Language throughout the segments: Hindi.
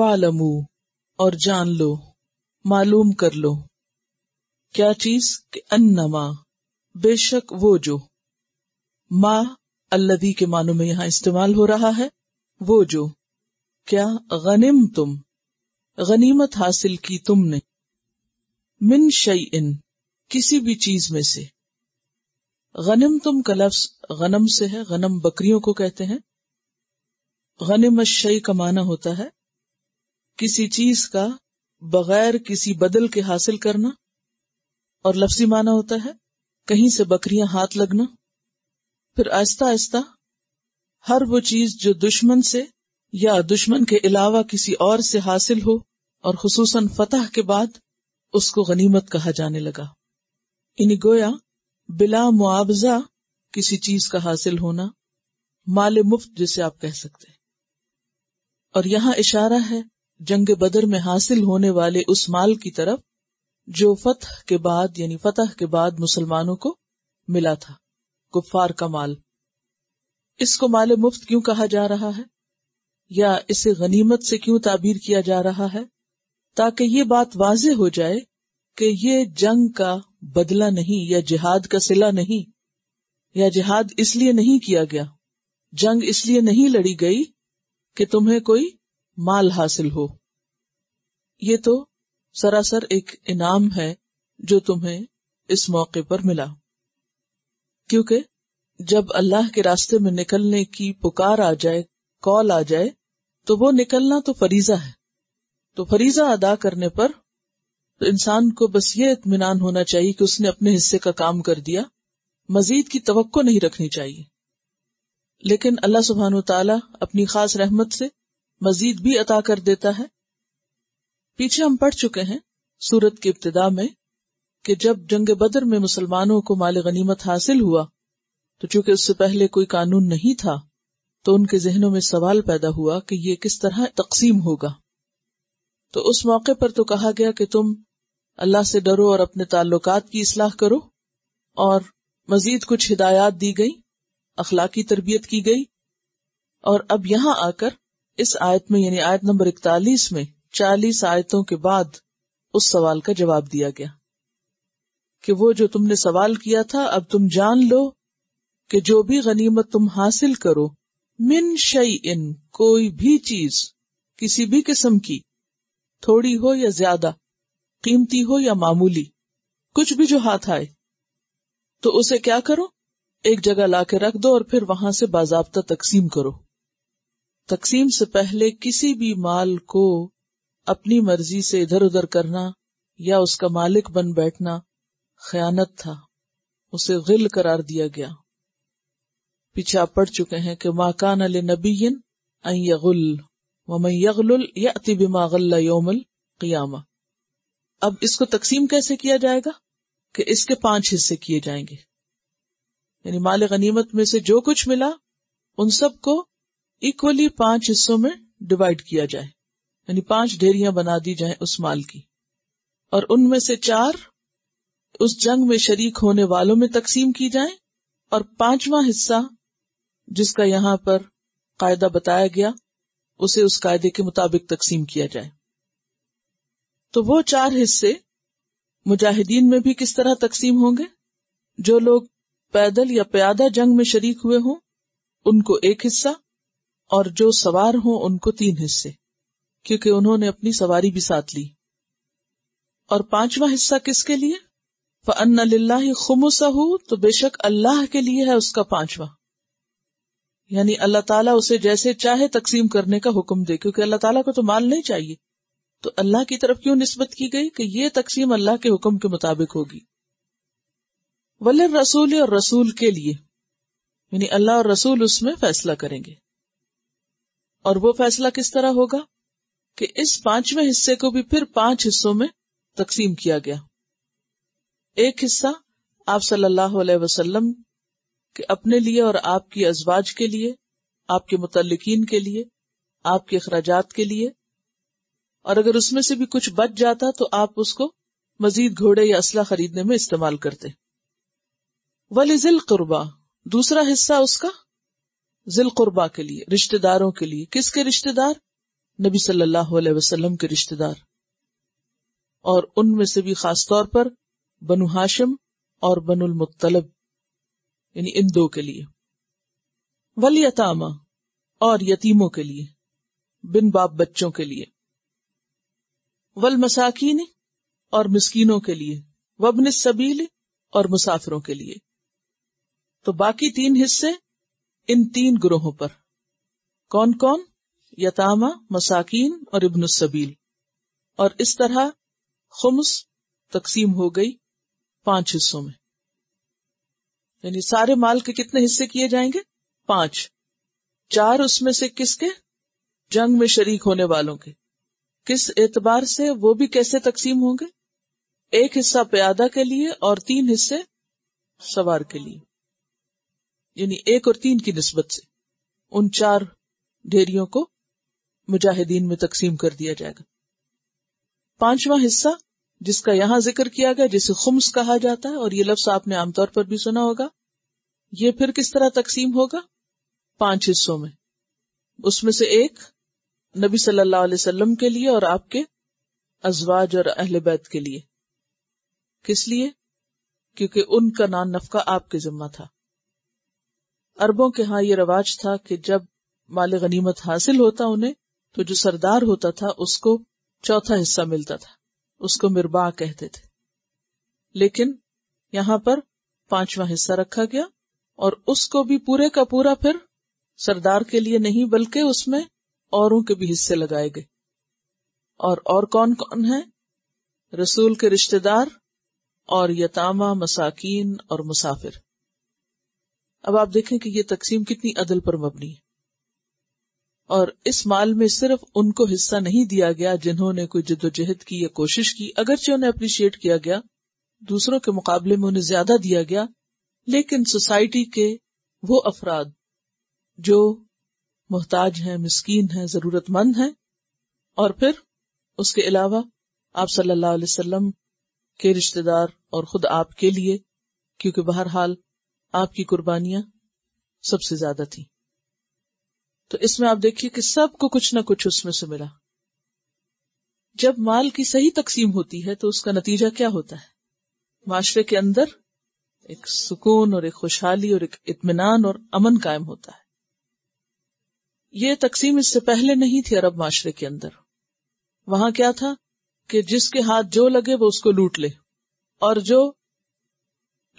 वालमू और जान लो मालूम कर लो क्या चीज कि अन्नमा बेशक वो जो मा अल्लदी के मानों में यहां इस्तेमाल हो रहा है वो जो क्या गनिम तुम गनीमत हासिल की तुमने मिन शई इन किसी भी चीज में से गनिम तुम का लफ्स गनम से है गनम बकरियों को कहते हैं गनिम शई का माना होता है किसी चीज का बगैर किसी बदल के हासिल करना और लफ्जी माना होता है कहीं से बकरियां हाथ लगना फिर आहिस्ता आहिस्ता हर वो चीज जो दुश्मन से या दुश्मन के अलावा किसी और से हासिल हो और खसूसन फतह के बाद उसको गनीमत कहा जाने लगा इन गोया बिला मुआवजा किसी चीज का हासिल होना माल मुफ्त जिसे आप कह सकते हैं और यहां इशारा है जंग बदर में हासिल होने वाले उस माल की तरफ जो फतह के बाद यानी फतह के बाद मुसलमानों को मिला था कुफार का माल इसको माल मुफ्त क्यों कहा जा रहा है या इसे गनीमत से क्यों ताबीर किया जा रहा है ताकि ये बात वाज हो जाए कि ये जंग का बदला नहीं या जिहाद का सिला नहीं या जिहाद इसलिए नहीं किया गया जंग इसलिए नहीं लड़ी गई कि तुम्हें कोई माल हासिल हो ये तो सरासर एक इनाम है जो तुम्हें इस मौके पर मिला क्योंकि जब अल्लाह के रास्ते में निकलने की पुकार आ जाए कॉल आ जाए तो वो निकलना तो फरीजा है तो फरीजा अदा करने पर तो इंसान को बस ये इतमान होना चाहिए कि उसने अपने हिस्से का काम कर दिया मजीद की तो नहीं रखनी चाहिए लेकिन अल्लाह सुबहान तला अपनी खास रहमत से मजीद भी अता कर देता है पीछे हम पढ़ चुके हैं सूरत की इब्तदा में कि जब जंग बदर में मुसलमानों को माल गनीमत हासिल हुआ तो चूंकि उससे पहले कोई कानून नहीं था तो उनके जहनों में सवाल पैदा हुआ कि यह किस तरह तकसीम होगा तो उस मौके पर तो कहा गया कि तुम अल्लाह से डरो और अपने ताल्लुकात की इसलाह करो और मजीद कुछ हिदायत दी गई अखलाकी तरबियत की गई और अब यहां आकर इस आयत में यानी आयत नंबर इकतालीस में चालीस आयतों के बाद उस सवाल का जवाब दिया गया कि वो जो तुमने सवाल किया था अब तुम जान लो कि जो भी गनीमत तुम हासिल करो मिन शई इन कोई भी चीज किसी भी किस्म की थोड़ी हो या ज्यादा कीमती हो या मामूली कुछ भी जो हाथ आए तो उसे क्या करो एक जगह लाके रख दो और फिर वहां से बाजाबता तकसीम करो तकसीम से पहले किसी भी माल को अपनी मर्जी से इधर उधर करना या उसका मालिक बन बैठना खयानत था उसे गिल करार दिया गया पीछे आप पढ़ चुके हैं कि माकान अल नबीन अगुल ममन यगलुल यति बिमा गल्ला योमल क़ियामा अब इसको तकसीम कैसे किया जाएगा कि इसके पांच हिस्से किए जाएंगे यानी माल गनीमत में से जो कुछ मिला उन सबको इक्वली पांच हिस्सों में डिवाइड किया जाए यानी पांच ढेरियां बना दी जाए उस माल की और उनमें से चार उस जंग में शरीक होने वालों में तकसीम की जाए और पांचवा हिस्सा जिसका यहां पर कायदा बताया गया उसे उस कायदे के मुताबिक तकसीम किया जाए तो वो चार हिस्से मुजाहिदीन में भी किस तरह तकसीम होंगे जो लोग पैदल या प्यादा जंग में शरीक हुए हों उनको एक हिस्सा और जो सवार हों उनको तीन हिस्से क्योंकि उन्होंने अपनी सवारी भी साथ ली और पांचवा हिस्सा किसके लिए अन्ना लाही खुमसहू तो बेशक अल्लाह के लिए है उसका पांचवा यानी अल्लाह ताला उसे जैसे चाहे तकसीम करने का हुक्म दे क्योंकि अल्लाह ताला को तो माल नहीं चाहिए तो अल्लाह की तरफ क्यों निस्बत की गई कि ये तकसीम अल्लाह के हुक्म के मुताबिक होगी वल रसूल और रसूल के लिए यानी अल्लाह और रसूल उसमें फैसला करेंगे और वो फैसला किस तरह होगा कि इस पांचवें हिस्से को भी फिर पांच हिस्सों में तकसीम किया गया एक हिस्सा आप सल्लल्लाहु अलैहि वसल्लम के अपने लिए और आपकी अजवाज के लिए आपके मुतलकिन के लिए आपके अखराज के लिए और अगर उसमें से भी कुछ बच जाता तो आप उसको मजीद घोड़े या असला खरीदने में इस्तेमाल करते वलिजिल कुरबा दूसरा हिस्सा उसका जिल कुर्बा के लिए रिश्तेदारों के लिए किसके रिश्तेदार नबी सल्लल्लाहु अलैहि वसल्लम के रिश्तेदार और उनमें से भी खास तौर पर बनु हाशिम और बनुल मुत्तलब यानी इन दो के लिए वल यतामा और यतीमों के लिए बिन बाप बच्चों के लिए वल मसाकिन और मिसकीनों के लिए वबन सबील और मुसाफिरों के लिए तो बाकी तीन हिस्से इन तीन ग्रोहों पर कौन कौन यतामा मसाकीन और इब्न सबील और इस तरह खुम्स तकसीम हो गई पांच हिस्सों में यानी सारे माल के कितने हिस्से किए जाएंगे पांच चार उसमें से किसके जंग में शरीक होने वालों के किस एतबार से वो भी कैसे तकसीम होंगे एक हिस्सा प्यादा के लिए और तीन हिस्से सवार के लिए यानी एक और तीन की नस्बत से उन चार ढेरियों को मुजाहिदीन में तकसीम कर दिया जाएगा पांचवा हिस्सा जिसका यहां जिक्र किया गया जिसे खुम्स कहा जाता है और यह लफ्स आपने आमतौर पर भी सुना होगा ये फिर किस तरह तकसीम होगा पांच हिस्सों में उसमें से एक नबी सल्लल्लाहु अलैहि वसल्लम के लिए और आपके अजवाज और अहल बैत के लिए किस लिए क्योंकि उनका नान नफका आपके जिम्मा था अरबों के यहाँ ये रवाज था कि जब माल गनीमत हासिल होता उन्हें तो जो सरदार होता था उसको चौथा हिस्सा मिलता था उसको मिरबा कहते थे लेकिन यहाँ पर पांचवा हिस्सा रखा गया और उसको भी पूरे का पूरा फिर सरदार के लिए नहीं बल्कि उसमें औरों के भी हिस्से लगाए गए और और कौन कौन है रसूल के रिश्तेदार और यतामा मसाकीन और मुसाफिर अब आप देखें कि यह तकसीम कितनी अदल पर मबनी है और इस माल में सिर्फ उनको हिस्सा नहीं दिया गया जिन्होंने कोई जिदोजहद की या कोशिश की अगरचे उन्हें अप्रिशिएट किया गया दूसरों के मुकाबले में उन्हें ज्यादा दिया गया लेकिन सोसाइटी के वो अफराद जो मोहताज हैं मिस्कीन हैं जरूरतमंद हैं और फिर उसके अलावा आप सल्लल्लाहु अलैहि वसल्लम के रिश्तेदार और खुद आपके लिए क्योंकि बहरहाल आपकी कुर्बानियां सबसे ज्यादा थी तो इसमें आप देखिए कि सबको कुछ ना कुछ उसमें से मिला जब माल की सही तकसीम होती है तो उसका नतीजा क्या होता है माशरे के अंदर एक सुकून और एक खुशहाली और एक इतमान और अमन कायम होता है यह तकसीम इससे पहले नहीं थी अरब माशरे के अंदर वहां क्या था कि जिसके हाथ जो लगे वो उसको लूट ले और जो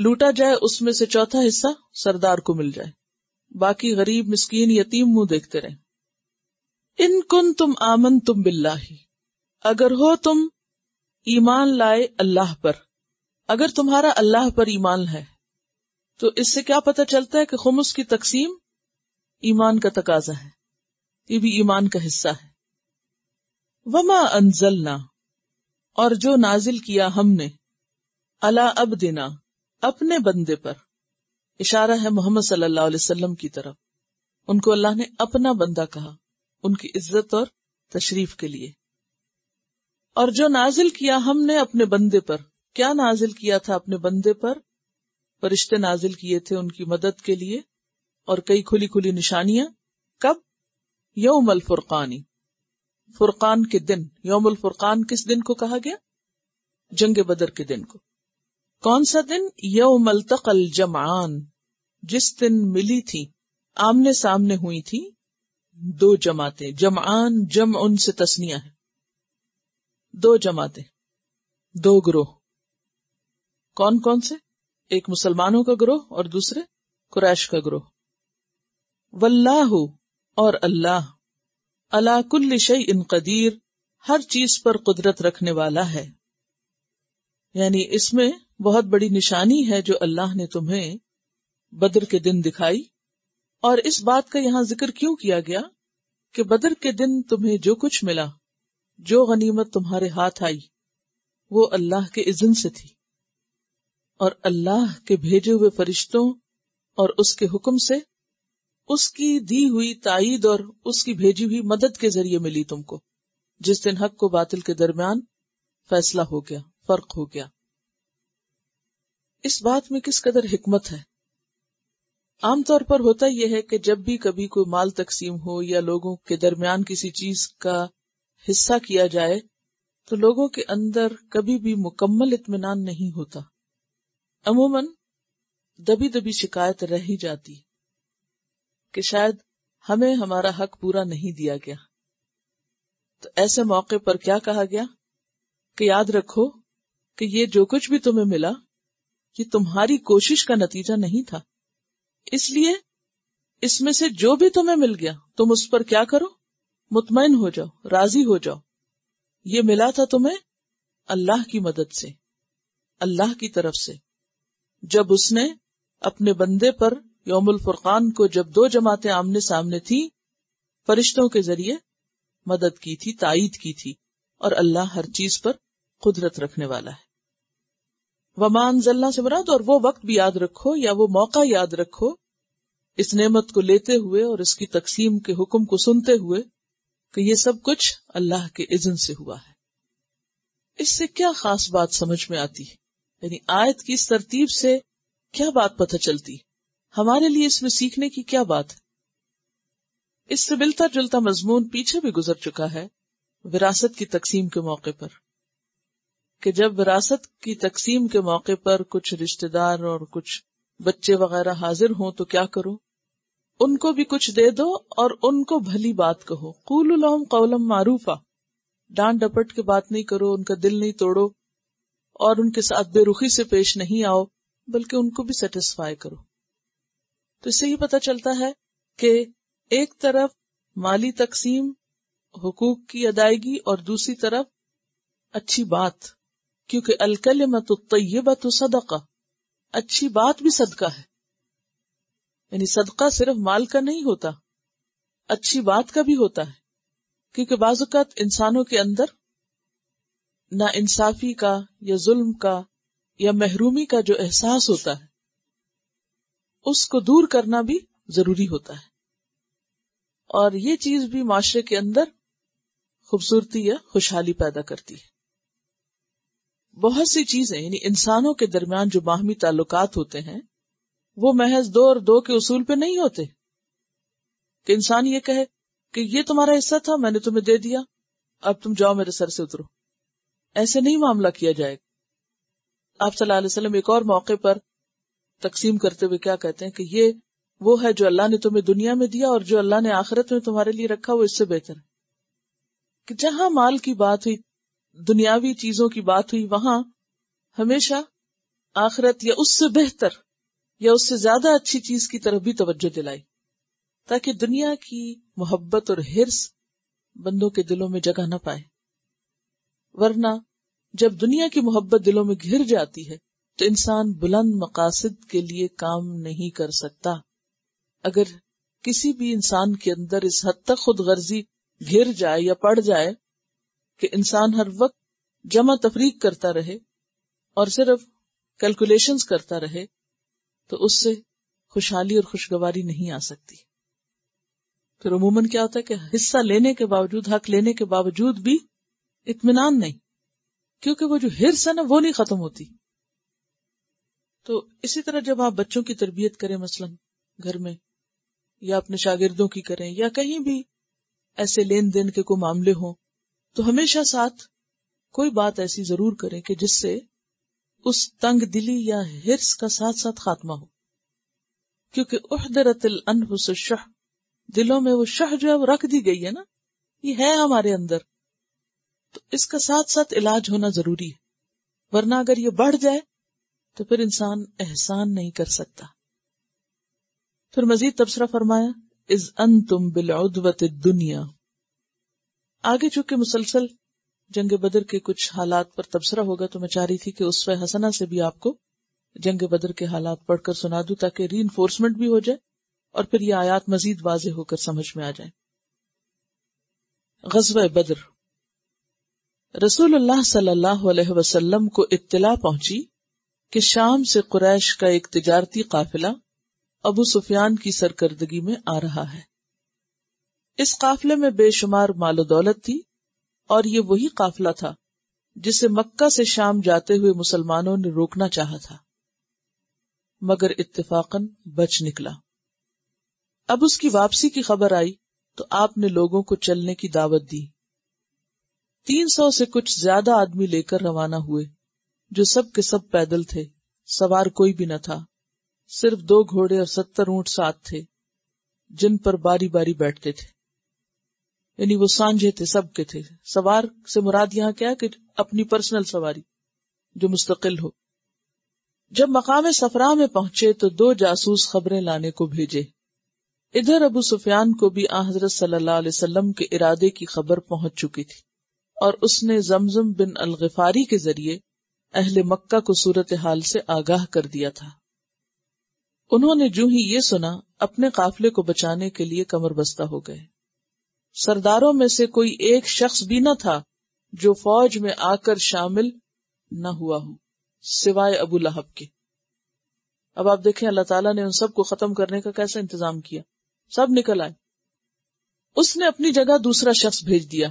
लूटा जाए उसमें से चौथा हिस्सा सरदार को मिल जाए बाकी गरीब मिस्कीन यतीम मुंह देखते रहे इन कुन तुम आमन तुम बिल्ला अगर हो तुम ईमान लाए अल्लाह पर अगर तुम्हारा अल्लाह पर ईमान है तो इससे क्या पता चलता है कि खुमस की तकसीम ईमान का तकाजा है ये भी ईमान का हिस्सा है वमा अनजलना और जो नाजिल किया हमने अला अब देना अपने बंदे पर इशारा है मोहम्मद सल्लल्लाहु अलैहि वसल्लम की तरफ उनको अल्लाह ने अपना बंदा कहा उनकी इज्जत और तशरीफ के लिए और जो नाजिल किया हमने अपने बंदे पर क्या नाजिल किया था अपने बंदे पर फरिश्ते नाजिल किए थे उनकी मदद के लिए और कई खुली खुली निशानियां कब यौम अल फुरकानी फुरकान के दिन यौम अल फुरकान किस दिन को कहा गया जंग बदर के दिन को कौन सा दिन यौमल तकल जमान जिस दिन मिली थी आमने सामने हुई थी दो जमाते जमान जम उनसे तस्निया है दो जमाते दो ग्रोह कौन कौन से एक मुसलमानों का ग्रोह और दूसरे कुरैश का ग्रोह वल्लाह और अल्लाह अला शई इन कदीर हर चीज पर कुदरत रखने वाला है यानी इसमें बहुत बड़ी निशानी है जो अल्लाह ने तुम्हें बदर के दिन दिखाई और इस बात का यहाँ जिक्र क्यों किया गया कि बदर के दिन तुम्हें जो कुछ मिला जो गनीमत तुम्हारे हाथ आई वो अल्लाह के इजन से थी और अल्लाह के भेजे हुए फरिश्तों और उसके हुक्म से उसकी दी हुई ताइद और उसकी भेजी हुई मदद के जरिए मिली तुमको जिस दिन हक को बातिल के दरमियान फैसला हो गया फर्क हो गया इस बात में किस कदर हिकमत है आमतौर पर होता यह है कि जब भी कभी कोई माल तकसीम हो या लोगों के दरमियान किसी चीज का हिस्सा किया जाए तो लोगों के अंदर कभी भी मुकम्मल इतमान नहीं होता अमूमन दबी दबी शिकायत रह ही जाती कि शायद हमें हमारा हक पूरा नहीं दिया गया तो ऐसे मौके पर क्या कहा गया कि याद रखो कि ये जो कुछ भी तुम्हें मिला ये तुम्हारी कोशिश का नतीजा नहीं था इसलिए इसमें से जो भी तुम्हें मिल गया तुम उस पर क्या करो मुतमिन हो जाओ राजी हो जाओ ये मिला था तुम्हें अल्लाह की मदद से अल्लाह की तरफ से जब उसने अपने बंदे पर योमुल फुरकान को जब दो जमातें आमने सामने थी फरिश्तों के जरिए मदद की थी ताइद की थी और अल्लाह हर चीज पर कुदरत रखने वाला है वमान जल्ला से मुराद और वो वक्त भी याद रखो या वो मौका याद रखो इस नेमत को लेते हुए और इसकी तकसीम के हुक्म को सुनते हुए कि ये सब कुछ अल्लाह के इजन से हुआ है इससे क्या खास बात समझ में आती है यानी आयत की इस तरतीब से क्या बात पता चलती हमारे लिए इसमें सीखने की क्या बात है इससे मिलता जुलता मजमून पीछे भी गुजर चुका है विरासत की तकसीम के मौके पर कि जब विरासत की तकसीम के मौके पर कुछ रिश्तेदार और कुछ बच्चे वगैरह हाजिर हों तो क्या करो उनको भी कुछ दे दो और उनको भली बात कहो कूलम कौलम मारूफा डांड डपट के बात नहीं करो उनका दिल नहीं तोड़ो और उनके साथ बेरुखी से पेश नहीं आओ बल्कि उनको भी सेटिस्फाई करो तो इससे ही पता चलता है कि एक तरफ माली तकसीम हुकूक की अदायगी और दूसरी तरफ अच्छी बात क्योंकि अलकल मत तय्यबा तो सदका अच्छी बात भी सदका है यानी सदका सिर्फ माल का नहीं होता अच्छी बात का भी होता है क्योंकि बाजुकात इंसानों के अंदर ना इंसाफी का या जुल्म का या महरूमी का जो एहसास होता है उसको दूर करना भी जरूरी होता है और ये चीज भी माशरे के अंदर खूबसूरती या खुशहाली पैदा करती है बहुत सी चीजें यानी इंसानों के दरमियान जो बाहमी ताल्लुकात होते हैं वो महज दो और दो के उसूल पे नहीं होते कि इंसान ये कहे कि ये तुम्हारा हिस्सा था मैंने तुम्हें दे दिया अब तुम जाओ मेरे सर से उतरो ऐसे नहीं मामला किया जाएगा आप सल्लल्लाहु अलैहि वसल्लम एक और मौके पर तकसीम करते हुए क्या कहते हैं कि ये वो है जो अल्लाह ने तुम्हें दुनिया में दिया और जो अल्लाह ने आखिरत में तुम्हारे लिए रखा वो इससे बेहतर है कि जहां माल की बात हुई दुनियावी चीजों की बात हुई वहां हमेशा आखरत या उससे बेहतर या उससे ज्यादा अच्छी चीज की तरफ भी तवज्जो दिलाई ताकि दुनिया की मोहब्बत और हिर्स बंदों के दिलों में जगह ना पाए वरना जब दुनिया की मोहब्बत दिलों में घिर जाती है तो इंसान बुलंद मकासद के लिए काम नहीं कर सकता अगर किसी भी इंसान के अंदर इस हद तक खुद गर्जी घिर जाए या पड़ जाए कि इंसान हर वक्त जमा तफरीक करता रहे और सिर्फ कैलकुलेशंस करता रहे तो उससे खुशहाली और खुशगवारी नहीं आ सकती फिर अमूमन क्या होता है कि हिस्सा लेने के बावजूद हक लेने के बावजूद भी इतमान नहीं क्योंकि वो जो हिरस है ना वो नहीं खत्म होती तो इसी तरह जब आप बच्चों की तरबियत करें मसलन घर में या अपने शागिर्दों की करें या कहीं भी ऐसे लेन देन के कोई मामले हों तो हमेशा साथ कोई बात ऐसी जरूर करें कि जिससे उस तंग दिली या हिर्स का साथ साथ खात्मा हो क्योंकि उहदरतल अनहुस शह दिलों में वो शह जो है वो रख दी गई है ना ये है हमारे अंदर तो इसका साथ साथ इलाज होना जरूरी है वरना अगर ये बढ़ जाए तो फिर इंसान एहसान नहीं कर सकता फिर मजीद तबसरा फरमाया इज अन तुम बिलाउदवत दुनिया आगे चूंकि मुसलसल जंग बदर के कुछ हालात पर तबसरा होगा तो मैं चाह रही थी कि उस हसना से भी आपको जंग बदर के हालात पढ़कर सुना दू ताकि री इन्फोर्समेंट भी हो जाए और फिर ये आयात मजीद वाज होकर समझ में आ जाए गजब बदर रसूल सल्लाम को इत्तला पहुंची कि शाम से कुरैश का एक तजारती काफिला अबू सुफियान की सरकर्दगी में आ रहा है इस काफिले में बेशुमार मालो दौलत थी और ये वही काफिला था जिसे मक्का से शाम जाते हुए मुसलमानों ने रोकना चाहा था मगर इत्तेफाकन बच निकला अब उसकी वापसी की खबर आई तो आपने लोगों को चलने की दावत दी तीन सौ से कुछ ज्यादा आदमी लेकर रवाना हुए जो सब के सब पैदल थे सवार कोई भी न था सिर्फ दो घोड़े और सत्तर ऊंट साथ थे जिन पर बारी बारी बैठते थे यानी वो सांझे थे सब के थे सवार से मुराद यहाँ क्या कि अपनी पर्सनल सवारी जो मुस्तकिल हो जब मकाम सफरा में पहुंचे तो दो जासूस खबरें लाने को भेजे इधर अबू सुफियान को भी हजरत सल्लल्लाहु अलैहि वसल्लम के इरादे की खबर पहुंच चुकी थी और उसने जमजम बिन अलगफारी के जरिए अहले मक्का को सूरत हाल से आगाह कर दिया था उन्होंने जू ही ये सुना अपने काफिले को बचाने के लिए कमर बस्ता हो गए सरदारों में से कोई एक शख्स भी न था जो फौज में आकर शामिल न हुआ हो सिवाय अबू लहब के अब आप देखें अल्लाह ताला ने उन सबको खत्म करने का कैसा इंतजाम किया सब निकल आए उसने अपनी जगह दूसरा शख्स भेज दिया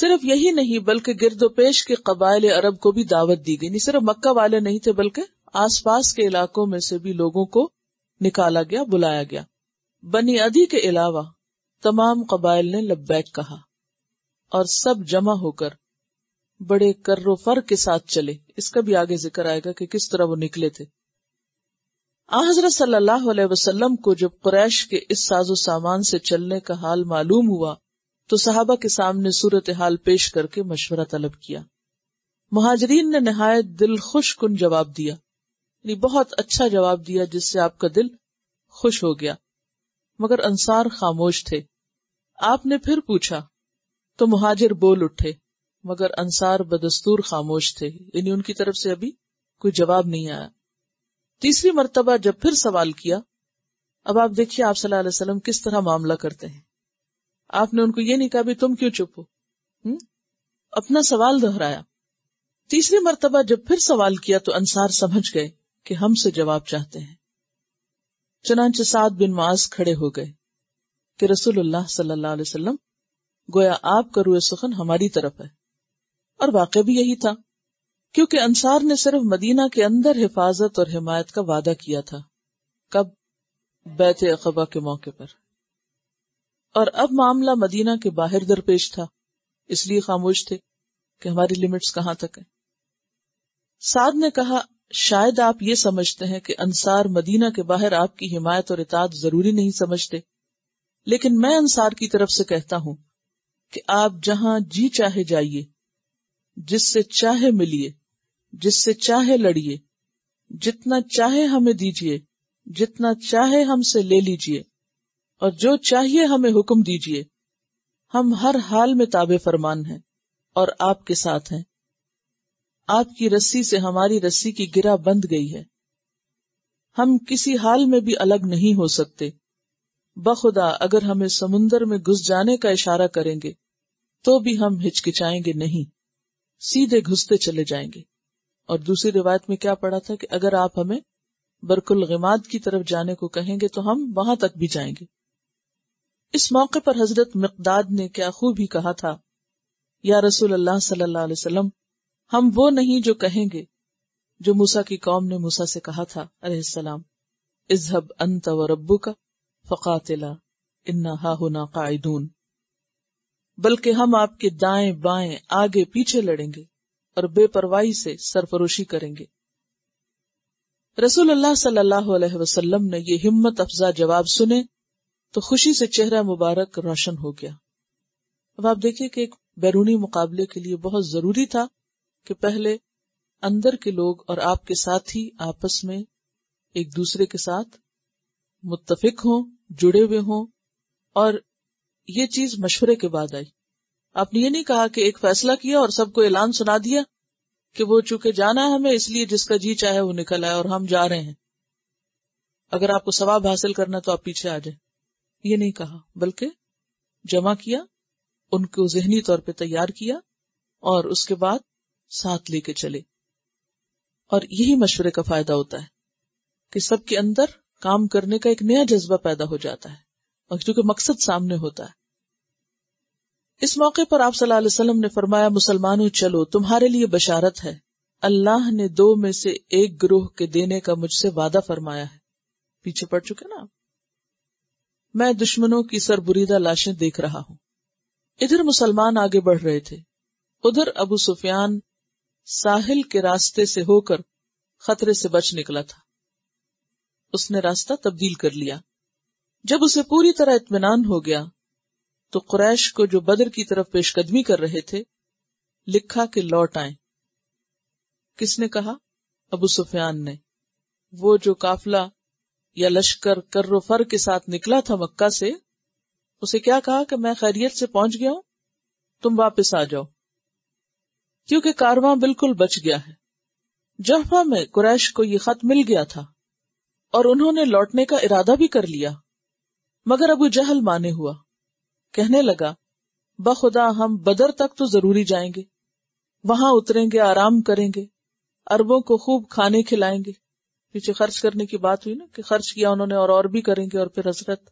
सिर्फ यही नहीं बल्कि गिरदोपेश के कबायल अरब को भी दावत दी गई नहीं सिर्फ मक्का वाले नहीं थे बल्कि आसपास के इलाकों में से भी लोगों को निकाला गया बुलाया गया बनी अदी के अलावा तमाम कबाइल ने लब्बैक कहा और सब जमा होकर बड़े कर्रो फर के साथ चले इसका भी आगे जिक्र आएगा कि किस तरह वो निकले थे आजरत सल्लल्लाहु अलैहि वसल्लम को जब कुरैश के इस साजो सामान से चलने का हाल मालूम हुआ तो साहबा के सामने सूरत हाल पेश करके मशवरा तलब किया महाजरीन ने नहायत दिल खुश कुन जवाब दिया यानी बहुत अच्छा जवाब दिया जिससे आपका दिल खुश हो गया मगर अंसार खामोश थे आपने फिर पूछा तो मुहाजिर बोल उठे मगर अंसार बदस्तूर खामोश थे इन उनकी तरफ से अभी कोई जवाब नहीं आया तीसरी मरतबा जब फिर सवाल किया अब आप देखिए आप सल्लल्लाहु अलैहि वसल्लम किस तरह मामला करते हैं आपने उनको ये नहीं कहा भी तुम क्यों चुप हो हम्म? अपना सवाल दोहराया तीसरी मरतबा जब फिर सवाल किया तो अंसार समझ गए कि हमसे जवाब चाहते हैं चनानचे सात बिन मास खड़े हो गए कि रसूलुल्लाह सल्लल्लाहु अलैहि वसल्लम गोया आपका रूए सुखन हमारी तरफ है और वाक भी यही था क्योंकि अंसार ने सिर्फ मदीना के अंदर हिफाजत और हिमायत का वादा किया था कब बैत अखबा के मौके पर और अब मामला मदीना के बाहर दरपेश था इसलिए खामोश थे कि हमारी लिमिट्स कहां तक है साद ने कहा शायद आप ये समझते हैं कि अंसार मदीना के बाहर आपकी हिमायत और इताद जरूरी नहीं समझते लेकिन मैं अंसार की तरफ से कहता हूं कि आप जहां जी चाहे जाइए जिससे चाहे मिलिए जिससे चाहे लड़िए जितना चाहे हमें दीजिए जितना चाहे हमसे ले लीजिए और जो चाहिए हमें हुक्म दीजिए हम हर हाल में ताबे फरमान हैं और आपके साथ हैं आपकी रस्सी से हमारी रस्सी की गिरा बंध गई है हम किसी हाल में भी अलग नहीं हो सकते बखुदा अगर हमें समुन्दर में घुस जाने का इशारा करेंगे तो भी हम हिचकिचाएंगे नहीं सीधे घुसते चले जाएंगे और दूसरी रिवायत में क्या पड़ा था कि अगर आप हमें बरकुल गमाद की तरफ जाने को कहेंगे तो हम वहां तक भी जाएंगे इस मौके पर हजरत मकदाद ने क्या खूब ही कहा था या रसूल अल्लाह सल्लल्लाहु अलैहि वसल्लम हम वो नहीं जो कहेंगे जो मूसा की कौम ने मूसा से कहा था अरेम इजहब अंत व रब्बू का फ़कातिला इन्ना हा होना कायदून बल्कि हम आपके दाए बाएं आगे पीछे लड़ेंगे और बेपरवाही से सरफरोशी करेंगे रसूल अल्लाह सल्लल्लाहु अलैहि वसल्लम ने ये हिम्मत अफजा जवाब सुने तो खुशी से चेहरा मुबारक रोशन हो गया अब आप देखिए कि एक बैरूनी मुकाबले के लिए बहुत जरूरी था कि पहले अंदर के लोग और आपके साथ ही आपस में एक दूसरे के साथ मुत्तफिक हों जुड़े हुए हों और ये चीज मशवरे के बाद आई आपने ये नहीं कहा कि एक फैसला किया और सबको ऐलान सुना दिया कि वो चूंकि जाना है हमें इसलिए जिसका जी चाहे वो निकल आए और हम जा रहे हैं अगर आपको सवाब हासिल करना तो आप पीछे आ जाए ये नहीं कहा बल्कि जमा किया उनको जहनी तौर पर तैयार किया और उसके बाद साथ लेके चले और यही मशवरे का फायदा होता है कि सबके अंदर काम करने का एक नया जज्बा पैदा हो जाता है और क्योंकि मकसद सामने होता है इस मौके पर आप सल्लल्लाहु अलैहि वसल्लम ने फरमाया मुसलमानों चलो तुम्हारे लिए बशारत है अल्लाह ने दो में से एक ग्रोह के देने का मुझसे वादा फरमाया है पीछे पड़ चुके ना मैं दुश्मनों की सरबुरीदा लाशें देख रहा हूं इधर मुसलमान आगे बढ़ रहे थे उधर अबू सुफियान साहिल के रास्ते से होकर खतरे से बच निकला था उसने रास्ता तब्दील कर लिया जब उसे पूरी तरह इतमान हो गया तो कुरैश को जो बदर की तरफ पेशकदमी कर रहे थे लिखा कि लौट आए किसने कहा अबू सुफियान ने वो जो काफिला या लश्कर फर के साथ निकला था मक्का से उसे क्या कहा कि मैं खैरियत से पहुंच गया हूं तुम वापस आ जाओ क्योंकि कारवां बिल्कुल बच गया है जहफा में कुरैश को यह खत मिल गया था और उन्होंने लौटने का इरादा भी कर लिया मगर अबू जहल माने हुआ कहने लगा बखुदा हम बदर तक तो जरूरी जाएंगे वहां उतरेंगे आराम करेंगे अरबों को खूब खाने खिलाएंगे पीछे खर्च करने की बात हुई ना कि खर्च किया उन्होंने और और भी करेंगे और फिर हजरत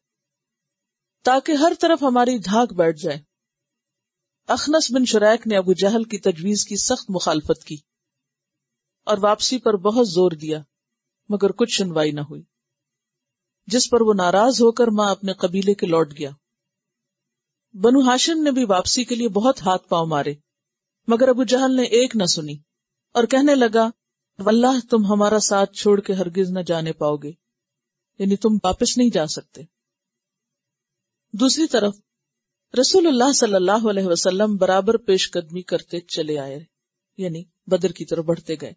ताकि हर तरफ हमारी धाक बैठ जाए अखनस बिन शरैक ने अबू जहल की तजवीज की सख्त मुखालफत की और वापसी पर बहुत जोर दिया मगर कुछ सुनवाई न हुई जिस पर वो नाराज होकर मां अपने कबीले के लौट गया बनु हाशिम ने भी वापसी के लिए बहुत हाथ पांव मारे मगर अबू जहल ने एक न सुनी और कहने लगा वल्लाह तुम हमारा साथ छोड़ के हरगिज न जाने पाओगे यानी तुम वापस नहीं जा सकते दूसरी तरफ रसूलुल्लाह सल्लल्लाहु अलैहि वसल्लम बराबर पेशकदमी करते चले आए यानी बदर की तरफ बढ़ते गए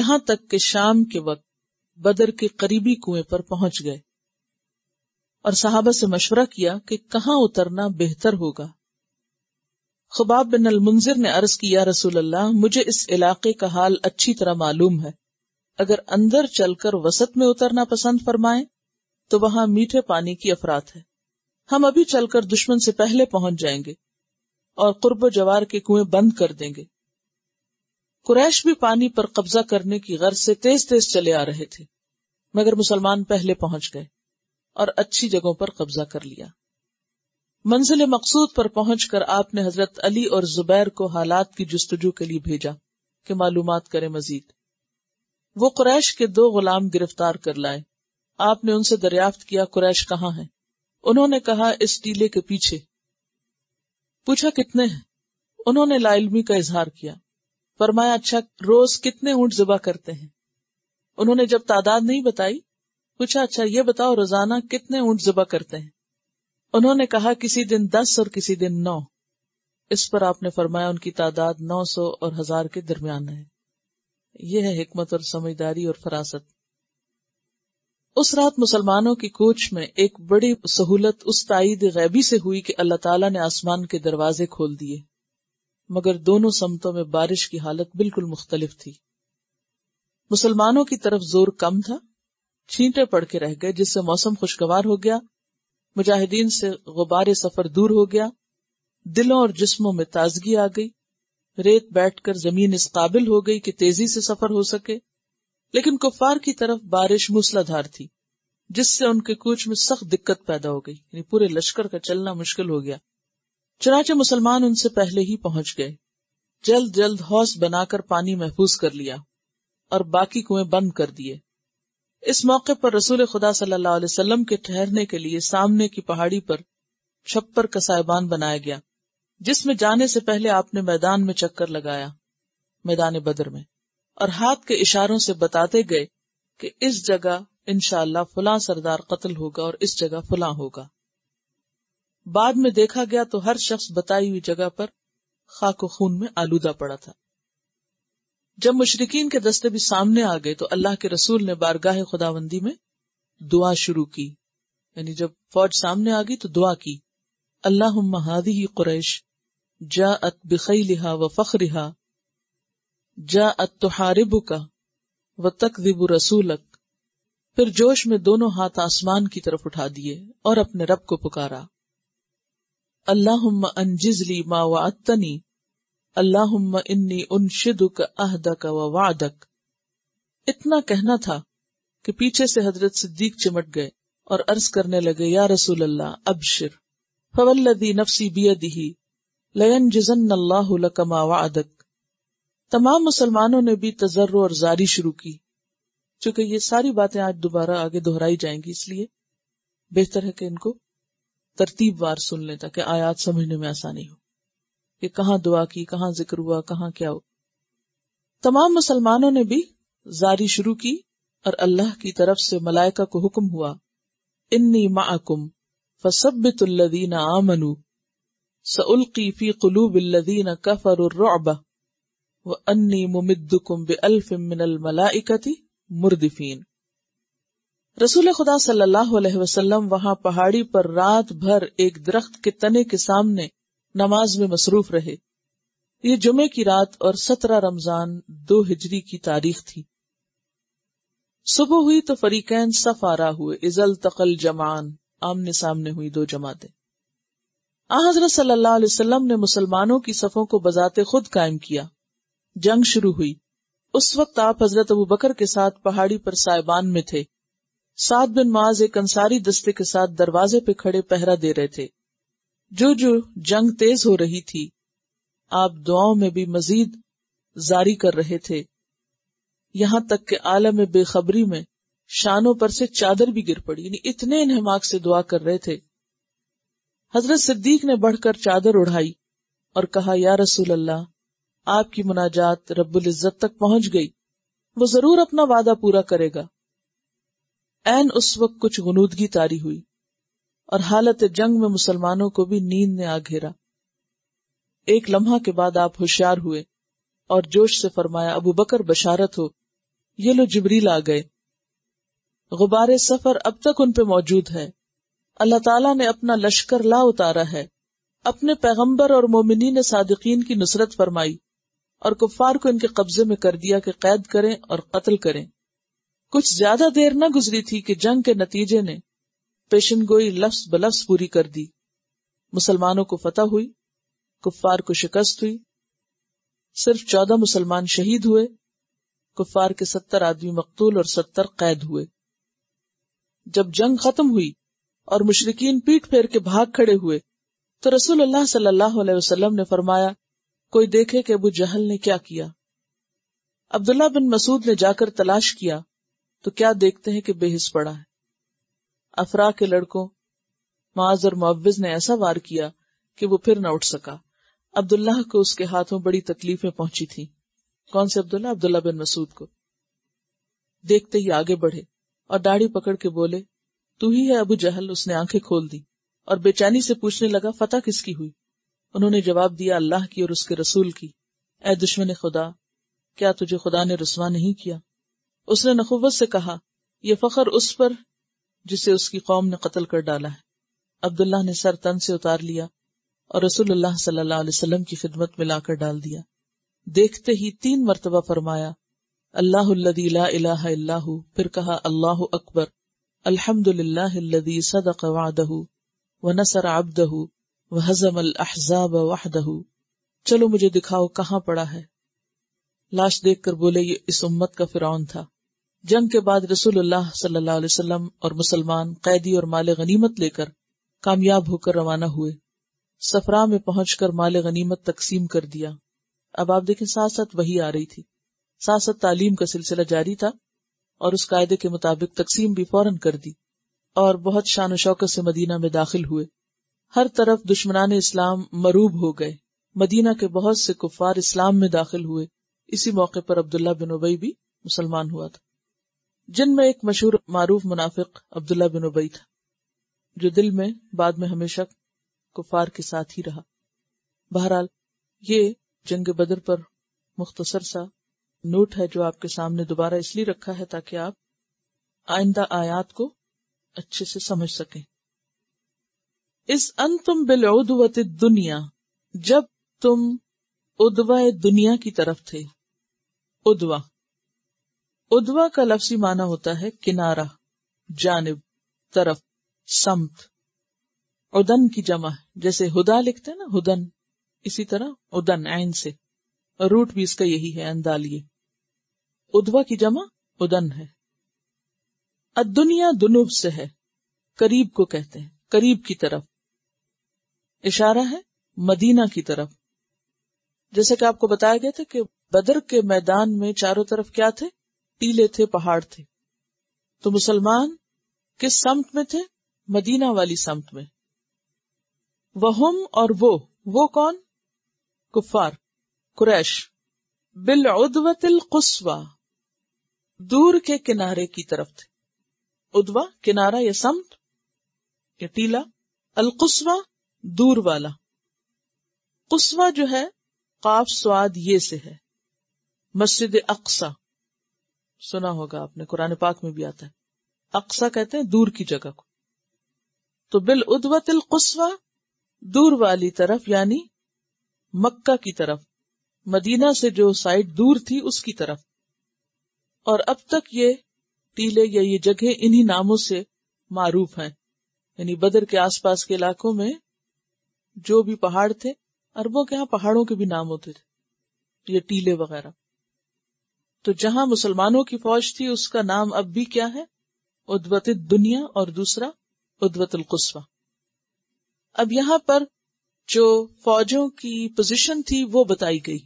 यहां तक कि शाम के वक्त बदर के करीबी कुएं पर पहुंच गए और साहबा से मशवरा किया कि कहाँ उतरना बेहतर होगा खबाब बिन अलमुंजिर ने अर्ज किया रसूल अल्लाह मुझे इस इलाके का हाल अच्छी तरह मालूम है अगर अंदर चलकर वसत में उतरना पसंद फरमाए तो वहां मीठे पानी की अफरात है हम अभी चलकर दुश्मन से पहले पहुंच जाएंगे और कुर्ब जवार के कुएं बंद कर देंगे कुरैश भी पानी पर कब्जा करने की गर्ज से तेज तेज चले आ रहे थे मगर मुसलमान पहले पहुंच गए और अच्छी जगहों पर कब्जा कर लिया मंजिल मकसूद पर पहुंचकर आपने हजरत अली और जुबैर को हालात की जस्तजू के लिए भेजा कि मालूम करें मजीद वो कुरैश के दो गुलाम गिरफ्तार कर लाए आपने उनसे दरियाफ्त किया कुरैश कहाँ है उन्होंने कहा इस टीले के पीछे पूछा कितने हैं उन्होंने लाइलमी का इजहार किया फरमाया अच्छा रोज कितने ऊंट जुबा करते हैं उन्होंने जब तादाद नहीं बताई पूछा अच्छा ये बताओ रोजाना कितने ऊंट जुबा करते हैं उन्होंने कहा किसी दिन दस और किसी दिन नौ इस पर आपने फरमाया उनकी तादाद नौ सौ और हजार के दरमियान है यह है हिकमत और समझदारी और फरासत उस रात मुसलमानों की कोच में एक बड़ी सहूलत उस ताइद गैबी से हुई कि अल्लाह ताला ने आसमान के दरवाजे खोल दिए मगर दोनों समतों में बारिश की हालत बिल्कुल मुख्तलिफ थी मुसलमानों की तरफ जोर कम था छींटे पड़ के रह गए जिससे मौसम खुशगवार हो गया मुजाहिदीन से गुबारे सफर दूर हो गया दिलों और जिस्मों में ताजगी आ गई रेत बैठकर जमीन इस काबिल हो गई कि तेजी से सफर हो सके लेकिन कुफार की तरफ बारिश मूसलाधार थी जिससे उनके कूच में सख्त दिक्कत पैदा हो गई यानी पूरे लश्कर का चलना मुश्किल हो गया चुनाचे मुसलमान उनसे पहले ही पहुंच गए जल्द जल्द हौस बनाकर पानी महफूज कर लिया और बाकी कुएं बंद कर दिए इस मौके पर रसूल खुदा सल्लल्लाहु अलैहि वसल्लम के ठहरने के लिए सामने की पहाड़ी पर छप्पर का साहिबान बनाया गया जिसमें जाने से पहले आपने मैदान में चक्कर लगाया मैदान बदर में और हाथ के इशारों से बताते गए कि इस जगह इनशाला फुला सरदार कत्ल होगा और इस जगह फुला होगा बाद में देखा गया तो हर शख्स बताई हुई जगह पर खाक खून में आलूदा पड़ा था जब मुशरकिन के दस्ते भी सामने आ गए तो अल्लाह के रसूल ने बारगाह खुदाबंदी में दुआ शुरू की यानी जब फौज सामने आ गई तो दुआ की अल्लाह महादी ही कुरैश जा अत बिखई लिहा व रिहा जा अत तुहारिबु का व दिबु रसूलक फिर जोश में दोनों हाथ आसमान की तरफ उठा दिए और अपने रब को पुकारा अल्लाहुम्मा अनजिजली मा वाअतनी अल्लाहुम्मा इन्नी उनशिदुक अहदक व वादक इतना कहना था कि पीछे से हजरत सिद्दीक चिमट गए और अर्ज करने लगे या रसूल अल्लाह अबशिर फवल्लदी नफसी बियदिही लयन जिजन अल्लाह लकमा अदक तमाम मुसलमानों ने भी तजर और जारी शुरू की चूंकि ये सारी बातें आज दोबारा आगे दोहराई जाएंगी इसलिए बेहतर है कि इनको तरतीब वार सुन लें ताकि आयात समझने में आसानी हो कि कहाँ दुआ की कहाँ जिक्र हुआ कहाँ क्या हो तमाम मुसलमानों ने भी जारी शुरू की और अल्लाह की तरफ से मलाइका को हुक्म हुआ इन्नी माकुम फसबीन आमनु सी फी कफर कफरुर्रब मुमिदुकुम अन्नी मुमिद्दुकुम मुर्दिफीन रसूल खुदा सल्लल्लाहु अलैहि वसल्लम वहां पहाड़ी पर रात भर एक दरख्त के तने के सामने नमाज में मसरूफ रहे ये जुमे की रात और सत्रह रमजान दो हिजरी की तारीख थी सुबह हुई तो फरीकैन सफ आरा हुए इजल तकल जमान आमने सामने हुई दो जमातें हजरत सल्लल्लाहु अलैहि वसल्लम ने मुसलमानों की सफों को बजाते खुद कायम किया जंग शुरू हुई उस वक्त आप हजरत अबू बकर के साथ पहाड़ी पर साइबान में थे सात बिन माज एक अंसारी दस्ते के साथ दरवाजे पे खड़े पहरा दे रहे थे जो जो जंग तेज हो रही थी आप दुआओं में भी मजीद जारी कर रहे थे यहां तक के आलम बेखबरी में शानों पर से चादर भी गिर पड़ी यानी इतने इनहमाक से दुआ कर रहे थे हजरत सिद्दीक ने बढ़कर चादर उड़ाई और कहा या रसूल अल्लाह आपकी मुनाजात रब्बुल इज्जत तक पहुंच गई वो जरूर अपना वादा पूरा करेगा एन उस वक्त कुछ गनूदगी तारी हुई और हालत जंग में मुसलमानों को भी नींद ने आ घेरा एक लम्हा के बाद आप होशियार हुए और जोश से फरमाया अबू बकर बशारत हो ये लो जबरील आ गए गुबार सफर अब तक उन पे मौजूद है अल्लाह ताला ने अपना लश्कर ला उतारा है अपने पैगंबर और मोमिनी ने सादकीन की नुसरत फरमाई और कुफार को इनके कब्जे में कर दिया कि कैद करें और कत्ल करें कुछ ज्यादा देर न गुजरी थी कि जंग के नतीजे ने पेशन गोई लफ्स बलफ्स पूरी कर दी मुसलमानों को फतह हुई कुफ्फार को शिकस्त हुई सिर्फ चौदह मुसलमान शहीद हुए कुफ्फार के सत्तर आदमी मकतूल और सत्तर कैद हुए जब जंग खत्म हुई और मुशरकिन पीट फेर के भाग खड़े हुए तो रसूल अल्लाह सल्लल्लाहु अलैहि वसल्लम ने फरमाया कोई देखे कि अबू जहल ने क्या किया अब्दुल्ला बिन मसूद ने जाकर तलाश किया तो क्या देखते हैं कि बेहिस पड़ा है अफरा के लड़कों माज और मुआवज ने ऐसा वार किया कि वो फिर न उठ सका अब्दुल्लाह को उसके हाथों बड़ी तकलीफें पहुंची थी कौन से अब्दुल्ला अब्दुल्ला बिन मसूद को देखते ही आगे बढ़े और दाढ़ी पकड़ के बोले तू ही है अबू जहल उसने आंखें खोल दी और बेचैनी से पूछने लगा फतेह किसकी हुई उन्होंने जवाब दिया अल्लाह की और उसके रसूल की ए दुश्मन खुदा क्या तुझे खुदा ने रसवा नहीं किया उसने नखुवत से कहा यह फखर उस पर जिसे उसकी कौम ने कत्ल कर डाला है अब्दुल्ला ने सर तन से उतार लिया और रसूलुल्लाह सल्लल्लाहु की खिदमत में लाकर डाल दिया देखते ही तीन मरतबा फरमाया अल्लाह फिर कहा अल्लाह अकबर अल्हम्दुलिल्लाह सदक वादहू चलो मुझे दिखाओ कहाँ पड़ा है लाश देखकर बोले ये इस उम्मत का फिरौन था जंग के बाद रसूलुल्लाह सल्लल्लाहु और मुसलमान कैदी और माल गनीमत लेकर कामयाब होकर रवाना हुए सफरा में पहुंचकर माल गनीमत तकसीम कर दिया अब आप देखें साथ साथ वही आ रही थी साथ साथ तालीम का सिलसिला जारी था और उस कायदे के मुताबिक तकसीम भी फौरन कर दी और बहुत शान शौकत से मदीना में दाखिल हुए हर तरफ दुश्मनान इस्लाम मरूब हो गए मदीना के बहुत से कुफार इस्लाम में दाखिल हुए इसी मौके पर अब्दुल्ला बिन उबई भी मुसलमान हुआ था जिनमें एक मशहूर मारूफ मुनाफिक अब्दुल्ला बिन उबई था जो दिल में बाद में हमेशा कुफार के साथ ही रहा बहरहाल ये जंग बदर पर मुख्तसर सा नोट है जो आपके सामने दोबारा इसलिए रखा है ताकि आप आइंदा आयात को अच्छे से समझ सकें इस अंतुम बिलउदवत दुनिया जब तुम उदवा दुनिया की तरफ थे उदवा उदवा का लफ्जी माना होता है किनारा जानब तरफ समत उदन की जमा जैसे हुदा लिखते हैं ना हुदन इसी तरह उदन ऐन से रूट भी इसका यही है अंदालिए उदवा की जमा उदन है अदुनिया दुनुब से है करीब को कहते हैं करीब की तरफ इशारा है मदीना की तरफ जैसे कि आपको बताया गया था कि बदर के मैदान में चारों तरफ क्या थे टीले थे पहाड़ थे तो मुसलमान किस समत में थे मदीना वाली समत में वहम और वो वो कौन कुफार कुरैश बिलउदवतिल कुस्वा दूर के किनारे की तरफ थे उदवा किनारा या समत या टीला अलकुस्वा दूर वाला कुस्वा जो है काफ स्वाद ये से है मस्जिद अक्सा सुना होगा आपने कुरान पाक में भी आता है अक्सा कहते हैं दूर की जगह को तो बिल उदवतिल कुस्वा दूर वाली तरफ यानी मक्का की तरफ मदीना से जो साइड दूर थी उसकी तरफ और अब तक ये टीले या ये जगह इन्हीं नामों से मारूफ हैं यानी बदर के आसपास के इलाकों में जो भी पहाड़ थे अरबों के यहाँ पहाड़ों के भी नाम होते थे ये टीले वगैरह तो जहां मुसलमानों की फौज थी उसका नाम अब भी क्या है उद्वत दुनिया और दूसरा उद्वतुल कुस्वा अब यहां पर जो फौजों की पोजीशन थी वो बताई गई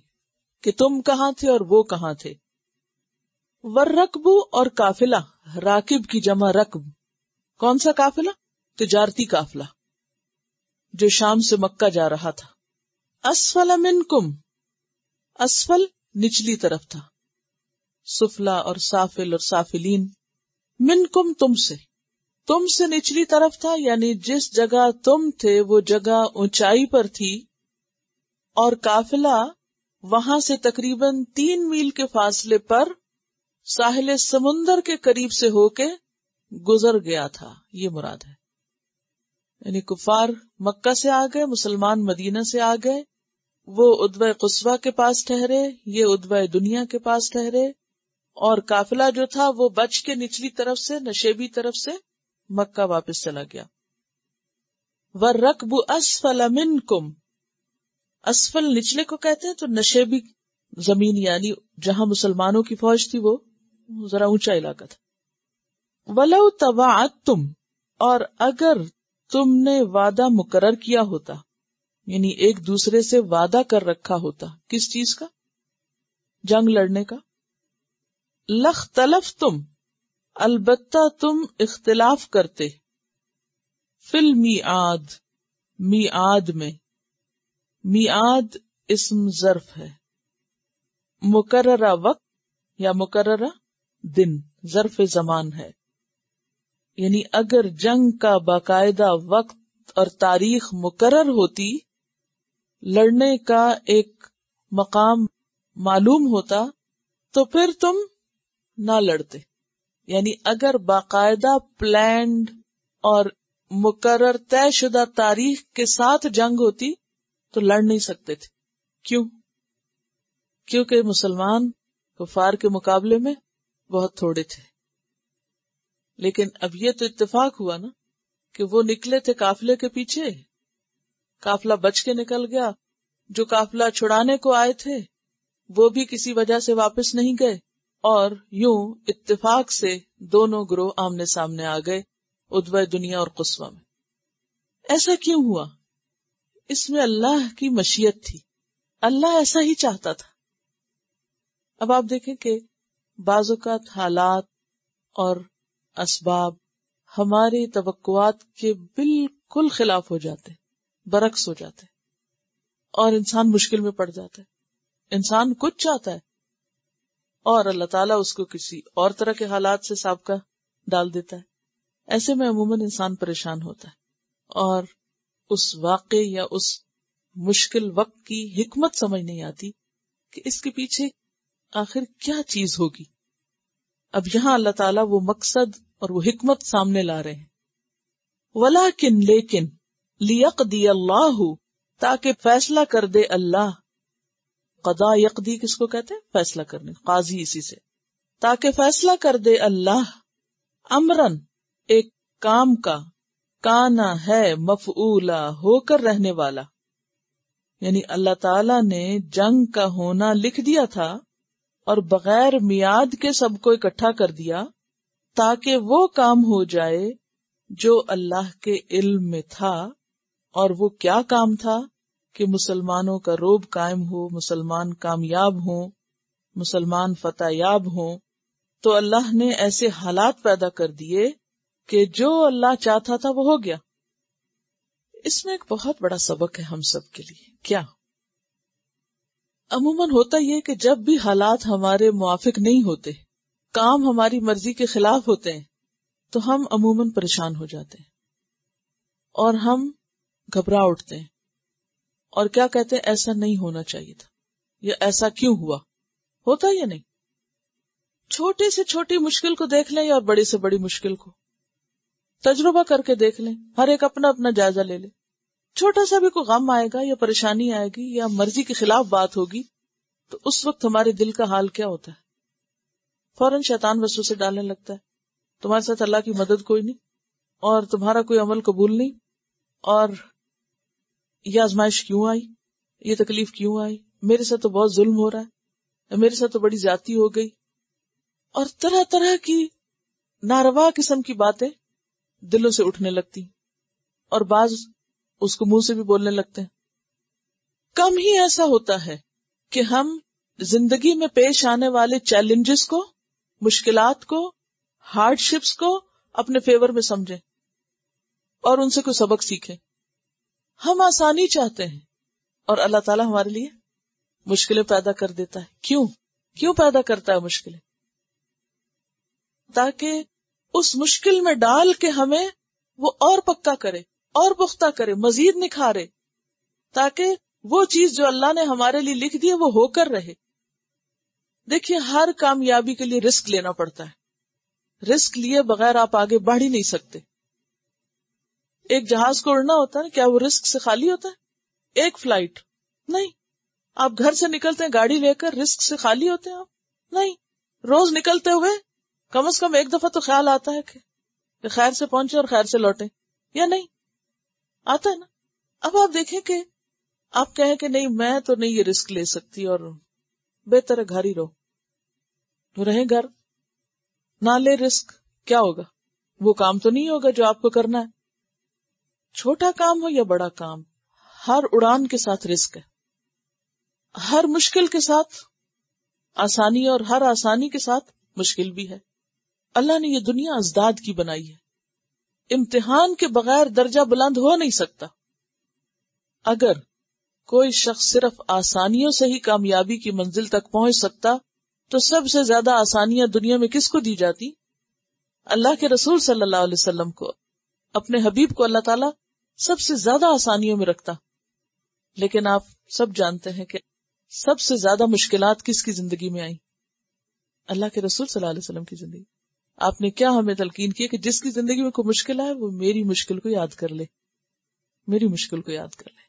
कि तुम कहां थे और वो कहाँ थे वर्रकबू और काफिला राकिब की जमा रकब कौन सा काफिला तिजारती काफिला जो शाम से मक्का जा रहा था असफल अमिन कुम असफल निचली तरफ था सुफला और साफिल और साफिलीन से तुम से निचली तरफ था यानी जिस जगह तुम थे वो जगह ऊंचाई पर थी और काफिला वहां से तकरीबन तीन मील के फासले पर साहिल समुन्दर के करीब से होके गुजर गया था ये मुराद है यानी कुफार मक्का से आ गए मुसलमान मदीना से आ गए वो उदवय कुस्वा के पास ठहरे ये उद्वय दुनिया के पास ठहरे और काफिला जो था वो बच के निचली तरफ से नशेबी तरफ से मक्का वापस चला गया व रकबू असफल मिन कुम असफल निचले को कहते हैं तो नशेबी जमीन यानी जहां मुसलमानों की फौज थी वो जरा ऊंचा इलाका था वलो तवात तुम और अगर तुमने वादा मुकर किया होता यानी एक दूसरे से वादा कर रखा होता किस चीज का जंग लड़ने का लख तलफ तुम अलबत्ता तुम इख्तिलाफ करते फिल मी आद में मी आद इसम जर्फ है मुकर्रा वक्त या मुकर्रा दिन जर्फ जमान है यानी अगर जंग का बाकायदा वक्त और तारीख मुकर्र होती लड़ने का एक मकाम मालूम होता तो फिर तुम ना लड़ते यानी अगर बाकायदा प्लैंड और मुकर तय शुदा तारीख के साथ जंग होती तो लड़ नहीं सकते थे क्यों क्योंकि मुसलमान कुफार के मुकाबले में बहुत थोड़े थे लेकिन अब ये तो इतफाक हुआ ना कि वो निकले थे काफिले के पीछे काफिला बच के निकल गया जो काफिला छुड़ाने को आए थे वो भी किसी वजह से वापस नहीं गए और यूं इत्तेफाक से दोनों ग्रोह आमने सामने आ गए उद्वय दुनिया और कुस्वा में ऐसा क्यों हुआ इसमें अल्लाह की मशीयत थी अल्लाह ऐसा ही चाहता था अब आप देखें कि बाजुकात हालात और असबाब हमारी तवक्कुआत के बिल्कुल खिलाफ हो जाते बरक्स हो जाते और इंसान मुश्किल में पड़ जाता है इंसान कुछ चाहता है और अल्लाह ताला उसको किसी और तरह के हालात से सबका डाल देता है ऐसे में अमूमन इंसान परेशान होता है और उस वाक्य या उस मुश्किल वक्त की हिकमत समझ नहीं आती कि इसके पीछे आखिर क्या चीज होगी अब यहां अल्लाह ताला वो मकसद और वो हिकमत सामने ला रहे हैं वला किन लेकिन लियक दी अल्लाह ताकि फैसला कर दे अल्लाह कदा यकदी किसको कहते हैं फैसला करने काजी इसी से ताकि फैसला कर दे अल्लाह अमरन एक काम का काना है मफऊला होकर रहने वाला यानी अल्लाह ताला ने जंग का होना लिख दिया था और बगैर मियाद के सबको इकट्ठा कर दिया ताकि वो काम हो जाए जो अल्लाह के इल्म में था और वो क्या काम था कि मुसलमानों का रोब कायम हो मुसलमान कामयाब हो मुसलमान याब हो तो अल्लाह ने ऐसे हालात पैदा कर दिए कि जो अल्लाह चाहता था वो हो गया इसमें एक बहुत बड़ा सबक है हम सब के लिए क्या अमूमन होता यह कि जब भी हालात हमारे मुआफिक नहीं होते काम हमारी मर्जी के खिलाफ होते हैं तो हम अमूमन परेशान हो जाते हैं और हम घबरा उठते हैं और क्या कहते हैं ऐसा नहीं होना चाहिए था या ऐसा क्यों हुआ होता या नहीं छोटी से छोटी मुश्किल को देख लें और बड़ी से बड़ी मुश्किल को तजुर्बा करके देख लें हर एक अपना अपना जायजा ले ले छोटा सा भी कोई गम आएगा या परेशानी आएगी या मर्जी के खिलाफ बात होगी तो उस वक्त हमारे दिल का हाल क्या होता है फौरन शैतान वसू से डालने लगता है तुम्हारे साथ अल्लाह की मदद कोई नहीं और तुम्हारा कोई अमल कबूल नहीं और ये आजमाइश क्यों आई ये तकलीफ क्यों आई मेरे साथ तो बहुत जुल्म हो रहा है मेरे साथ तो बड़ी ज्यादा हो गई और तरह तरह की नारवा किस्म की बातें दिलों से उठने लगती और बाज उसको मुंह से भी बोलने लगते हैं कम ही ऐसा होता है कि हम जिंदगी में पेश आने वाले चैलेंजेस को मुश्किल को हार्डशिप्स को अपने फेवर में समझें और उनसे कोई सबक सीखें हम आसानी चाहते हैं और अल्लाह ताला हमारे लिए मुश्किलें पैदा कर देता है क्यों क्यों पैदा करता है मुश्किलें ताकि उस मुश्किल में डाल के हमें वो और पक्का करे और पुख्ता करे मजीद निखारे ताकि वो चीज जो अल्लाह ने हमारे लिए लिख दी है वो होकर रहे देखिए हर कामयाबी के लिए रिस्क लेना पड़ता है रिस्क लिए बगैर आप आगे बढ़ ही नहीं सकते एक जहाज को उड़ना होता है क्या वो रिस्क से खाली होता है एक फ्लाइट नहीं आप घर से निकलते हैं गाड़ी लेकर रिस्क से खाली होते हैं आप नहीं रोज निकलते हुए कम से कम एक दफा तो ख्याल आता है कि खैर से पहुंचे और खैर से लौटे या नहीं आता है ना अब आप देखें कि आप कहें कि नहीं मैं तो नहीं ये रिस्क ले सकती और बेहतर है घर ही रहो तो रहे घर ना ले रिस्क क्या होगा वो काम तो नहीं होगा जो आपको करना है छोटा काम हो या बड़ा काम हर उड़ान के साथ रिस्क है हर मुश्किल के साथ आसानी और हर आसानी के साथ मुश्किल भी है अल्लाह ने यह दुनिया अजदाद की बनाई है इम्तिहान के बगैर दर्जा बुलंद हो नहीं सकता अगर कोई शख्स सिर्फ आसानियों से ही कामयाबी की मंजिल तक पहुंच सकता तो सबसे ज्यादा आसानियां दुनिया में किसको दी जाती अल्लाह के रसूल सल्लल्लाहु अलैहि वसल्लम को अपने हबीब को अल्लाह ताला सबसे ज्यादा आसानियों में रखता लेकिन आप सब जानते हैं कि सबसे ज्यादा मुश्किल किसकी जिंदगी में आई अल्लाह के रसूल सल्लल्लाहु अलैहि वसल्लम की जिंदगी आपने क्या हमें तलकीन किया कि जिसकी जिंदगी में कोई मुश्किल आए वो मेरी मुश्किल को याद कर ले मेरी मुश्किल को याद कर ले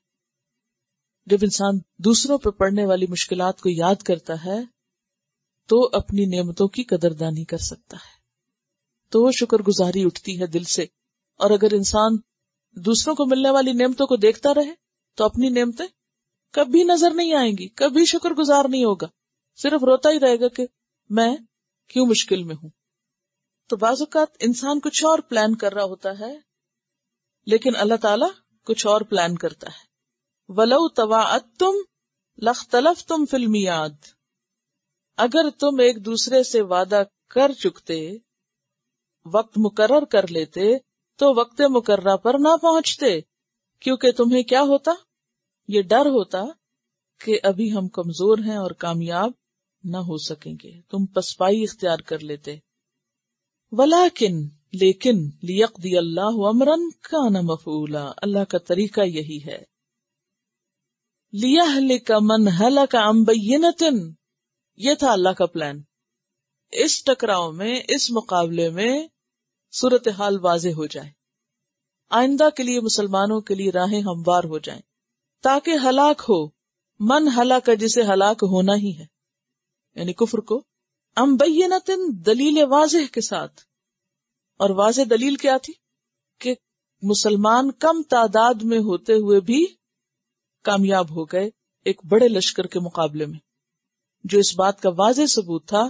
जब इंसान दूसरों पर पड़ने वाली मुश्किल को याद करता है तो अपनी नियमतों की कदरदानी कर सकता है तो वो शुक्रगुजारी उठती है दिल से और अगर इंसान दूसरों को मिलने वाली नेमतों को देखता रहे तो अपनी नेमतें कभी नजर नहीं आएंगी कभी शुक्रगुजार नहीं होगा सिर्फ रोता ही रहेगा कि मैं क्यों मुश्किल में हूं तो बाजुकात इंसान कुछ और प्लान कर रहा होता है लेकिन अल्लाह ताला कुछ और प्लान करता है वलऊ तवाअत तुम लख्तलफ तुम फिल्मियाद अगर तुम एक दूसरे से वादा कर चुकते वक्त मुकर कर लेते तो वक्त मुकर्रा पर ना पहुंचते क्योंकि तुम्हें क्या होता ये डर होता कि अभी हम कमजोर हैं और कामयाब ना हो सकेंगे तुम पसपाई इख्तियार कर लेते वलाकिन लेकिन दी अल्लाह अमरन का न मफूला अल्लाह का तरीका यही है लिया का मन हला का तिन ये था अल्लाह का प्लान इस टकराव में इस मुकाबले में सूरत हाल वाज हो जाए आइंदा के लिए मुसलमानों के लिए राहें हमवार हो जाए ताकि हलाक हो मन हलाक जिसे हलाक होना ही है यानी कुफर को तिन दलील वाजह के साथ और वाज दलील क्या थी कि मुसलमान कम तादाद में होते हुए भी कामयाब हो गए एक बड़े लश्कर के मुकाबले में जो इस बात का वाज सबूत था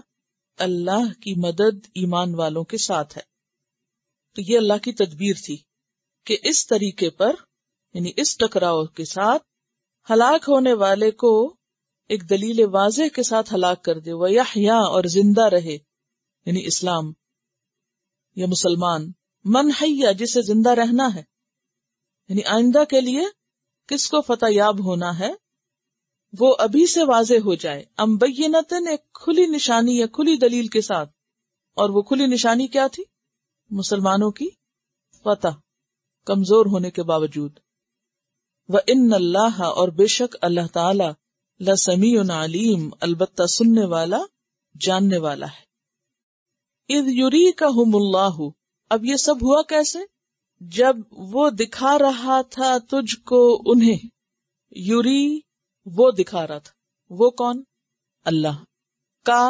अल्लाह की मदद ईमान वालों के साथ है तो ये अल्लाह की तदबीर थी कि इस तरीके पर यानी इस टकराव के साथ हलाक होने वाले को एक दलील वाजे के साथ हलाक कर दे वह या और जिंदा रहे यानी इस्लाम या मुसलमान मन हैया जिसे जिंदा रहना है यानी आइंदा के लिए किसको फतेयाब होना है वो अभी से वाजे हो जाए अम्बैनतन एक खुली निशानी या खुली दलील के साथ और वो खुली निशानी क्या थी मुसलमानों की फतह कमजोर होने के बावजूद व इन अल्लाह और बेशक अल्लाह ताला लसमी अलीम अलबत्ता सुनने वाला जानने वाला है इद यूरी का हमुल्लाह अब ये सब हुआ कैसे जब वो दिखा रहा था तुझको उन्हें यूरी वो दिखा रहा था वो कौन अल्लाह का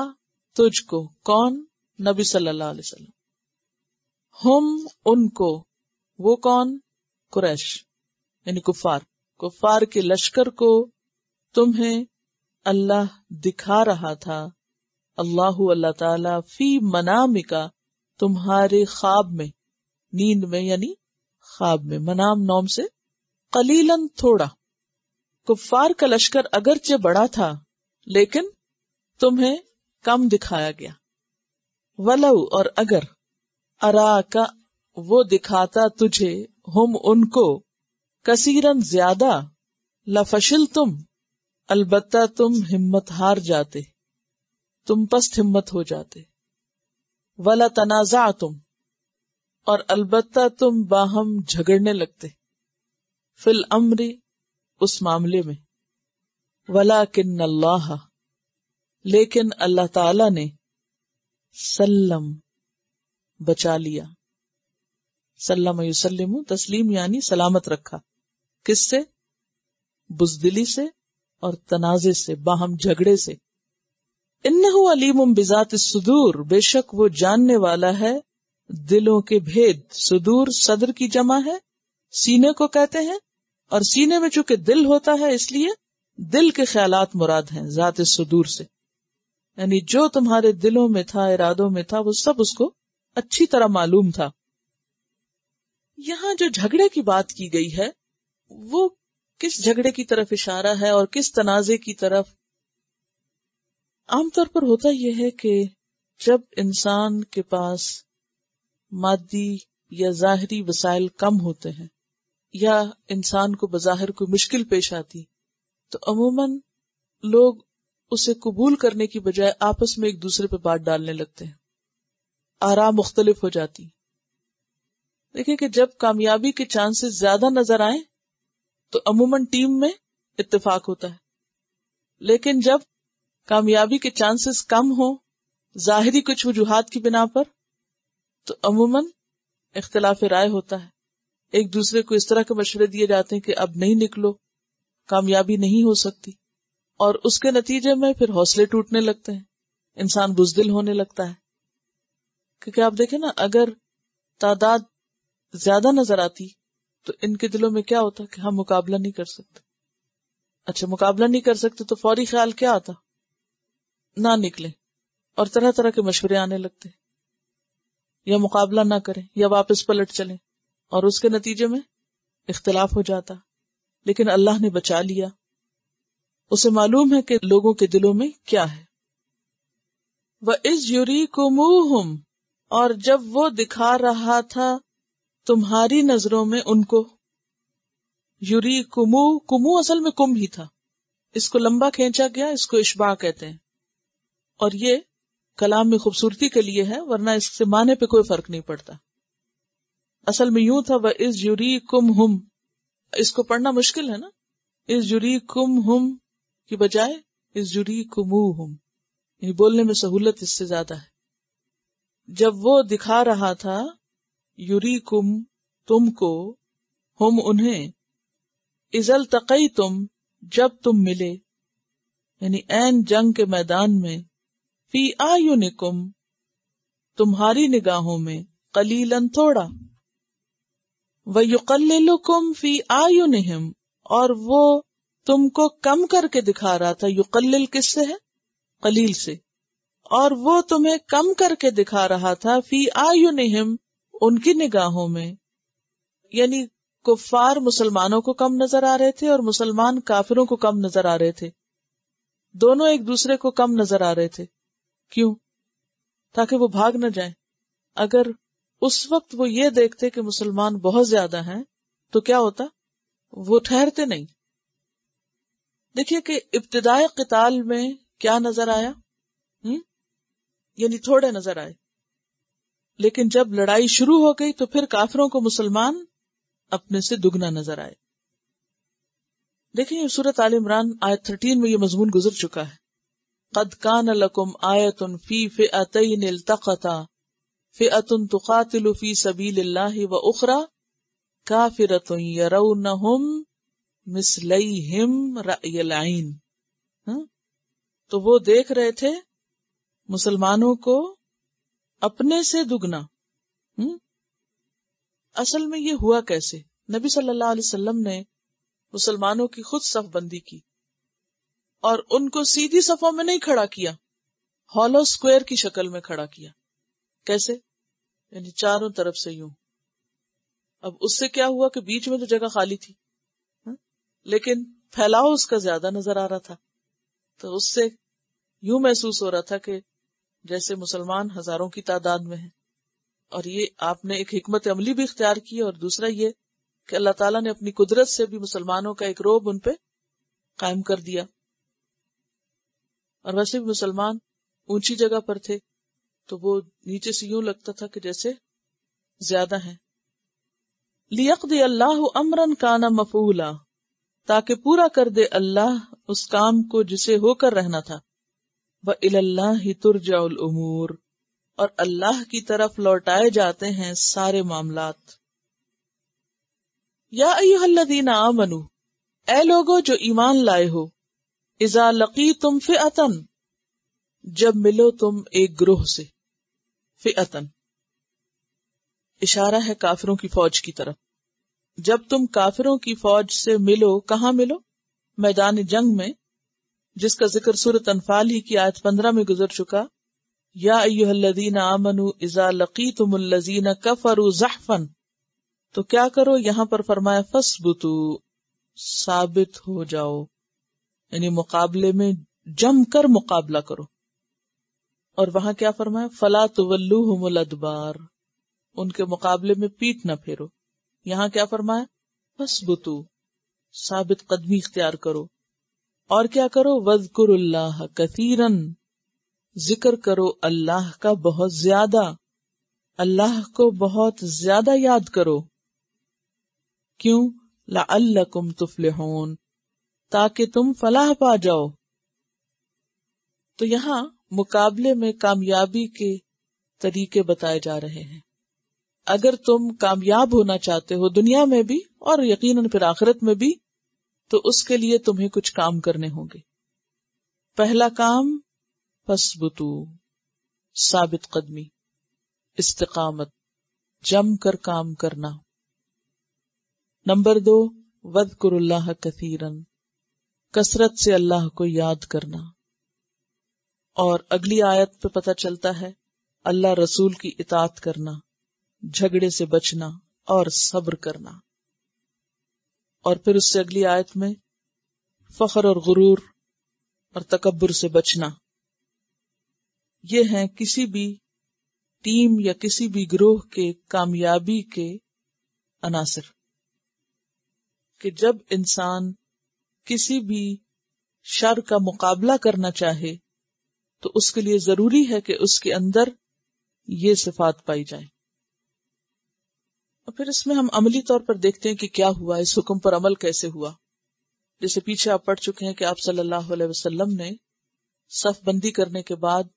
तुझको कौन नबी सल्लल्लाहु अलैहि वसल्लम हम उनको वो कौन कुरैश यानी कुफार कुफार के लश्कर को तुम्हें अल्लाह दिखा रहा था अल्लाह अल्लाह ताला फी मनामिका तुम्हारे ख्वाब में नींद में यानी ख्वाब में मनाम नाम से कलीलन थोड़ा कुफार का लश्कर अगरचे बड़ा था लेकिन तुम्हें कम दिखाया गया वलव और अगर का वो दिखाता तुझे हम उनको कसीरन ज्यादा लफशिल तुम अलबत्ता तुम हिम्मत हार जाते तुम पस्त हिम्मत हो जाते वला तनाजा तुम और अलबत्ता तुम बाहम झगड़ने लगते फिल अमरी उस मामले में वला किन्न अल्लाह लेकिन अल्लाह ताला ने सल्लम बचा लिया सल्लम तस्लीम यानी सलामत रखा किससे बुजदिली से और तनाजे से बाहम झगड़े से इन अलीम बिजात सुदूर बेशक वो जानने वाला है दिलों के भेद सुदूर सदर की जमा है सीने को कहते हैं और सीने में चूंकि दिल होता है इसलिए दिल के ख्याल मुराद हैं जात सुदूर से यानी जो तुम्हारे दिलों में था इरादों में था वो सब उसको अच्छी तरह मालूम था यहां जो झगड़े की बात की गई है वो किस झगड़े की तरफ इशारा है और किस तनाजे की तरफ आमतौर पर होता यह है कि जब इंसान के पास मादी या जाहरी वसाइल कम होते हैं या इंसान को बजाहिर कोई मुश्किल पेश आती तो अमूमन लोग उसे कबूल करने की बजाय आपस में एक दूसरे पर बात डालने लगते हैं आरा मुख्तलिफ हो जाती देखें कि जब कामयाबी के चांसेस ज्यादा नजर आए तो अमूमन टीम में इतफाक होता है लेकिन जब कामयाबी के चांसेस कम हो जाहरी कुछ वजूहत की बिना पर तो अमूमन इख्तलाफ राय होता है एक दूसरे को इस तरह के मशवरे दिए जाते हैं कि अब नहीं निकलो कामयाबी नहीं हो सकती और उसके नतीजे में फिर हौसले टूटने लगते हैं इंसान बुजदिल होने लगता है क्योंकि आप देखें ना अगर तादाद ज्यादा नजर आती तो इनके दिलों में क्या होता कि हम मुकाबला नहीं कर सकते अच्छा मुकाबला नहीं कर सकते तो फौरी ख्याल क्या आता ना निकले और तरह तरह के मशवरे आने लगते या मुकाबला ना करें या वापस पलट चलें और उसके नतीजे में इख्तलाफ हो जाता लेकिन अल्लाह ने बचा लिया उसे मालूम है कि लोगों के दिलों में क्या है वह इस यूरी को और जब वो दिखा रहा था तुम्हारी नजरों में उनको यूरी कुमु कुमु असल में कुम ही था इसको लंबा खींचा गया इसको इशबा कहते हैं और ये कलाम में खूबसूरती के लिए है वरना इससे माने पे कोई फर्क नहीं पड़ता असल में यूं था वह इस यूरी कुम हुम इसको पढ़ना मुश्किल है ना इस जुरी कुम हुम की बजाय इस जुरी कुमू हुम बोलने में सहूलत इससे ज्यादा है जब वो दिखा रहा था यूरी कुम तुमको हम उन्हें इजल तकई तुम जब तुम मिले यानी एन जंग के मैदान में फी निकुम तुम्हारी निगाहों में कलीलन थोड़ा कुम फी निम और वो तुमको कम करके दिखा रहा था युकल किससे है कलील से और वो तुम्हें कम करके दिखा रहा था फी आयुनिहिम उनकी निगाहों में यानी कुफार मुसलमानों को कम नजर आ रहे थे और मुसलमान काफिरों को कम नजर आ रहे थे दोनों एक दूसरे को कम नजर आ रहे थे क्यों ताकि वो भाग न जाए अगर उस वक्त वो ये देखते कि मुसलमान बहुत ज्यादा हैं तो क्या होता वो ठहरते नहीं देखिए कि इब्तदाई कताल में क्या नजर आया हुँ? हम्म? यानी थोड़े नजर आए लेकिन जब लड़ाई शुरू हो गई तो फिर काफिरों को मुसलमान अपने से दुगना नजर आए देखिए सूरत आल इमरान आयत थर्टीन में ये मजमून गुजर चुका है कद कान लकुम आयतुन फी फिअतैन इल्तकता फिअतुन तुकातिलु फी सबीलिल्लाहि व उखरा काफिरतुन यरौनहुम मिसलैहिम रअयल ऐन हाँ? तो वो देख रहे थे मुसलमानों को अपने से दुगना हुँ? हम्म? असल में ये हुआ कैसे नबी सल्लल्लाहु अलैहि वसल्लम ने मुसलमानों की खुद सफबंदी की और उनको सीधी सफों में नहीं खड़ा किया हॉलो स्क्वायर की शक्ल में खड़ा किया कैसे यानी चारों तरफ से यूं अब उससे क्या हुआ कि बीच में तो जगह खाली थी हा? हम्म? लेकिन फैलाव उसका ज्यादा नजर आ रहा था तो उससे यूं महसूस हो रहा था कि जैसे मुसलमान हजारों की तादाद में है और ये आपने एक हमत अमली भी इख्तियार की और दूसरा ये कि अल्लाह ताला ने अपनी कुदरत से भी मुसलमानों का एक रोब उन पे कायम कर दिया और वैसे भी मुसलमान ऊंची जगह पर थे तो वो नीचे से यूं लगता था कि जैसे ज्यादा है लियकद अल्लाह अमरन काना मफूला ताकि पूरा कर दे अल्लाह उस काम को जिसे होकर रहना था व इल्लाह तुरजाउल और अल्लाह की तरफ लौटाए जाते हैं सारे मामलात या अयुहल्लदीन आमनु ए लोगो जो ईमान लाए हो इजा लकी तुम फिअतन जब मिलो तुम एक ग्रोह से फिअतन इशारा है काफिरों की फौज की तरफ जब तुम काफिरों की फौज से मिलो कहा मिलो मैदान जंग में जिसका जिक्र सूरत अनफाल ही की आयत पंद्रह में गुजर चुका या आमन इजा लकी तुमल्लजीन कफरू जहफन तो क्या करो यहां पर फरमाया फसबुतु साबित हो जाओ यानी मुकाबले में जमकर मुकाबला करो और वहां क्या फरमाया फला तुवल्लू हमल अदबार उनके मुकाबले में पीठ न फेरो यहाँ क्या फरमाया फसबुतु साबित कदमी इख्तियार करो और क्या करो वजकुरुल्लाह कथीरन जिक्र करो अल्लाह का बहुत ज्यादा अल्लाह को बहुत ज्यादा याद करो क्यों लाकुम तुफलिहोन ताकि तुम फलाह पा जाओ तो यहाँ मुकाबले में कामयाबी के तरीके बताए जा रहे हैं अगर तुम कामयाब होना चाहते हो दुनिया में भी और यकीनन फिर आखिरत में भी तो उसके लिए तुम्हें कुछ काम करने होंगे पहला काम फसबुतू साबित कदमी इस्तकामत जम कर काम करना नंबर दो वद कुरुल्लाह कथीरन कसरत से अल्लाह को याद करना और अगली आयत पे पता चलता है अल्लाह रसूल की इतात करना झगड़े से बचना और सब्र करना और फिर उससे अगली आयत में फखर और गुरूर और तकबर से बचना ये हैं किसी भी टीम या किसी भी ग्रोह के कामयाबी के अनासर कि जब इंसान किसी भी शर का मुकाबला करना चाहे तो उसके लिए जरूरी है कि उसके अंदर ये सिफात पाई जाए और फिर इसमें हम अमली तौर पर देखते हैं कि क्या हुआ इस हुक्म पर अमल कैसे हुआ जैसे पीछे आप पढ़ चुके हैं कि आप सल्लल्लाहु अलैहि वसल्लम ने सफ बंदी करने के बाद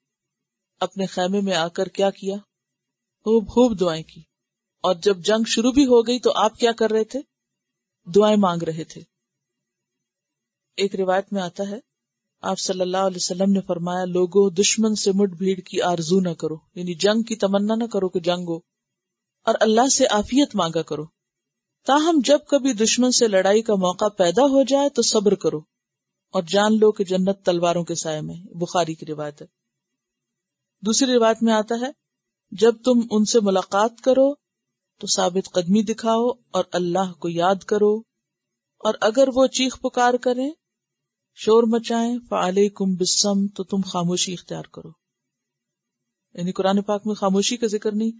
अपने खैमे में आकर क्या किया खूब तो खूब दुआएं की और जब जंग शुरू भी हो गई तो आप क्या कर रहे थे दुआएं मांग रहे थे एक रिवायत में आता है आप सल्लल्लाहु अलैहि वसल्लम ने फरमाया लोगों दुश्मन से मुठभेड़ की आरजू ना करो यानी जंग की तमन्ना ना करो कि जंग हो और अल्लाह से आफियत मांगा करो ताहम जब कभी दुश्मन से लड़ाई का मौका पैदा हो जाए तो सब्र करो और जान लो कि जन्नत तलवारों के साय में बुखारी की रिवायत है दूसरी रिवायत में आता है जब तुम उनसे मुलाकात करो तो साबित कदमी दिखाओ और अल्लाह को याद करो और अगर वो चीख पुकार करें शोर मचाएं फाले कुम बिस्सम तो तुम खामोशी इख्तियार करो यानी कुरान पाक में खामोशी का जिक्र नहीं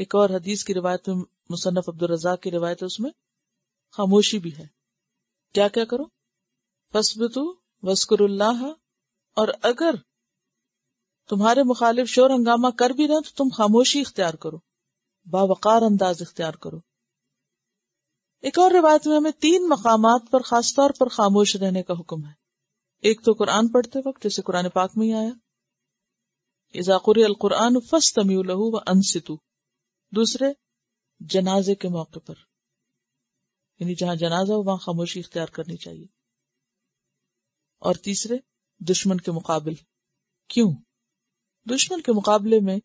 एक और हदीस की रिवायत में मुसनफ अब्दुल रजाक की रिवायत है उसमें खामोशी भी है क्या क्या करो फसब फसबतु वस्कुरुल्लाह और अगर तुम्हारे मुखालिफ शोर हंगामा कर भी रहे तो तुम खामोशी इख्तियार करो बावकार अंदाज इख्तियार करो एक और रिवायत में हमें तीन मकाम पर खासतौर पर खामोश रहने का हुक्म है एक तो कुरान पढ़ते वक्त जैसे कुरान पाक में ही आया इजाकुर अल कुरान फस तमील व अनसितु दूसरे जनाजे के मौके पर यानी जहां जनाजा हो वहां खामोशी इख्तियार करनी चाहिए और तीसरे दुश्मन के मुकाबले क्यों दुश्मन के मुकाबले में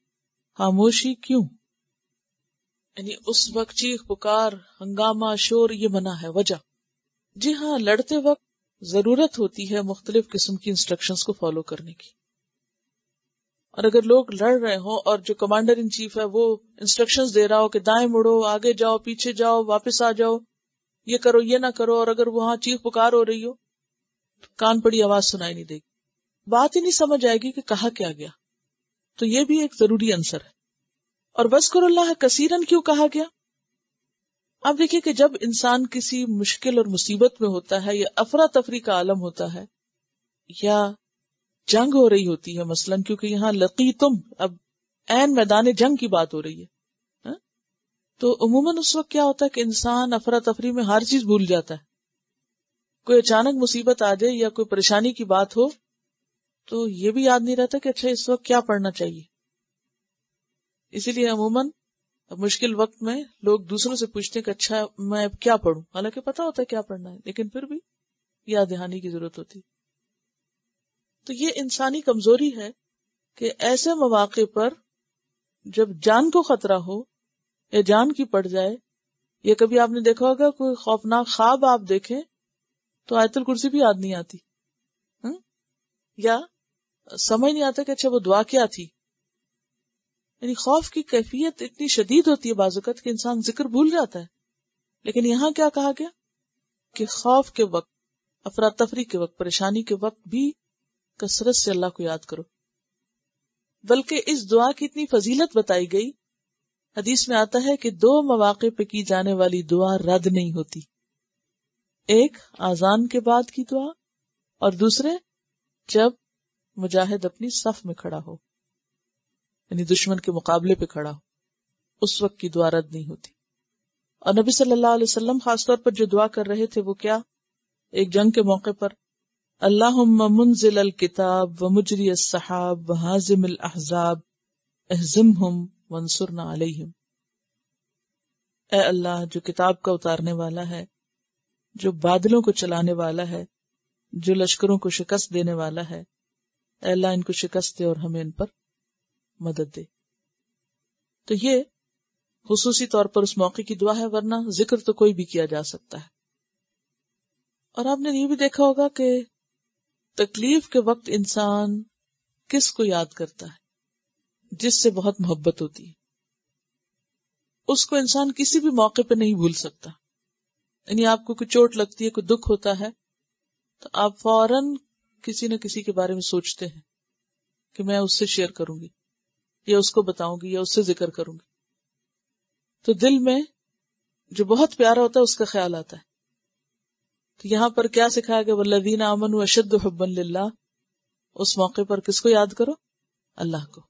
खामोशी क्यों यानी उस वक्त चीख पुकार हंगामा शोर ये मना है वजह जी हाँ लड़ते वक्त जरूरत होती है मुख्तलिफ किस्म की इंस्ट्रक्शंस को फॉलो करने की और अगर लोग लड़ रहे हों और जो कमांडर इन चीफ है वो इंस्ट्रक्शंस दे रहा हो कि दाएं मुड़ो आगे जाओ पीछे जाओ वापस आ जाओ ये करो ये ना करो और अगर वहां चीफ पुकार हो रही हो तो कान पड़ी आवाज सुनाई नहीं देगी बात ही नहीं समझ आएगी कि कहा क्या गया तो ये भी एक जरूरी आंसर है और वस्कुरल्लाह कसीरन क्यों कहा गया आप देखिए कि जब इंसान किसी मुश्किल और मुसीबत में होता है या अफरा तफरी का आलम होता है या जंग हो रही होती है मसलन क्योंकि यहाँ लकी तुम अब एन मैदान जंग की बात हो रही है हाँ? तो उमूमन उस वक्त क्या होता है कि इंसान अफरा तफरी में हर चीज भूल जाता है कोई अचानक मुसीबत आ जाए या कोई परेशानी की बात हो तो ये भी याद नहीं रहता कि अच्छा इस वक्त क्या पढ़ना चाहिए इसीलिए अमूमन मुश्किल वक्त में लोग दूसरों से पूछते हैं कि अच्छा मैं अब क्या पढ़ू हालांकि पता होता है क्या पढ़ना है लेकिन फिर भी याद दहानी की जरूरत होती है तो ये इंसानी कमजोरी है कि ऐसे मौाक़े पर जब जान को खतरा हो या जान की पड़ जाए या कभी आपने देखा होगा कोई खौफनाक ख्वाब आप देखें तो आयतुल कुर्सी भी याद नहीं आती हुँ? हम्म? या समझ नहीं आता कि अच्छा वो दुआ क्या थी यानी खौफ की कैफियत इतनी शदीद होती है बाजुकत कि इंसान जिक्र भूल जाता है लेकिन यहां क्या कहा गया कि खौफ के वक्त अफरा तफरी के वक्त परेशानी के वक्त भी कसरत से अल्लाह को याद करो बल्कि इस दुआ की इतनी फजीलत बताई गई हदीस में आता है कि दो मौाक़े पे की जाने वाली दुआ रद्द नहीं होती एक आजान के बाद की दुआ और दूसरे जब मुजाहिद अपनी सफ में खड़ा हो यानी दुश्मन के मुकाबले पे खड़ा हो उस वक्त की दुआ रद्द नहीं होती और नबी सल्लल्लाहु अलैहि वसल्लम खासतौर पर जो दुआ कर रहे थे वो क्या एक जंग के मौके पर अल्लाह मुंजिल अल किताब व मुजरी सहाब व हाजिम अल अहजाब अहजिम हम वंसुरना अलहिम ए अल्लाह जो किताब का उतारने वाला है जो बादलों को चलाने वाला है जो लश्करों को शिकस्त देने वाला है अल्लाह इनको शिकस्त दे और हमें इन पर मदद दे तो ये खसूसी तौर पर उस मौके की दुआ है वरना जिक्र तो कोई भी किया जा सकता है और आपने ये भी देखा होगा कि तकलीफ के वक्त इंसान किस को याद करता है जिससे बहुत मोहब्बत होती है उसको इंसान किसी भी मौके पर नहीं भूल सकता यानी आपको कोई चोट लगती है कोई दुख होता है तो आप फौरन किसी न किसी के बारे में सोचते हैं कि मैं उससे शेयर करूंगी या उसको बताऊंगी या उससे जिक्र करूंगी तो दिल में जो बहुत प्यारा होता है उसका ख्याल आता है तो यहाँ पर क्या सिखाया गया वल्लदीन अमन अशद हब्बन लिल्ला उस मौके पर किसको याद करो अल्लाह को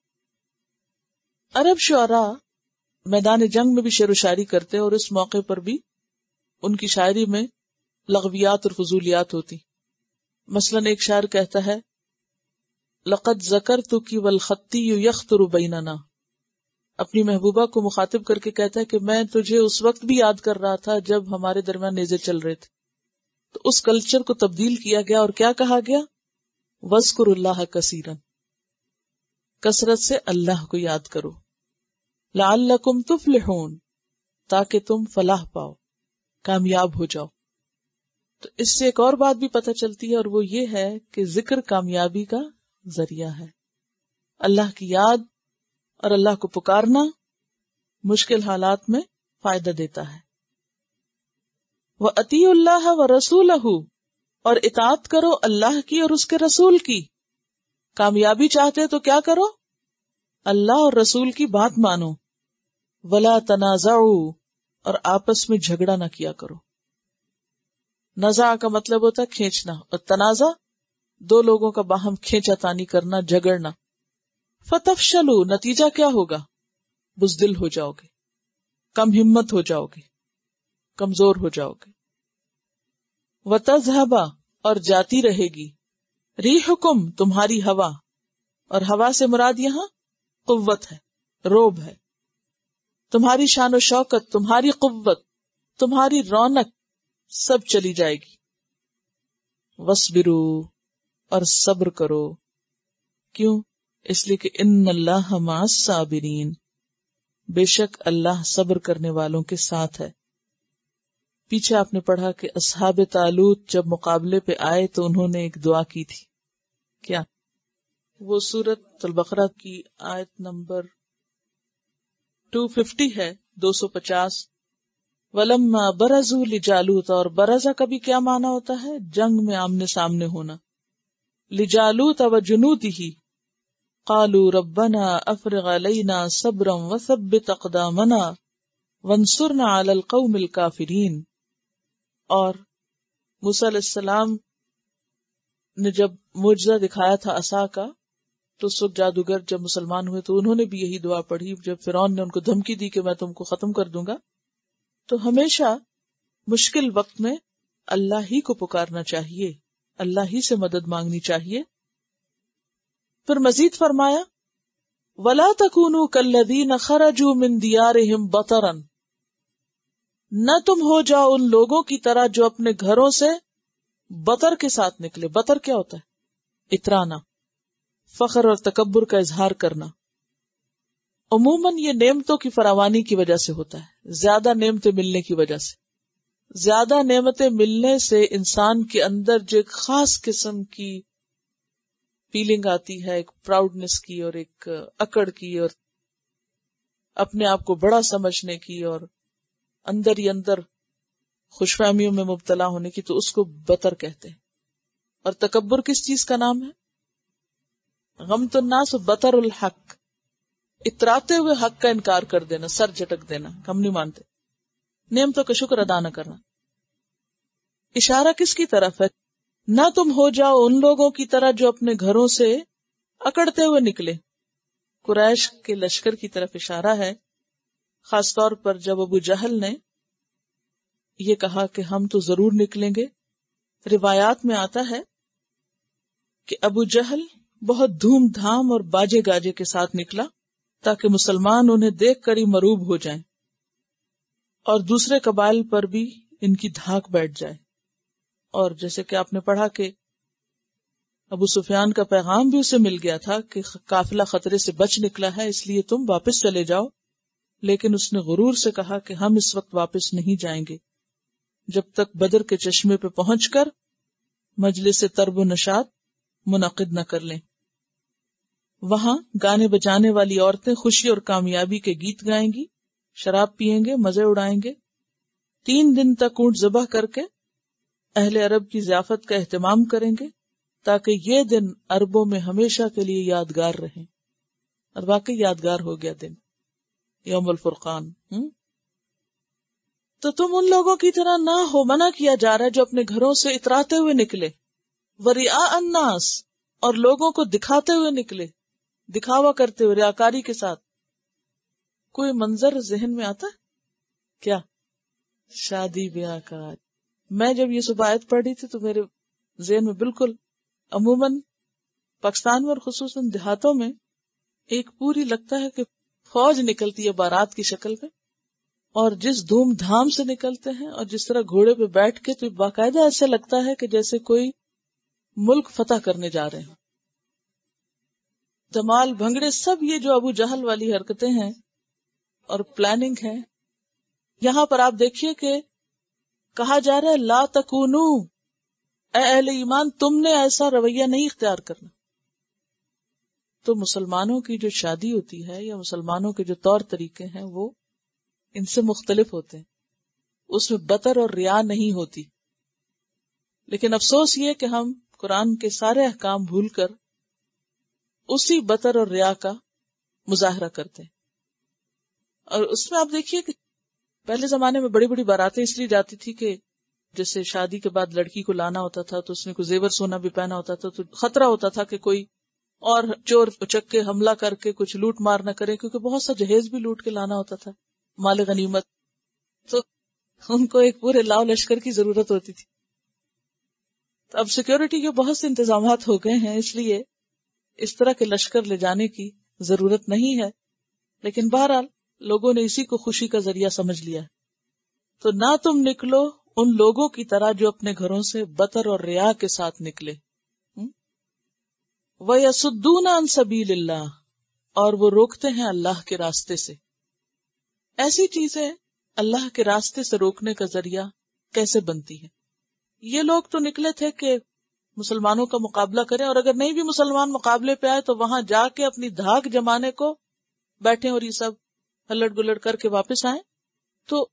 अरब शरा मैदान जंग में भी शेर शायरी करते और इस मौके पर भी उनकी शायरी में लगवियात और फजूलियात होती मसलन एक शायर कहता है लकत जकर तो की वलखती यू यख्त रुबैना अपनी महबूबा को मुखातिब करके कहता है कि मैं तुझे उस वक्त भी याद कर रहा था जब हमारे दरम्यान नेजे चल रहे थे तो उस कल्चर को तब्दील किया गया और क्या कहा गया वस्कुरुल्लाह कसीरन कसरत से अल्लाह को याद करो लाकुम तुफलिहोन ताकि तुम फलाह पाओ कामयाब हो जाओ तो इससे एक और बात भी पता चलती है और वो ये है कि जिक्र कामयाबी का जरिया है अल्लाह की याद और अल्लाह को पुकारना मुश्किल हालात में फायदा देता है वह अति अल्लाह व रसूल और इतात करो अल्लाह की और उसके रसूल की कामयाबी चाहते तो क्या करो अल्लाह और रसूल की बात मानो वला तनाजाऊ और आपस में झगड़ा ना किया करो नजा का मतलब होता है खींचना और तनाजा दो लोगों का बाहम खेचा तानी करना झगड़ना फतफ शलू नतीजा क्या होगा बुजदिल हो जाओगे कम हिम्मत हो जाओगे कमजोर हो जाओगे वतजहबा और जाती रहेगी री हुकुम तुम्हारी हवा और हवा से मुराद यहां कुव्वत है रोब है तुम्हारी शान और शौकत तुम्हारी कुव्वत तुम्हारी रौनक सब चली जाएगी वसबिरू और सब्र करो क्यों इसलिए कि इन अल्लाह साबिरीन बेशक अल्लाह सब्र करने वालों के साथ है पीछे आपने पढ़ा कि असहाब तालूत जब मुकाबले पे आए तो उन्होंने एक दुआ की थी क्या वो सूरत तलबकरा की आयत नंबर 250 है 250 वलम बरजू लिजालूत और बरजा का भी क्या माना होता है जंग में आमने सामने होना लिजालूत अब जुनूद ही कालू रबना अफर गलना सब्रम व सब्बित अकदामना वंसुरना अलल कौमिल काफिरीन और मूसम ने जब मुजा दिखाया था असा का तो उस वक्त जादूगर जब मुसलमान हुए तो उन्होंने भी यही दुआ पढ़ी जब फिर ने उनको धमकी दी कि मैं तुमको खत्म कर दूंगा तो हमेशा मुश्किल वक्त में अल्लाह ही को पुकारना चाहिए अल्लाह ही से मदद मांगनी चाहिए फिर मजीद फरमाया वला तकून कल्लदीन खराजू मिन दियारहिम बतरन न तुम हो जाओ उन लोगों की तरह जो अपने घरों से बतर के साथ निकले बतर क्या होता है इतराना फखर और तकबर का इजहार करना अमूमन ये नेमतों की फरावानी की वजह से होता है ज्यादा नेमतें मिलने की वजह से ज्यादा नेमतें मिलने से इंसान के अंदर जो एक खास किस्म की फीलिंग आती है एक प्राउडनेस की और एक अकड़ की और अपने आप को बड़ा समझने की और अंदर ही अंदर खुशफहमियों में मुबतला होने की तो उसको बतर कहते हैं और तकबर किस चीज का नाम है गम तो नास बतर उल हक इतराते हुए हक का इनकार कर देना सर झटक देना हम नहीं मानते तो का शुक्र अदा न करना इशारा किसकी तरफ है ना तुम हो जाओ उन लोगों की तरह जो अपने घरों से अकड़ते हुए निकले कुरैश के लश्कर की तरफ इशारा है खास तौर पर जब अबू जहल ने ये कहा कि हम तो जरूर निकलेंगे रिवायात में आता है कि अबू जहल बहुत धूमधाम और बाजे गाजे के साथ निकला ताकि मुसलमान उन्हें देख कर ही मरूब हो जाए और दूसरे कबाइल पर भी इनकी धाक बैठ जाए और जैसे कि आपने पढ़ा कि अबू सुफियान का पैगाम भी उसे मिल गया था कि काफिला खतरे से बच निकला है इसलिए तुम वापस चले जाओ लेकिन उसने गुरूर से कहा कि हम इस वक्त वापस नहीं जाएंगे जब तक बदर के चश्मे पे पहुंचकर मजलिस तरब नशात मुनद न कर लें वहां गाने बजाने वाली औरतें खुशी और कामयाबी के गीत गाएंगी शराब पियेंगे मजे उड़ाएंगे तीन दिन तक ऊंट जबह करके अहल अरब की जियाफत का अहतमाम करेंगे ताकि ये दिन अरबों में हमेशा के लिए यादगार रहे और वाकई यादगार हो गया दिन यौमल फुरकान हम्म? तो तुम उन लोगों की तरह ना हो मना किया जा रहा है जो अपने घरों से इतराते हुए निकले वरिया अन्नास और लोगों को दिखाते हुए निकले दिखावा करते हुए रियाकारी के साथ कोई मंजर जहन में आता क्या शादी ब्याह का मैं जब ये सुबह पढ़ रही थी तो मेरे जहन में बिल्कुल अमूमन पाकिस्तान में और खसूस देहातों में एक पूरी लगता है कि फौज निकलती है बारात की शक्ल में और जिस धूमधाम से निकलते हैं और जिस तरह घोड़े पे बैठ के तो बाकायदा ऐसा लगता है कि जैसे कोई मुल्क फतह करने जा रहे हो धमाल भंगड़े सब ये जो अबू जहल वाली हरकतें हैं और प्लानिंग है यहां पर आप देखिए कि कहा जा रहा है ला तकूनू अहल ईमान तुमने ऐसा रवैया नहीं इख्तियार करना तो मुसलमानों की जो शादी होती है या मुसलमानों के जो तौर तरीके हैं वो इनसे मुख्तलिफ होते हैं उसमें बतर और रिया नहीं होती लेकिन अफसोस ये कि हम कुरान के सारे अहकाम भूल कर उसी बतर और रिया का मुजाहरा करते हैं और उसमें आप देखिए कि पहले जमाने में बड़ी बड़ी बारातें इसलिए जाती थी कि जैसे शादी के बाद लड़की को लाना होता था तो उसने को जेवर सोना भी पहना होता था तो खतरा होता था कि कोई और चोर उचक के हमला करके कुछ लूट मार ना करे क्योंकि बहुत सा जहेज भी लूट के लाना होता था माल गनीमत तो उनको एक पूरे लाव लश्कर की जरूरत होती थी तो अब सिक्योरिटी के बहुत से इंतजाम हो गए हैं इसलिए इस तरह के लश्कर ले जाने की जरूरत नहीं है लेकिन बहरहाल लोगों ने इसी को खुशी का जरिया समझ लिया तो ना तुम निकलो उन लोगों की तरह जो अपने घरों से बतर और रिया के साथ निकले अन सबील और वो रोकते हैं अल्लाह के रास्ते से ऐसी चीजें अल्लाह के रास्ते से रोकने का जरिया कैसे बनती है ये लोग तो निकले थे कि मुसलमानों का मुकाबला करें और अगर नहीं भी मुसलमान मुकाबले पे आए तो वहां जाके अपनी धाक जमाने को बैठे और ये सब हल्लड़ गुल्लड़ करके वापस आए तो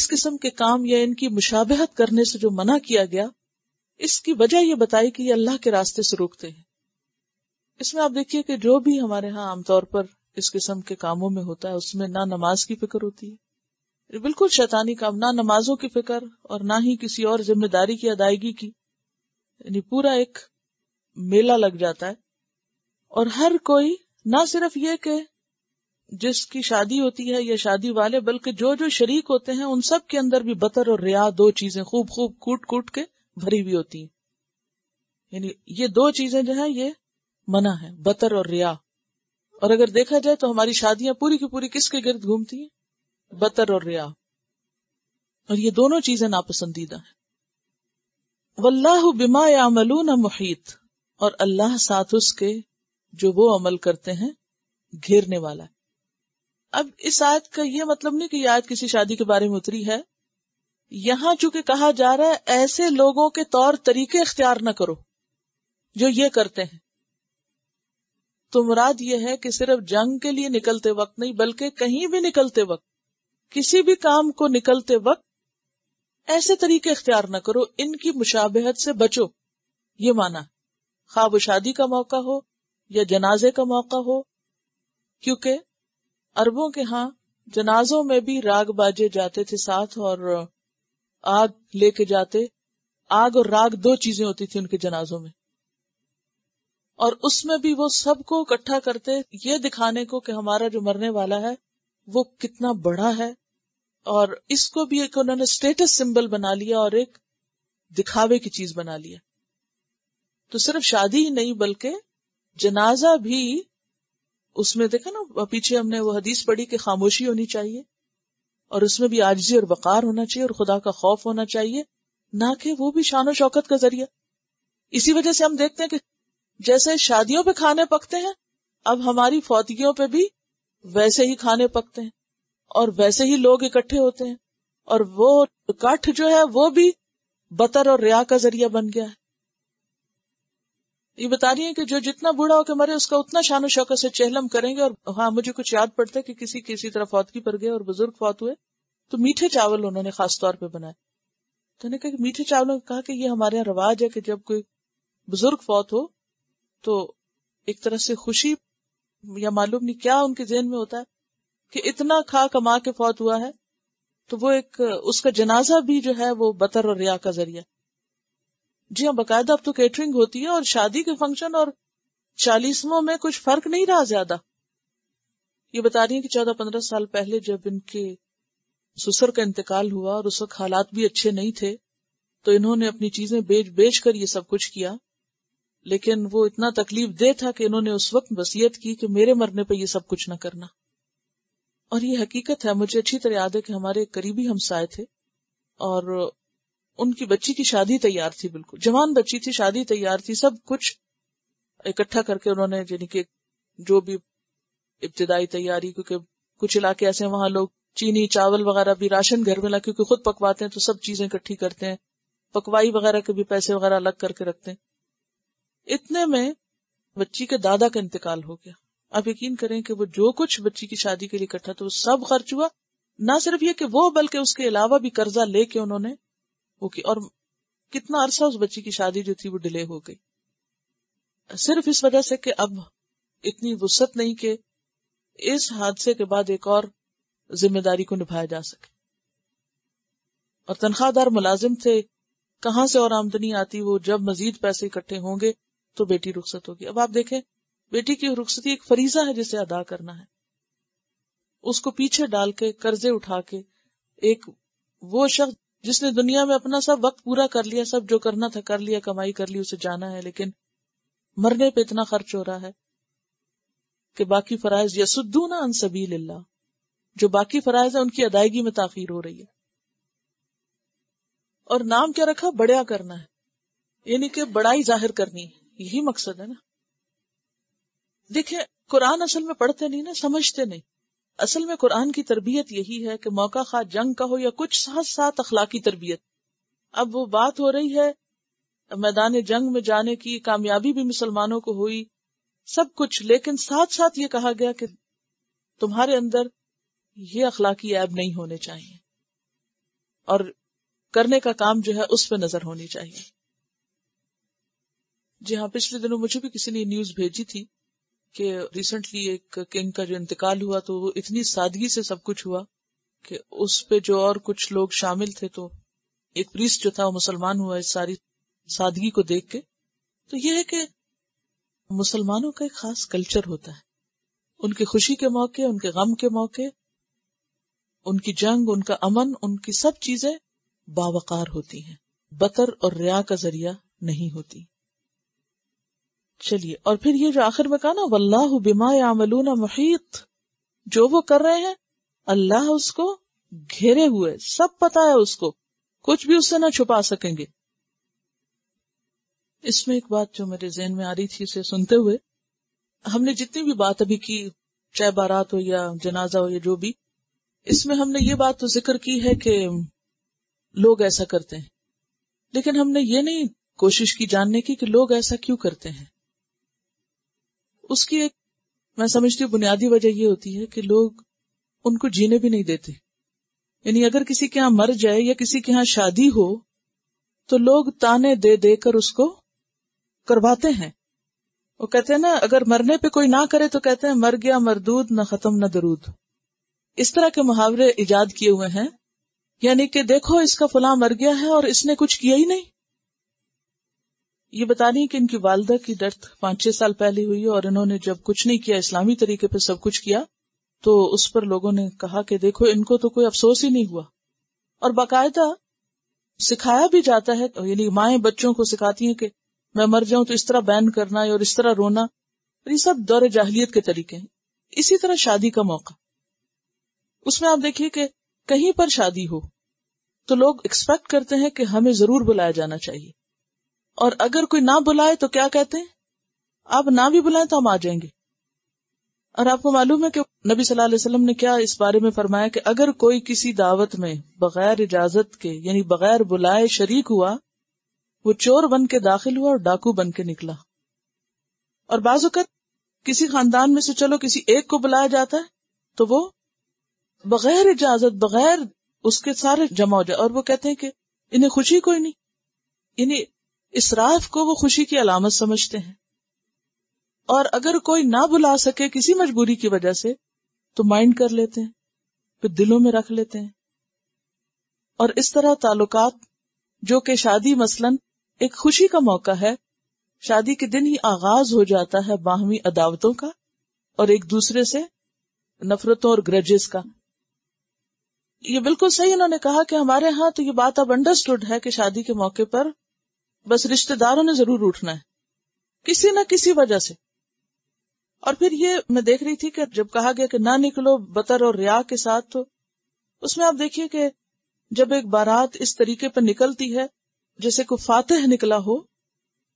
इस किस्म के काम या इनकी मुशाबहत करने से जो मना किया गया इसकी वजह यह बताई कि ये अल्लाह के रास्ते से रोकते हैं इसमें आप देखिए कि जो भी हमारे यहाँ आमतौर पर इस किस्म के कामों में होता है उसमें ना नमाज की फिक्र होती है बिल्कुल शैतानी काम ना नमाजों की फिक्र और ना ही किसी और जिम्मेदारी की अदायगी की यानी पूरा एक मेला लग जाता है और हर कोई ना सिर्फ ये कि जिसकी शादी होती है या शादी वाले बल्कि जो जो शरीक होते हैं उन सब के अंदर भी बतर और रिया दो चीजें खूब खूब कूट कूट के भरी हुई होती हैं यानी ये दो चीजें जो है ये मना है बतर और रिया और अगर देखा जाए तो हमारी शादियां पूरी की पूरी किसके गिर्द घूमती हैं बतर और रिया और ये दोनों चीजें नापसंदीदा है वल्लाह बिमा अमलून मुहित और अल्लाह साथ उसके जो वो अमल करते हैं घेरने वाला है अब इस आयत का यह मतलब नहीं कि आयत किसी शादी के बारे में उतरी है यहां चूंकि कहा जा रहा है ऐसे लोगों के तौर तरीके इख्तियार ना करो जो ये करते हैं तो मुराद ये है कि सिर्फ जंग के लिए निकलते वक्त नहीं बल्कि कहीं भी निकलते वक्त किसी भी काम को निकलते वक्त ऐसे तरीके इख्तियार न करो इनकी मुशाबहत से बचो ये माना खाब शादी का मौका हो या जनाजे का मौका हो क्योंकि अरबों के यहां जनाजों में भी राग बाजे जाते थे साथ और आग लेके जाते आग और राग दो चीजें होती थी उनके जनाजों में और उसमें भी वो सबको इकट्ठा करते ये दिखाने को कि हमारा जो मरने वाला है वो कितना बड़ा है और इसको भी एक उन्होंने स्टेटस सिंबल बना लिया और एक दिखावे की चीज बना लिया तो सिर्फ शादी ही नहीं बल्कि जनाजा भी उसमें देखा ना पीछे हमने वो हदीस पढ़ी कि खामोशी होनी चाहिए और उसमें भी आजी और वकार होना चाहिए और खुदा का खौफ होना चाहिए ना कि वो भी शान शौकत का जरिया इसी वजह से हम देखते हैं कि जैसे शादियों पे खाने पकते हैं अब हमारी फौतगियों पे भी वैसे ही खाने पकते हैं और वैसे ही लोग इकट्ठे होते हैं और वो इकट्ठ जो है वो भी बतर और रिया का जरिया बन गया है ये बता रही है कि जो जितना बूढ़ा होकर मरे उसका उतना शान शौकत से चहलम करेंगे और हाँ मुझे कुछ याद पड़ता है कि किसी किसी तरह फौतगी पर गए और बुजुर्ग फौत हुए तो मीठे चावल उन्होंने खास तौर पे बनाए तो उन्होंने कहा मीठे चावलों ने कहा कि ये हमारे यहाँ रिवाज है कि जब कोई बुजुर्ग फौत हो तो एक तरह से खुशी या मालूम नहीं क्या उनके जेहन में होता है कि इतना खा कमा के फौत हुआ है तो वो एक उसका जनाजा भी जो है वो बतर और रिया का जरिया जी हाँ बाकायदा अब तो कैटरिंग होती है और शादी के फंक्शन और चालीसवों में कुछ फर्क नहीं रहा ज्यादा ये बता रही है कि चौदह पंद्रह साल पहले जब इनके सुसर का इंतकाल हुआ और उस वक्त हालात भी अच्छे नहीं थे तो इन्होंने अपनी चीजें बेच बेच कर ये सब कुछ किया लेकिन वो इतना तकलीफ दे था कि इन्होंने उस वक्त वसीयत की कि मेरे मरने पर ये सब कुछ ना करना और ये हकीकत है मुझे अच्छी तरह याद है कि हमारे करीबी हमसाए थे और उनकी बच्ची की शादी तैयार थी बिल्कुल जवान बच्ची थी शादी तैयार थी सब कुछ इकट्ठा करके उन्होंने यानी कि जो भी इब्तदाई तैयारी क्योंकि कुछ इलाके ऐसे हैं वहां लोग चीनी चावल वगैरह भी राशन घर में ला क्योंकि खुद पकवाते हैं तो सब चीजें इकट्ठी करते हैं पकवाई वगैरह के भी पैसे वगैरह अलग करके रखते हैं इतने में बच्ची के दादा का इंतकाल हो गया आप यकीन करें कि वो जो कुछ बच्ची की शादी के लिए इकट्ठा था वो सब खर्च हुआ ना सिर्फ ये कि वो बल्कि उसके अलावा भी कर्जा लेके उन्होंने वो की और कितना अरसा उस बच्ची की शादी जो थी वो डिले हो गई सिर्फ इस वजह से कि अब इतनी वसत नहीं कि इस हादसे के बाद एक और जिम्मेदारी को निभाया जा सके और तनख्वाहदार मुलाजिम थे कहां से और आमदनी आती वो जब मजीद पैसे इकट्ठे होंगे तो बेटी रुखसत होगी अब आप देखें बेटी की रुखसती एक फरीजा है जिसे अदा करना है उसको पीछे डाल के कर्जे उठा के एक वो शख्स जिसने दुनिया में अपना सब वक्त पूरा कर लिया सब जो करना था कर लिया कमाई कर ली उसे जाना है लेकिन मरने पे इतना खर्च हो रहा है कि बाकी फराइज यसुद्दू ना अन अनसबील जो बाकी फराइज है उनकी अदायगी में ताखिर हो रही है और नाम क्या रखा बड़ा करना है यानी कि बड़ाई जाहिर करनी है यही मकसद है ना देखे कुरान असल में पढ़ते नहीं ना समझते नहीं असल में कुरान की तरबियत यही है कि मौका खा जंग का हो या कुछ साथ साथ अखलाकी तरबियत अब वो बात हो रही है मैदान जंग में जाने की कामयाबी भी मुसलमानों को हुई सब कुछ लेकिन साथ साथ ये कहा गया कि तुम्हारे अंदर ये अखलाकी ऐब नहीं होने चाहिए और करने का काम जो है उस पर नजर होनी चाहिए जी हाँ पिछले दिनों मुझे भी किसी ने न्यूज भेजी थी कि रिसेंटली एक किंग का जो इंतकाल हुआ तो वो इतनी सादगी से सब कुछ हुआ कि उस पे जो और कुछ लोग शामिल थे तो एक प्रीस जो था वो मुसलमान हुआ इस सारी सादगी को देख के तो यह है कि मुसलमानों का एक खास कल्चर होता है उनकी खुशी के मौके उनके गम के मौके उनकी जंग उनका अमन उनकी सब चीजें बावकार होती हैं बतर और रिया का जरिया नहीं होती चलिए और फिर ये जो आखिर में कहा ना वल्लाह बिमा यामलूना मुहित जो वो कर रहे हैं अल्लाह उसको घेरे हुए सब पता है उसको कुछ भी उससे ना छुपा सकेंगे इसमें एक बात जो मेरे जहन में आ रही थी उसे सुनते हुए हमने जितनी भी बात अभी की चाहे बारात हो या जनाजा हो या जो भी इसमें हमने ये बात तो जिक्र की है कि लोग ऐसा करते हैं लेकिन हमने ये नहीं कोशिश की जानने की कि लोग ऐसा क्यों करते हैं उसकी एक मैं समझती हूँ बुनियादी वजह यह होती है कि लोग उनको जीने भी नहीं देते यानी अगर किसी के यहां मर जाए या किसी के यहां शादी हो तो लोग ताने दे देकर उसको करवाते हैं वो कहते हैं ना अगर मरने पे कोई ना करे तो कहते हैं मर गया मरदूद न खत्म न दरूद इस तरह के मुहावरे इजाद किए हुए हैं यानी कि देखो इसका फुला मर गया है और इसने कुछ किया ही नहीं ये बता रही कि इनकी वालदा की डेथ पांच छह साल पहले हुई और इन्होंने जब कुछ नहीं किया इस्लामी तरीके पर सब कुछ किया तो उस पर लोगों ने कहा कि देखो इनको तो कोई अफसोस ही नहीं हुआ और बाकायदा सिखाया भी जाता है तो यानी माएं बच्चों को सिखाती हैं कि मैं मर जाऊं तो इस तरह बैन करना और इस तरह रोना ये सब दौर जाहलीत के तरीके हैं इसी तरह शादी का मौका उसमें आप देखिए कि कहीं पर शादी हो तो लोग एक्सपेक्ट करते हैं कि हमें जरूर बुलाया जाना चाहिए और अगर कोई ना बुलाए तो क्या कहते हैं आप ना भी बुलाएं तो हम आ जाएंगे और आपको मालूम है कि नबी सल्लल्लाहु अलैहि वसल्लम ने क्या इस बारे में फरमाया कि अगर कोई किसी दावत में बगैर इजाजत के यानी बगैर बुलाए शरीक हुआ वो चोर बन के दाखिल हुआ और डाकू बन के निकला और बाजुकत किसी खानदान में से चलो किसी एक को बुलाया जाता है तो वो बगैर इजाजत बगैर उसके सारे जमा हो जाए और वो कहते हैं कि इन्हें खुशी कोई नहीं इन्हें इसराफ को वो खुशी की अलामत समझते हैं और अगर कोई ना बुला सके किसी मजबूरी की वजह से तो माइंड कर लेते हैं फिर दिलों में रख लेते हैं और इस तरह ताल्लुकात जो कि शादी मसलन एक खुशी का मौका है शादी के दिन ही आगाज हो जाता है बाहमी अदावतों का और एक दूसरे से नफरतों और ग्रजेस का ये बिल्कुल सही उन्होंने कहा कि हमारे यहां तो ये बात अब अंडरस्टूड है कि शादी के मौके पर बस रिश्तेदारों ने जरूर उठना है किसी ना किसी वजह से और फिर ये मैं देख रही थी कि जब कहा गया कि ना निकलो बतर और रिया के साथ तो उसमें आप देखिए कि जब एक बारात इस तरीके पर निकलती है जैसे कोई फातह निकला हो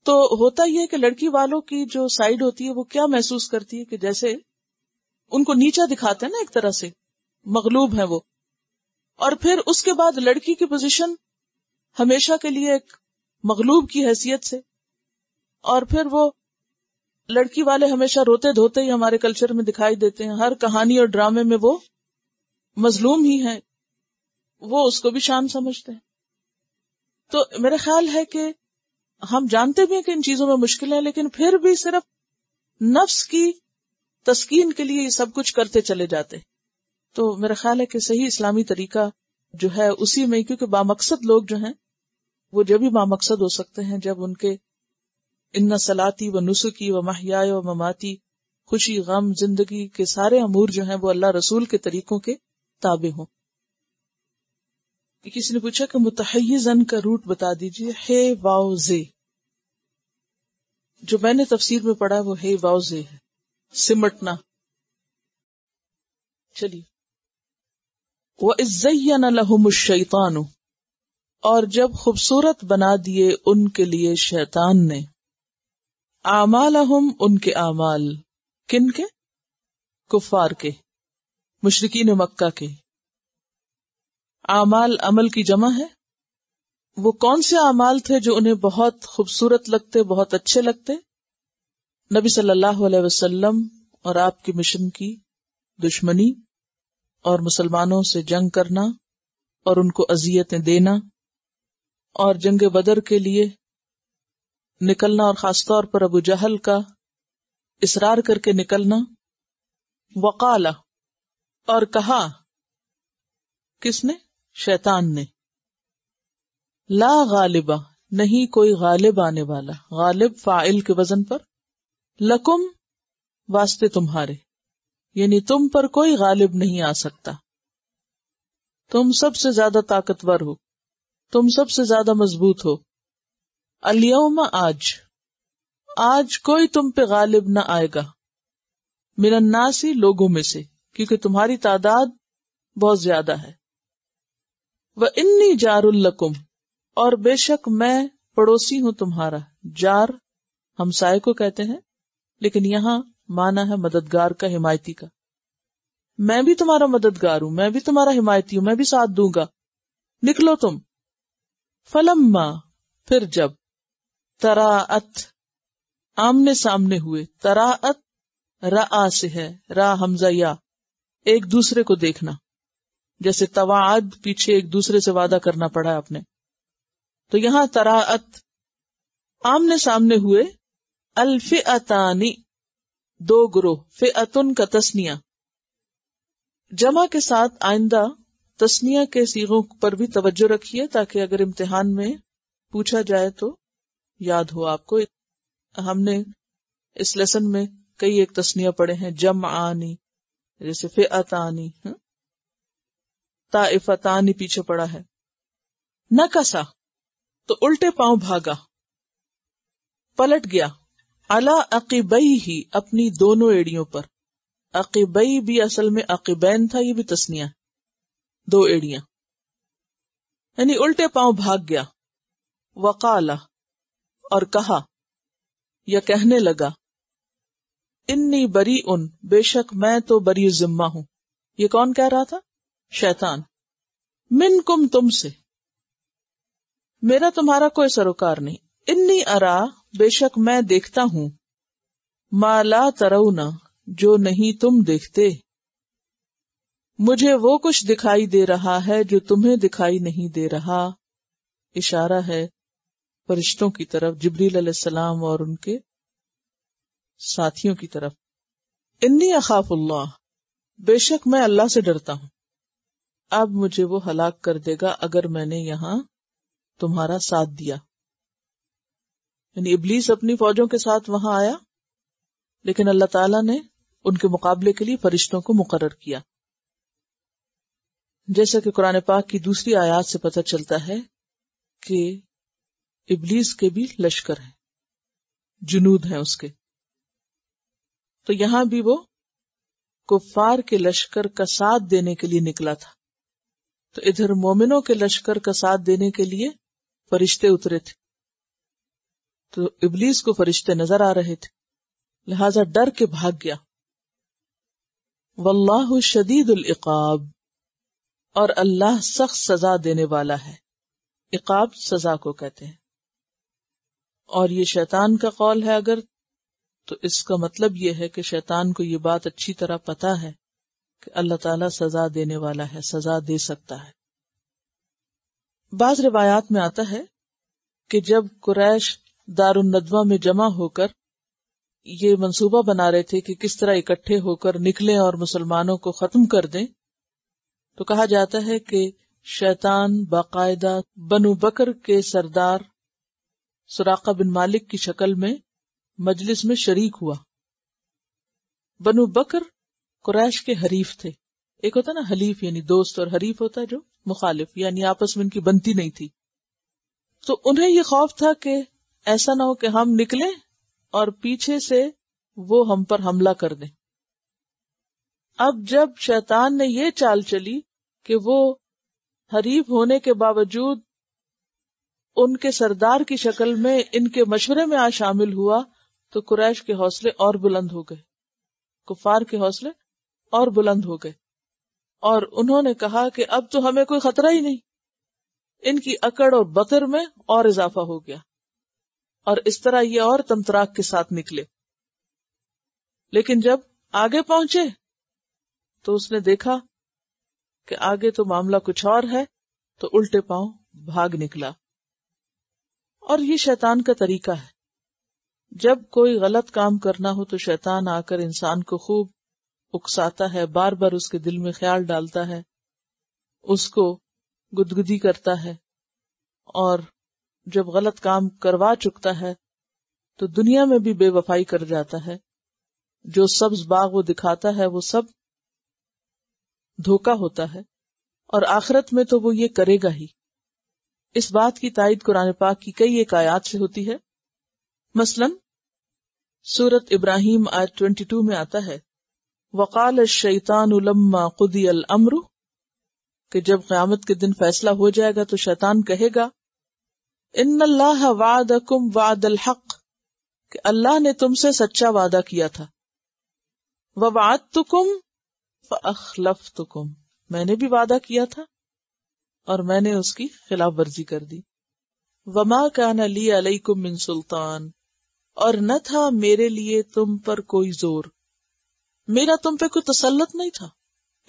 तो होता यह कि लड़की वालों की जो साइड होती है वो क्या महसूस करती है कि जैसे उनको नीचा दिखाते हैं ना एक तरह से मगलूब है वो और फिर उसके बाद लड़की की पोजीशन हमेशा के लिए एक मगलूब की हैसियत से और फिर वो लड़की वाले हमेशा रोते धोते ही हमारे कल्चर में दिखाई देते हैं हर कहानी और ड्रामे में वो मजलूम ही है वो उसको भी शान समझते हैं तो मेरा ख्याल है कि हम जानते भी हैं कि इन चीजों में मुश्किल है लेकिन फिर भी सिर्फ नफ्स की तस्कीन के लिए ये सब कुछ करते चले जाते हैं तो मेरा ख्याल है कि सही इस्लामी तरीका जो है उसी में क्योंकि बामकसद लोग जो हैं वो जब भी मामकसद हो सकते हैं जब उनके इन्ना सलाती व नुसुकी व महिया व ममाती खुशी गम जिंदगी के सारे अमूर जो हैं वो अल्लाह रसूल के तरीकों के ताबे हों किसी ने पूछा कि मुतहजन का रूट बता दीजिए हे वाउजे जो मैंने तफसीर में पढ़ा वो हे वाउजे है सिमटना चलिए वह इज्जैन लहुम शैतान और जब खूबसूरत बना दिए उनके लिए शैतान ने आमाल हम उनके आमाल किन के कुफार के मुशरकिन मक्का के आमाल अमल की जमा है वो कौन से आमाल थे जो उन्हें बहुत खूबसूरत लगते बहुत अच्छे लगते नबी सल्लल्लाहु अलैहि वसल्लम और आपके मिशन की दुश्मनी और मुसलमानों से जंग करना और उनको अजियतें देना और जंग बदर के लिए निकलना और खासतौर पर अबू जहल का इसरार करके निकलना वकाला और कहा किसने शैतान ने ला गालिबा नहीं कोई गालिब आने वाला गालिब फाइल के वजन पर लकुम वास्ते तुम्हारे यानी तुम पर कोई गालिब नहीं आ सकता तुम सबसे ज्यादा ताकतवर हो तुम सबसे ज्यादा मजबूत हो अलियम आज आज कोई तुम पे गालिब न आएगा मिनन्नासी लोगों में से क्योंकि तुम्हारी तादाद बहुत ज्यादा है वह इन्नी जारुल्लकुम और बेशक मैं पड़ोसी हूं तुम्हारा जार हमसाय को कहते हैं लेकिन यहां माना है मददगार का हिमायती का मैं भी तुम्हारा मददगार हूं मैं भी तुम्हारा हिमायती हूं मैं भी साथ दूंगा निकलो तुम फलम्मा फिर जब तराअत आमने सामने हुए तराअत रा से है रा हमजा या एक दूसरे को देखना जैसे तवाद पीछे एक दूसरे से वादा करना पड़ा आपने तो यहां तराअत आमने सामने हुए अल्फिअतानी दो ग्रोह फिअतुन का तस्निया जमा के साथ आइंदा तस्निया के सीगों पर भी तवज्जो रखिए ताकि अगर इम्तिहान में पूछा जाए तो याद हो आपको हमने इस लेसन में कई एक तस्निया पढ़े हैं जम आनी जैसे फे अतानी ताइफतानी पीछे पड़ा है न कसा तो उल्टे पांव भागा पलट गया अला अकीबई ही अपनी दोनों एड़ियों पर अकीबई भी असल में अकीबैन था ये भी तस्निया दो एड़िया यानी उल्टे पांव भाग गया वकाला और कहा या कहने लगा इन्नी बरी उन बेशक मैं तो बरी जिम्मा हूं ये कौन कह रहा था शैतान मिन कुम तुम से मेरा तुम्हारा कोई सरोकार नहीं इन्नी अरा बेशक मैं देखता हूं माला तरौना जो नहीं तुम देखते मुझे वो कुछ दिखाई दे रहा है जो तुम्हें दिखाई नहीं दे रहा इशारा है फरिश्तों की तरफ जबरील और उनके साथियों की तरफ इन्नी अखाफुल्लाह बेशक मैं अल्लाह से डरता हूं अब मुझे वो हलाक कर देगा अगर मैंने यहां तुम्हारा साथ दिया यानी इबलीस अपनी फौजों के साथ वहां आया लेकिन अल्लाह ताला ने उनके मुकाबले के लिए फरिश्तों को मुकर किया जैसा कि कुरान पाक की दूसरी आयात से पता चलता है कि इबलीस के भी लश्कर हैं जुनूद हैं उसके तो यहां भी वो कुफार के लश्कर का साथ देने के लिए निकला था तो इधर मोमिनों के लश्कर का साथ देने के लिए फरिश्ते उतरे थे तो इबलीस को फरिश्ते नजर आ रहे थे लिहाजा डर के भाग गया वल्लाह शदीद इकाब और अल्लाह सख्त सजा देने वाला है इकाब सजा को कहते हैं और ये शैतान का कौल है अगर तो इसका मतलब यह है कि शैतान को यह बात अच्छी तरह पता है कि अल्लाह ताला सजा देने वाला है सजा दे सकता है बाज रिवायात में आता है कि जब कुरैश दारदवा में जमा होकर ये मंसूबा बना रहे थे कि किस तरह इकट्ठे होकर निकलें और मुसलमानों को खत्म कर दें तो कहा जाता है कि शैतान बाकायदा बनु बकर के सरदार सुराका बिन मालिक की शक्ल में मजलिस में शरीक हुआ बनु बकर कुरैश के हरीफ थे एक होता ना हलीफ यानी दोस्त और हरीफ होता जो मुखालिफ यानी आपस में इनकी बनती नहीं थी तो उन्हें ये खौफ था कि ऐसा ना हो कि हम निकले और पीछे से वो हम पर हमला कर दें अब जब शैतान ने ये चाल चली कि वो हरीफ होने के बावजूद उनके सरदार की शक्ल में इनके मशवरे में आ शामिल हुआ तो कुरैश के हौसले और बुलंद हो गए कुफार के हौसले और बुलंद हो गए और उन्होंने कहा कि अब तो हमें कोई खतरा ही नहीं इनकी अकड़ और बकर में और इजाफा हो गया और इस तरह ये और तंत्राक के साथ निकले लेकिन जब आगे पहुंचे तो उसने देखा कि आगे तो मामला कुछ और है तो उल्टे पांव भाग निकला और ये शैतान का तरीका है जब कोई गलत काम करना हो तो शैतान आकर इंसान को खूब उकसाता है बार बार उसके दिल में ख्याल डालता है उसको गुदगुदी करता है और जब गलत काम करवा चुकता है तो दुनिया में भी बेवफाई कर जाता है जो सब्ज बाग वो दिखाता है वो सब धोखा होता है और आखिरत में तो वो ये करेगा ही इस बात की तायद कुरान पाक की कई एक आयात से होती है मसलन सूरत इब्राहिम आयत 22 में आता है वकाल शैतान उलम्मा खुदी अल अमरू कि जब क्यामत के दिन फैसला हो जाएगा तो शैतान कहेगा इन अल्लाह वाद अकुम वाद अल हक कि अल्लाह ने तुमसे सच्चा वादा किया था ववाद तुकुम अखलफ तुकुम मैंने भी वादा किया था और मैंने उसकी खिलाफ वर्जी कर दी वमा कान अली अलैकुम मिन सुल्तान और न था मेरे लिए तुम पर कोई जोर मेरा तुम पे कोई तसलत नहीं था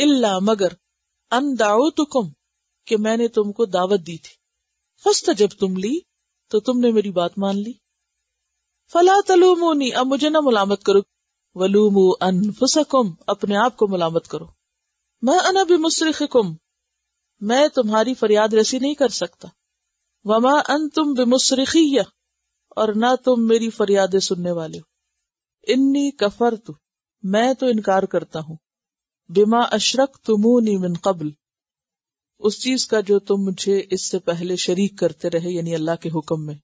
इल्ला मगर अन दाओ तुकुम कि मैंने तुमको दावत दी थी फस्त जब तुम ली तो तुमने मेरी बात मान ली फला तलूमोनी अब मुझे ना मुलामत करो वलूम अनफुसकुम अपने आप को मलामत करो मैं अना भी मुसरखुम मैं तुम्हारी फरियाद रसी नहीं कर सकता वमा अन तुम बेमुसरखी और ना तुम मेरी फरियादे सुनने वाले हो इन्नी कफर तु मैं तो इनकार करता हूं बिमा अशरक तुमूनी मिन कबल उस चीज का जो तुम मुझे इससे पहले शरीक करते रहे यानी अल्लाह के हुक्म में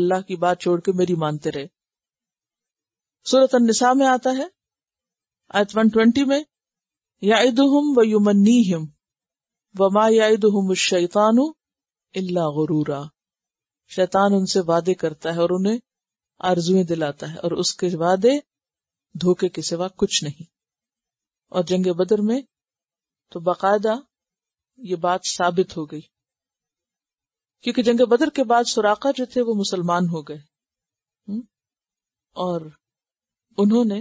अल्लाह की बात छोड़ के मेरी मानते रहे सूरत निसा में आता है आयत 120 में यादुम व युमनी व मा यादुम शैतानु इल्ला गुरूरा शैतान उनसे वादे करता है और उन्हें आरजुएं दिलाता है और उसके वादे धोखे के सिवा कुछ नहीं और जंग बदर में तो बाकायदा ये बात साबित हो गई क्योंकि जंग बदर के बाद सुराका जो थे वो मुसलमान हो गए हम्म? और उन्होंने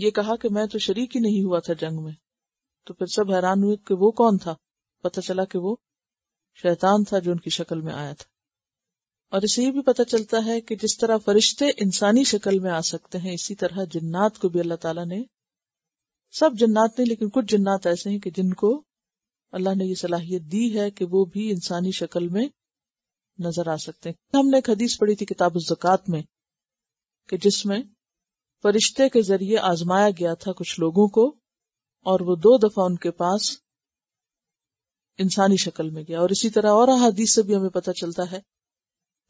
ये कहा कि मैं तो शरीक ही नहीं हुआ था जंग में तो फिर सब हैरान हुए कि वो कौन था पता चला कि वो शैतान था जो उनकी शक्ल में आया था और इसे ये भी पता चलता है कि जिस तरह फरिश्ते इंसानी शक्ल में आ सकते हैं इसी तरह जिन्नात को भी अल्लाह ताला ने सब जन्नात नहीं लेकिन कुछ जिन्नात ऐसे हैं कि जिनको अल्लाह ने यह सलाहियत दी है कि वो भी इंसानी शक्ल में नजर आ सकते हैं हमने एक हदीस पढ़ी थी किताब जक़ात में कि जिसमें फरिश्ते के जरिए आजमाया गया था कुछ लोगों को और वो दो दफा उनके पास इंसानी शक्ल में गया और इसी तरह और अदीस से भी हमें पता चलता है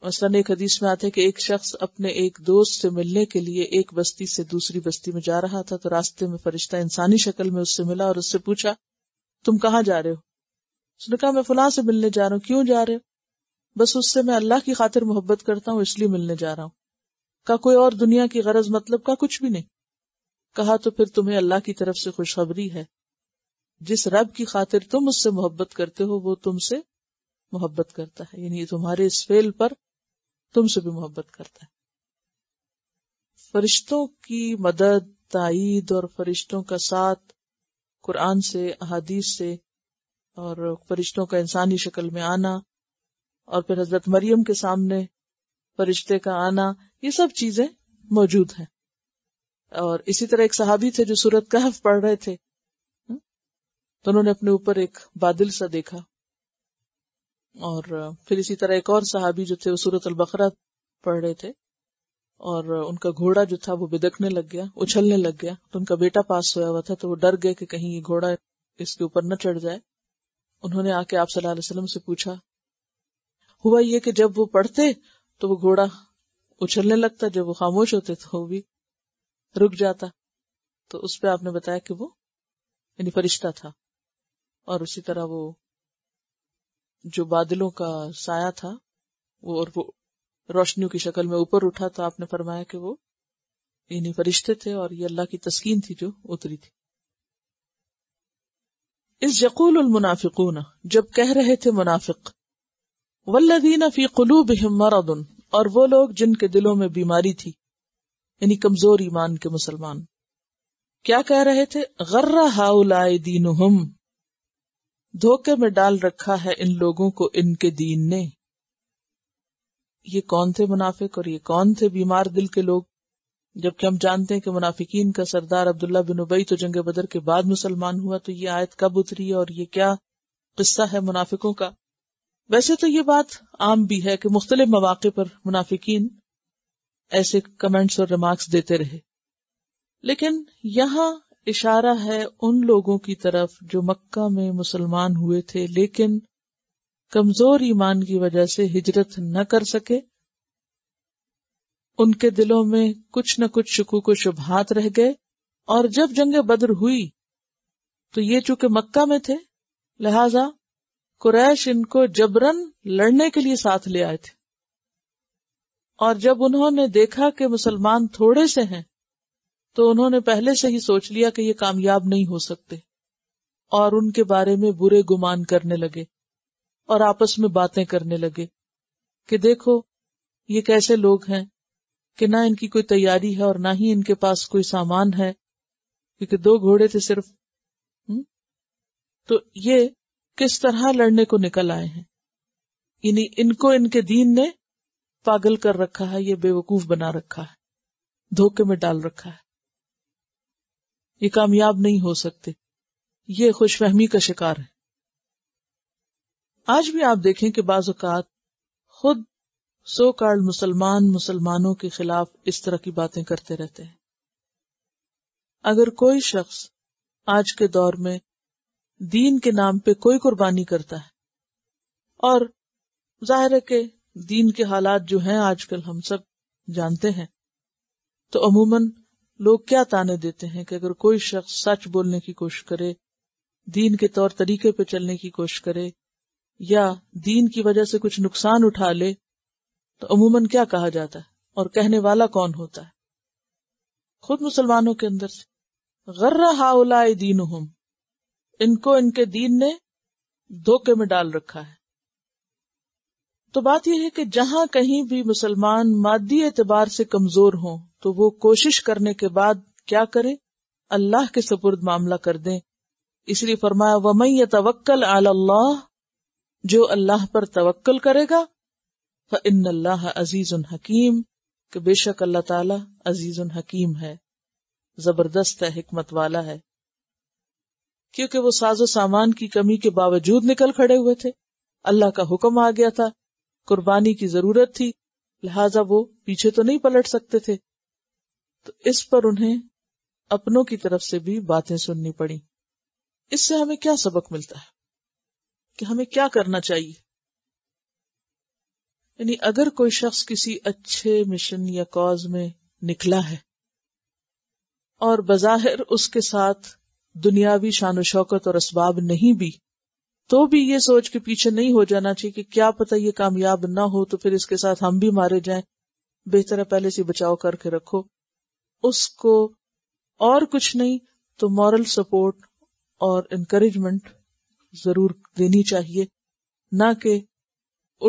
मसलन एक हदीस में आते कि एक शख्स अपने एक दोस्त से मिलने के लिए एक बस्ती से दूसरी बस्ती में जा रहा था तो रास्ते में फरिश्ता इंसानी शक्ल में उससे मिला और उससे पूछा तुम कहाँ जा रहे हो उसने कहा मैं फुला से मिलने जा रहा हूँ क्यों जा रहे हो बस उससे मैं अल्लाह की खातिर मोहब्बत करता हूँ इसलिए मिलने जा रहा हूँ का कोई और दुनिया की गरज मतलब का कुछ भी नहीं कहा तो फिर तुम्हें अल्लाह की तरफ से खुशखबरी है जिस रब की खातिर तुम उससे मोहब्बत करते हो वो तुमसे मोहब्बत करता है यानी तुम्हारे इस फेल पर तुमसे भी मोहब्बत करता है फरिश्तों की मदद ताईद और फरिश्तों का साथ कुरान से अहादीस से और फरिश्तों का इंसानी शक्ल में आना और फिर हजरत मरियम के सामने फरिश्ते का आना ये सब चीजें मौजूद हैं और इसी तरह एक सहाबी थे जो सूरत कहफ पढ़ रहे थे हम्म? तो उन्होंने अपने ऊपर एक बादल सा देखा और फिर इसी तरह एक और सहाबी जो थे वो सूरत अलबकरा पढ़ रहे थे और उनका घोड़ा जो था वो बिदकने लग गया उछलने लग गया तो उनका बेटा पास सोया हुआ था तो वो डर गए कि कहीं ये घोड़ा इसके ऊपर न चढ़ जाए उन्होंने आके आप सल्लल्लाहु अलैहि वसल्लम से पूछा हुआ ये कि जब वो पढ़ते तो वो घोड़ा उछलने लगता जब वो खामोश होते तो वो भी रुक जाता तो उस पर आपने बताया कि वो यानी फरिश्ता था और उसी तरह वो जो बादलों का साया था वो और वो रोशनियों की शक्ल में ऊपर उठा तो आपने फरमाया कि वो इन्हीं फरिश्ते थे और ये अल्लाह की तस्कीन थी जो उतरी थी इस जकूल मुनाफिकून जब कह रहे थे मुनाफिक वल्लदीन फी कलूब मरदन और वो लोग जिनके दिलों में बीमारी थी यानी कमजोर ईमान के मुसलमान क्या कह रहे थे गर्रा हाउलाए दीन धोखे में डाल रखा है इन लोगों को इनके दीन ने ये कौन थे मुनाफिक और ये कौन थे बीमार दिल के लोग जबकि हम जानते हैं कि मुनाफिकीन का सरदार अब्दुल्ला बिन उबई तो जंग बदर के बाद मुसलमान हुआ तो ये आयत कब उतरी और ये क्या किस्सा है मुनाफिकों का वैसे तो ये बात आम भी है कि मुख्तलिफ मौाक पर मुनाफिकीन ऐसे कमेंट्स और रिमार्क्स देते रहे लेकिन यहां इशारा है उन लोगों की तरफ जो मक्का में मुसलमान हुए थे लेकिन कमजोर ईमान की वजह से हिजरत न कर सके उनके दिलों में कुछ न कुछ को शुभात रह गए और जब जंग बद्र हुई तो ये चूंकि मक्का में थे लिहाजा कुरैश इनको जबरन लड़ने के लिए साथ ले आए थे और जब उन्होंने देखा कि मुसलमान थोड़े से हैं तो उन्होंने पहले से ही सोच लिया कि ये कामयाब नहीं हो सकते और उनके बारे में बुरे गुमान करने लगे और आपस में बातें करने लगे कि देखो ये कैसे लोग हैं कि ना इनकी कोई तैयारी है और ना ही इनके पास कोई सामान है क्योंकि दो घोड़े थे सिर्फ हुँ? हम्म? तो ये किस तरह लड़ने को निकल आए हैं यानी इनको इनके दीन ने पागल कर रखा है ये बेवकूफ बना रखा है धोखे में डाल रखा है ये कामयाब नहीं हो सकते ये खुशफहमी का शिकार है आज भी आप देखें कि बाजुकात खुद सो कार्ड मुसलमान मुसलमानों के खिलाफ इस तरह की बातें करते रहते हैं अगर कोई शख्स आज के दौर में दीन के नाम पे कोई कुर्बानी करता है और जाहिर है कि दीन के हालात जो हैं आजकल हम सब जानते हैं तो अमूमन लोग क्या ताने देते हैं कि अगर कोई शख्स सच बोलने की कोशिश करे दीन के तौर तरीके पे चलने की कोशिश करे या दीन की वजह से कुछ नुकसान उठा ले तो अमूमन क्या कहा जाता है और कहने वाला कौन होता है खुद मुसलमानों के अंदर से गर्रा हाउलाए दीन इनको इनके दीन ने धोखे में डाल रखा है तो बात यह है कि जहां कहीं भी मुसलमान मादी एतबार से कमजोर हों तो वो कोशिश करने के बाद क्या करे अल्लाह के सपुर्द मामला कर दें इसलिए फरमाया वमय तवक्कल अल्लाह जो अल्लाह पर तवक्कल करेगा इन अल्लाह अजीज उन हकीम के बेशक अल्लाह ताला अजीज उन हकीम है जबरदस्त है हिकमत वाला है क्योंकि वो साजो सामान की कमी के बावजूद निकल खड़े हुए थे अल्लाह का हुक्म आ गया था कुर्बानी की जरूरत थी लिहाजा वो पीछे तो नहीं पलट सकते थे तो इस पर उन्हें अपनों की तरफ से भी बातें सुननी पड़ी इससे हमें क्या सबक मिलता है कि हमें क्या करना चाहिए यानी अगर कोई शख्स किसी अच्छे मिशन या कॉज में निकला है और बजाहिर उसके साथ दुनियावी शान शौकत और इसबाब नहीं भी तो भी ये सोच के पीछे नहीं हो जाना चाहिए कि क्या पता ये कामयाब ना हो तो फिर इसके साथ हम भी मारे जाए बेहतर है पहले से बचाव करके रखो उसको और कुछ नहीं तो मॉरल सपोर्ट और इनकरेजमेंट जरूर देनी चाहिए ना कि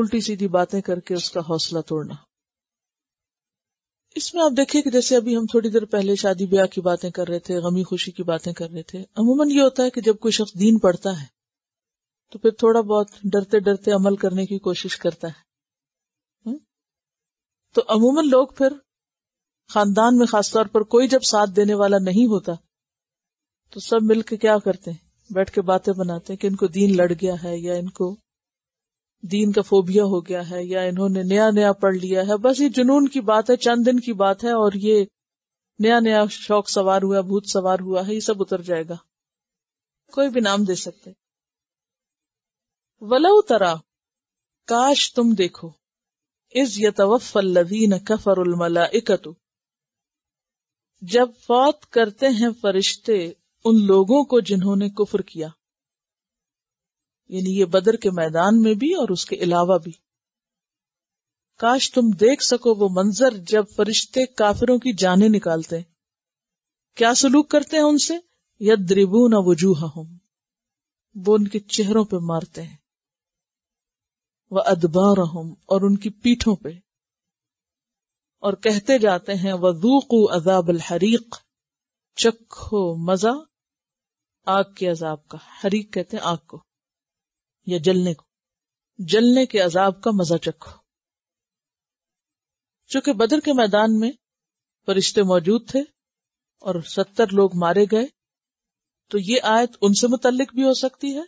उल्टी सीधी बातें करके उसका हौसला तोड़ना इसमें आप देखिए कि जैसे अभी हम थोड़ी देर पहले शादी ब्याह की बातें कर रहे थे गमी खुशी की बातें कर रहे थे अमूमन ये होता है कि जब कोई शख्स दीन पढ़ता है तो फिर थोड़ा बहुत डरते डरते अमल करने की कोशिश करता है हुँ? हम्म? तो अमूमन लोग फिर खानदान में खासतौर पर कोई जब साथ देने वाला नहीं होता तो सब मिलकर क्या करते हैं बैठ के बातें बनाते हैं कि इनको दीन लड़ गया है या इनको दीन का फोबिया हो गया है या इन्होंने नया नया पढ़ लिया है बस ये जुनून की बात है चंद दिन की बात है और ये नया नया शौक सवार हुआ भूत सवार हुआ है ये सब उतर जाएगा कोई भी नाम दे सकते वलऊ तरा काश तुम देखो इज कफर उलमला इकतु जब फौत करते हैं फरिश्ते उन लोगों को जिन्होंने कुफर किया यानी ये बदर के मैदान में भी और उसके अलावा भी काश तुम देख सको वो मंजर जब फरिश्ते काफिरों की जाने निकालते क्या सलूक करते हैं उनसे यद्रिबू न वजूहा हम वो उनके चेहरों पर मारते हैं वह अदबार हम और उनकी पीठों पे और कहते जाते हैं वजूकू अजाब अल हरीक चखो मजा आग के अजाब का हरीक कहते हैं आग को या जलने को जलने के अजाब का मजा चखो चूंकि बदर के मैदान में फरिश्ते मौजूद थे और सत्तर लोग मारे गए तो ये आयत उनसे मुतलिक भी हो सकती है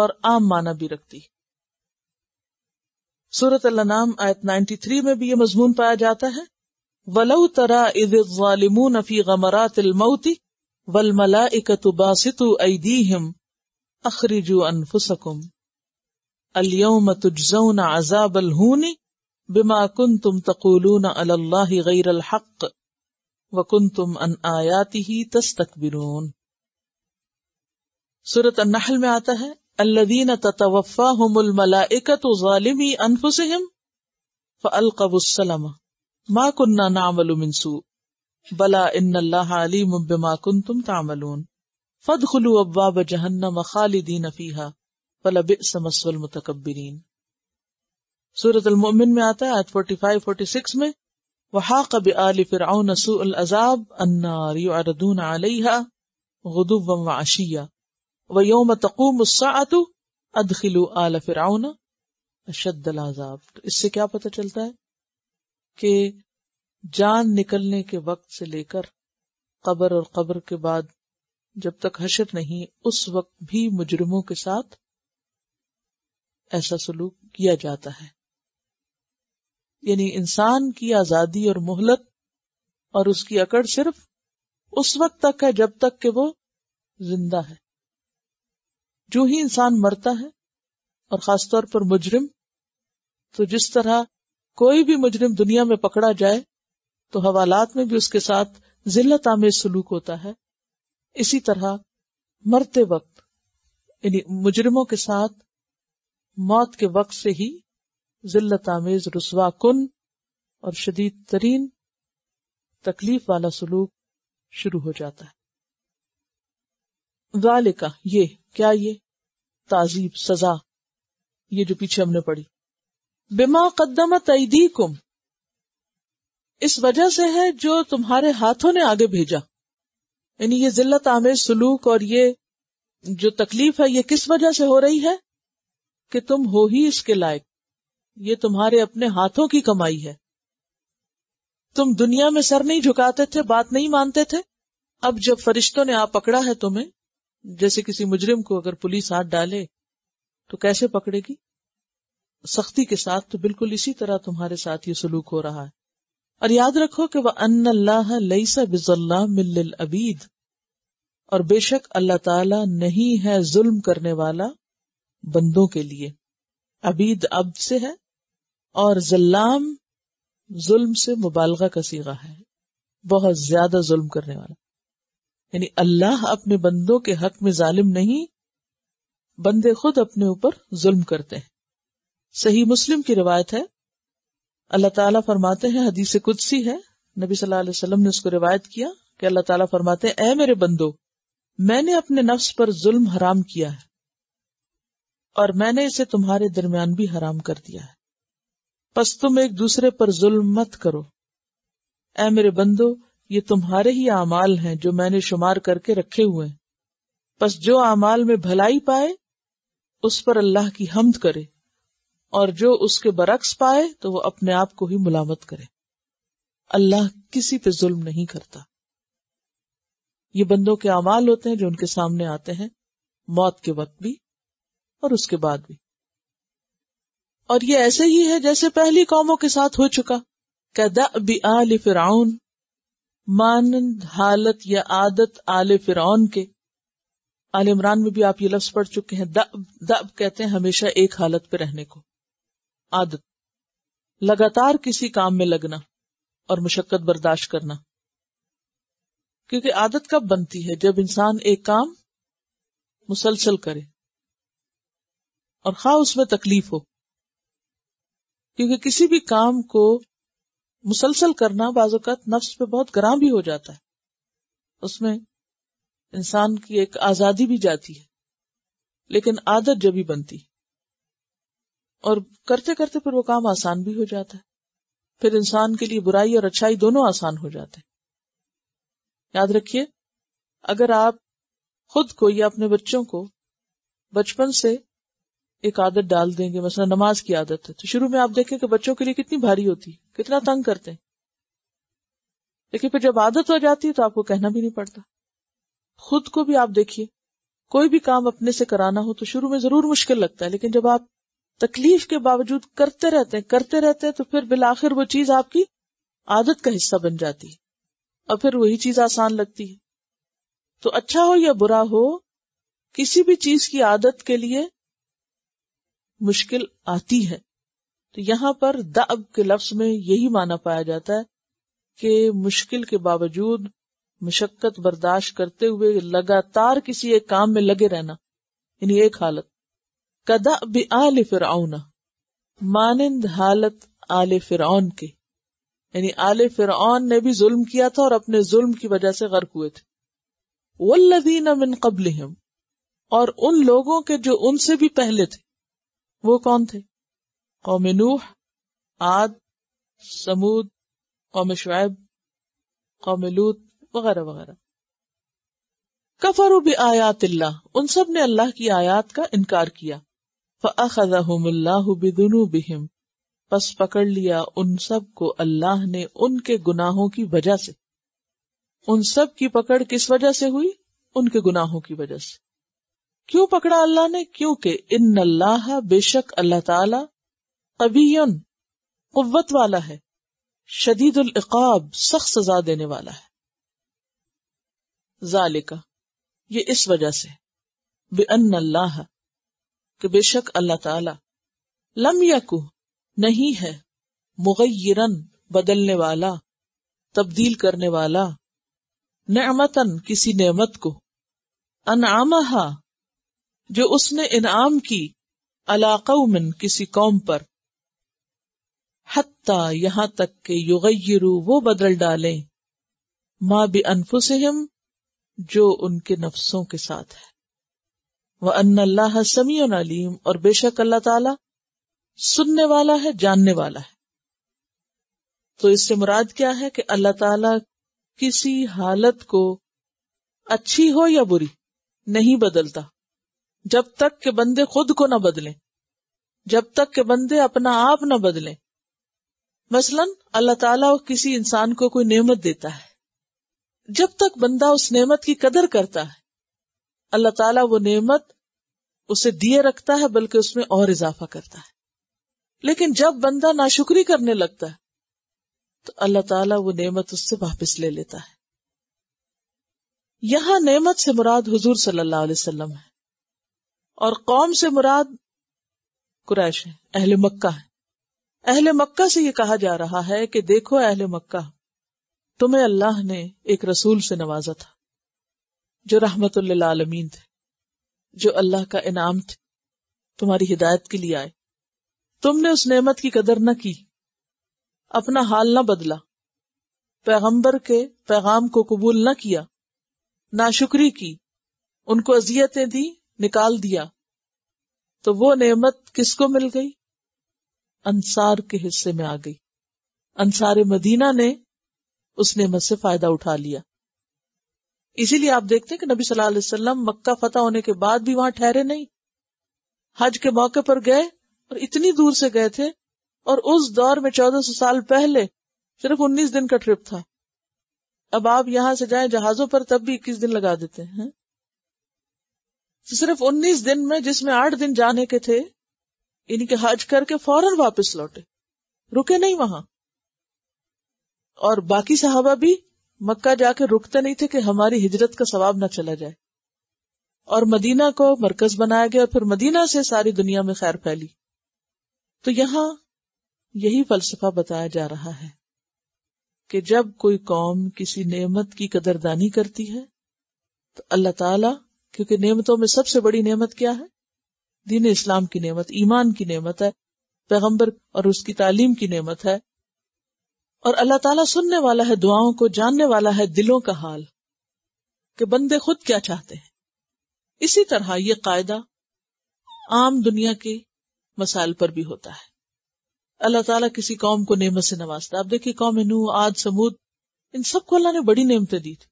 और आम माना भी रखती है सूरत नाम आयत थ्री में भी ये मजमून पाया जाता है वलऊ तरा इदिमून फी गमरा तिलमौती वलमला इकतुबासितु अदीहिम अखरीजू अनफुसकुम اليوم تجزون عذاب الهون بما كنتم تقولون على الله غير الحق وكنتم عن آياته تستكبرون سورة النحل میں آتا ہے الذين تتوفاهم الملائكة ظالمي أنفسهم فألقوا السلام ما كنا نعمل من سوء بلا إن الله عليم بما كنتم تعملون فادخلوا أبواب جهنم خالدين فيها फलाबिसमसलमतकबरीन सूरत में आता है 45 46 में तो इससे क्या पता चलता है कि जान निकलने के वक्त से लेकर कबर और कबर के बाद जब तक हशर नहीं उस वक्त भी मुजरिमों के साथ ऐसा सलूक किया जाता है यानी इंसान की आजादी और मोहलत और उसकी अकड़ सिर्फ उस वक्त तक है जब तक कि वो जिंदा है जो ही इंसान मरता है और खासतौर पर मुजरिम तो जिस तरह कोई भी मुजरिम दुनिया में पकड़ा जाए तो हवालात में भी उसके साथ जिल्लत आमेज सलूक होता है इसी तरह मरते वक्त यानी मुजरिमों के साथ मौत के वक्त से ही जिल्लत आमेज रसवा कन और शदीद तरीन तकलीफ वाला सुलूक शुरू हो जाता है वालिका ये क्या ये ताजीब सजा ये जो पीछे हमने पढ़ी बिमा कदम तईदी कुम इस वजह से है जो तुम्हारे हाथों ने आगे भेजा यानी ये जिल्लत आमेज सुलूक और ये जो तकलीफ है ये किस वजह से हो रही है कि तुम हो ही इसके लायक ये तुम्हारे अपने हाथों की कमाई है तुम दुनिया में सर नहीं झुकाते थे बात नहीं मानते थे अब जब फरिश्तों ने आप पकड़ा है तुम्हें जैसे किसी मुजरिम को अगर पुलिस हाथ डाले तो कैसे पकड़ेगी सख्ती के साथ तो बिल्कुल इसी तरह तुम्हारे साथ ये सलूक हो रहा है और याद रखो कि वह अल्लाह लईसा बिजल्ला मिल्ल अबीद और बेशक अल्लाह ताला नहीं है जुल्म करने वाला बंदों के लिए अबीद अब से है और जल्लाम जुल्म से मुबालगा का सीगा है बहुत ज्यादा जुल्म करने वाला यानी अल्लाह अपने बंदों के हक में जालिम नहीं बंदे खुद अपने ऊपर जुल्म करते हैं सही मुस्लिम की रिवायत है अल्लाह ताला फरमाते हैं हदीस कुदसी है नबी सल्लल्लाहु अलैहि वसल्लम ने उसको रिवायत किया कि अल्लाह ताला फरमाते हैं ए मेरे बंदो मैंने अपने नफ्स पर जुल्म हराम किया है और मैंने इसे तुम्हारे दरमियान भी हराम कर दिया है बस तुम एक दूसरे पर जुल्म मत करो ऐ मेरे बंदो ये तुम्हारे ही अमाल हैं जो मैंने शुमार करके रखे हुए हैं बस जो अमाल में भलाई पाए उस पर अल्लाह की हमद करे और जो उसके बरक्स पाए तो वो अपने आप को ही मुलामत करे अल्लाह किसी पे जुल्म नहीं करता ये बंदों के अमाल होते हैं जो उनके सामने आते हैं मौत के वक्त भी और उसके बाद भी और ये ऐसे ही है जैसे पहली कौमों के साथ हो चुका कदा भी आल फिराउन मान हालत या आदत आल फिराउन के आल इमरान में भी आप ये लफ्ज पढ़ चुके हैं दब दब कहते हैं हमेशा एक हालत पे रहने को आदत लगातार किसी काम में लगना और मुशक्कत बर्दाश्त करना क्योंकि आदत कब बनती है जब इंसान एक काम मुसलसल करे और खा हाँ, उसमें तकलीफ हो क्योंकि किसी भी काम को मुसलसल करना बाजुकात नफ्स पे बहुत गराम भी हो जाता है उसमें इंसान की एक आजादी भी जाती है लेकिन आदत जब ही बनती और करते करते फिर वो काम आसान भी हो जाता है फिर इंसान के लिए बुराई और अच्छाई दोनों आसान हो जाते हैं याद रखिए अगर आप खुद को या अपने बच्चों को बचपन से एक आदत डाल देंगे मसला नमाज की आदत है तो शुरू में आप देखें कि बच्चों के लिए कितनी भारी होती है कितना तंग करते हैं लेकिन फिर जब आदत हो जाती है तो आपको कहना भी नहीं पड़ता खुद को भी आप देखिए कोई भी काम अपने से कराना हो तो शुरू में जरूर मुश्किल लगता है लेकिन जब आप तकलीफ के बावजूद करते रहते हैं करते रहते हैं तो फिर बिल आखिर वो चीज आपकी आदत का हिस्सा बन जाती है और फिर वही चीज आसान लगती है तो अच्छा हो या बुरा हो किसी भी चीज की आदत के लिए मुश्किल आती है तो यहां पर दब के लफ्ज में यही माना पाया जाता है कि मुश्किल के बावजूद मुशक्कत बर्दाश्त करते हुए लगातार किसी एक काम में लगे रहना यानी एक हालत कदा भी फिर आउना मानंद हालत आले फिरौन के यानी आले फिरौन ने भी जुल्म किया था और अपने जुल्म की वजह से गर्क हुए थे लदीन मिन कबल और उन लोगों के जो उनसे भी पहले थे वो कौन थे कौम नूह आद समूद कौम शुएब कौम लूत वगैरह वगैरह कफरू भी आयात उन सब ने अल्लाह की आयात का इनकार किया बिहिम बस पकड़ लिया उन सब को अल्लाह ने उनके गुनाहों की वजह से उन सब की पकड़ किस वजह से हुई उनके गुनाहों की वजह से क्यों पकड़ा अल्लाह ने क्योंकि इन अल्लाह बेशक अल्लाह ताला कबीयन कुत वाला है शदीद इकाब सख्त सजा देने वाला है जालिका ये इस वजह से बेअन अल्लाह कि बेशक अल्लाह ताला लम यकु नहीं है मुगैरन बदलने वाला तब्दील करने वाला नमतन किसी नेमत को अनामा जो उसने इनाम की अलाकौमन किसी कौम पर हत्ता यहां तक के युगयरू वो बदल डालें माँ भी अनफुसहम जो उनके नफ्सों के साथ है वह अल्लाह समी अलीम और बेशक अल्लाह ताला सुनने वाला है जानने वाला है तो इससे मुराद क्या है कि अल्लाह ताला किसी हालत को अच्छी हो या बुरी नहीं बदलता जब तक के बंदे खुद को ना बदलें जब तक के बंदे अपना आप ना बदलें मसलन अल्लाह ताला किसी इंसान को कोई नेमत देता है जब तक बंदा उस नेमत की कदर करता है अल्लाह ताला वो नेमत उसे दिए रखता है बल्कि उसमें और इजाफा करता है लेकिन जब बंदा नाशुक्री करने लगता है तो अल्लाह ताला वो नेमत उससे वापस ले लेता है यहां नेमत से मुराद हुजूर सल्लल्लाहु अलैहि वसल्लम है और कौम से मुराद कुरैश है अहल मक्का है अहल मक्का से यह कहा जा रहा है कि देखो अहल मक्का तुम्हें अल्लाह ने एक रसूल से नवाजा था जो रहमत आलमीन थे जो अल्लाह का इनाम थे तुम्हारी हिदायत के लिए आए तुमने उस नेमत की कदर ना की अपना हाल ना बदला पैगंबर के पैगाम को कबूल ना किया ना शुक्री की उनको अजियतें दी निकाल दिया तो वो नेमत किसको मिल गई अंसार के हिस्से में आ गई अंसार मदीना ने उस नेमत से फायदा उठा लिया इसीलिए आप देखते हैं कि नबी सल्लल्लाहु अलैहि वसल्लम मक्का फतह होने के बाद भी वहां ठहरे नहीं हज के मौके पर गए और इतनी दूर से गए थे और उस दौर में चौदह सौ साल पहले सिर्फ उन्नीस दिन का ट्रिप था अब आप यहां से जाए जहाजों पर तब भी इक्कीस दिन लगा देते हैं तो सिर्फ उन्नीस दिन में जिसमें आठ दिन जाने के थे इनके हज करके फौरन वापस लौटे रुके नहीं वहां और बाकी साहबा भी मक्का जाके रुकते नहीं थे कि हमारी हिजरत का सवाब ना चला जाए और मदीना को मरकज बनाया गया फिर मदीना से सारी दुनिया में खैर फैली तो यहां यही फलसफा बताया जा रहा है कि जब कोई कौम किसी नेमत की कदरदानी करती है तो अल्लाह ताला क्योंकि नियमतों में सबसे बड़ी नेमत क्या है दीन इस्लाम की नेमत ईमान की नेमत है पैगम्बर और उसकी तालीम की नेमत है और अल्लाह ताला सुनने वाला है दुआओं को जानने वाला है दिलों का हाल कि बंदे खुद क्या चाहते हैं इसी तरह यह कायदा आम दुनिया के मसाइल पर भी होता है अल्लाह ताला किसी कौम को नेमत से नवाजता आप देखिए कौम नू आद समूद इन सबको अल्लाह ने बड़ी नेमतें दी थी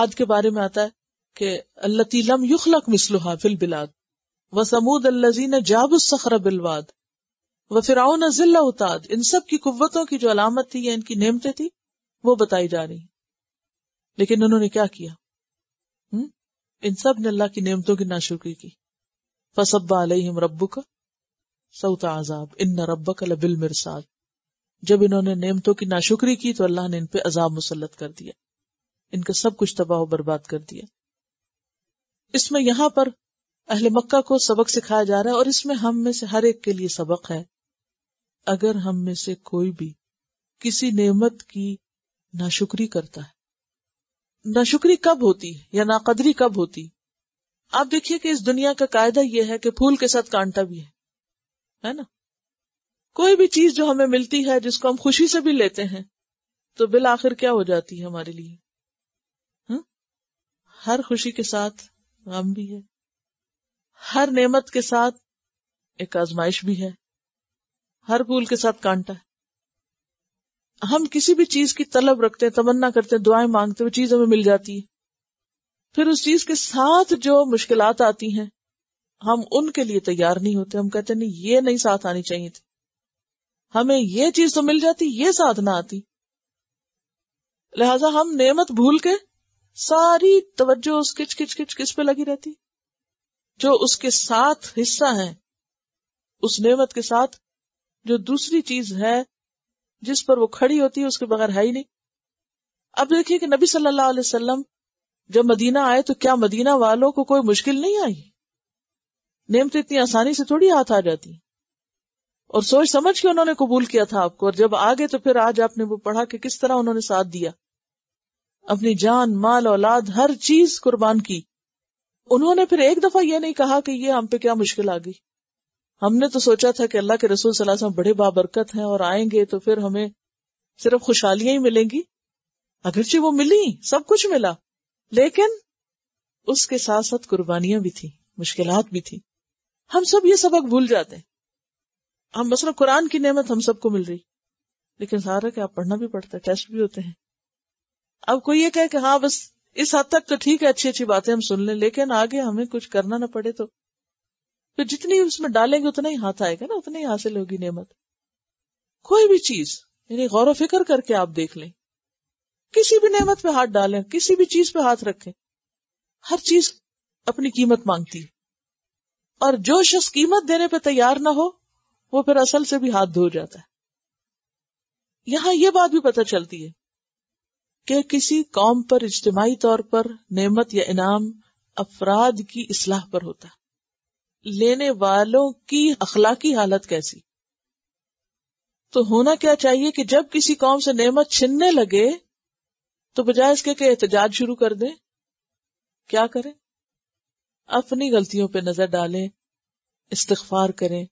आद के बारे में आता है कि अल्लती लम युखलक मिसलुहा फिल बिलाद व समूद अल्लजीन जाबुसखर बिलवाद व फिराउन जिल्ला उताद इन सब की कुव्वतों की जो अलामत थी या इनकी नेमतें थी वो बताई जा रही लेकिन उन्होंने क्या किया हुँ? इन सब ने अल्लाह की नेमतों की नाशुक्री की फसब्बा अलहिम रब्बू का सऊता आजाब इन रब्बा का लबिल मिरसाद जब इन्होंने नेमतों की नाशुक्री की तो अल्लाह ने इन पे अजाब मुसलत कर दिया इनका सब कुछ तबाह बर्बाद कर दिया इसमें यहां पर अहल मक्का को सबक सिखाया जा रहा है और इसमें हम में से हर एक के लिए सबक है अगर हम में से कोई भी किसी नेमत की नाशुक्री करता है नाशुक्री कब होती है या नाकदरी कब होती आप देखिए कि इस दुनिया का कायदा यह है कि फूल के साथ कांटा भी है है ना कोई भी चीज जो हमें मिलती है जिसको हम खुशी से भी लेते हैं तो बिल आखिर क्या हो जाती है हमारे लिए हा? हर खुशी के साथ गम भी है हर नेमत के साथ एक आजमाइश भी है हर भूल के साथ कांटा है हम किसी भी चीज की तलब रखते हैं तमन्ना करते हैं दुआएं मांगते हैं वो चीज हमें मिल जाती है फिर उस चीज के साथ जो मुश्किल आती हैं हम उनके लिए तैयार नहीं होते हम कहते नहीं ये नहीं साथ आनी चाहिए थी हमें ये चीज तो मिल जाती ये साथ ना आती लिहाजा हम नेमत भूल के सारी तवज्जो उस किच किच किच किस पे लगी रहती जो उसके साथ हिस्सा है उस नेमत के साथ जो दूसरी चीज है जिस पर वो खड़ी होती है उसके बगैर है ही नहीं अब देखिए कि नबी सल्लल्लाहु अलैहि वसल्लम जब मदीना आए तो क्या मदीना वालों को कोई मुश्किल नहीं आई नेमत इतनी आसानी से थोड़ी हाथ आ जाती और सोच समझ के उन्होंने कबूल किया था आपको और जब आ गए तो फिर आज आपने वो पढ़ा कि किस तरह उन्होंने साथ दिया अपनी जान माल औलाद हर चीज कुर्बान की उन्होंने फिर एक दफा ये नहीं कहा कि ये हम पे क्या मुश्किल आ गई हमने तो सोचा था कि अल्लाह के रसूल सलाम बड़े बाबरकत हैं और आएंगे तो फिर हमें सिर्फ खुशहालियां ही मिलेंगी अगरचे वो मिली सब कुछ मिला लेकिन उसके साथ साथ कुर्बानियां भी थी मुश्किल भी थी हम सब ये सबक भूल जाते हैं हम मसल कुरान की नेमत हम सबको मिल रही लेकिन सारा क्या पढ़ना भी पड़ता है टेस्ट भी होते हैं अब कोई ये कहे कि हाँ बस इस हद तक तो ठीक है अच्छी अच्छी बातें हम सुन लें लेकिन आगे हमें कुछ करना ना पड़े तो फिर जितनी उसमें डालेंगे उतना ही हाथ आएगा ना उतना ही हासिल होगी नेमत कोई भी चीज यानी गौर फिक्र करके आप देख लें किसी भी नेमत पे हाथ डालें किसी भी चीज पे हाथ रखें हर चीज अपनी कीमत मांगती है और जो शख्स कीमत देने पर तैयार ना हो वो फिर असल से भी हाथ धो जाता है यहां ये बात भी पता चलती है कि किसी कौम पर इज्तमाही तौर पर नेमत या इनाम अफराद की इसलाह पर होता है लेने वालों की अखलाकी हालत कैसी तो होना क्या चाहिए कि जब किसी कौम से नेमत छिनने लगे तो बजाय इसके कि एहतजाज शुरू कर दें क्या करें अपनी गलतियों पर नजर डालें इस्तफार करें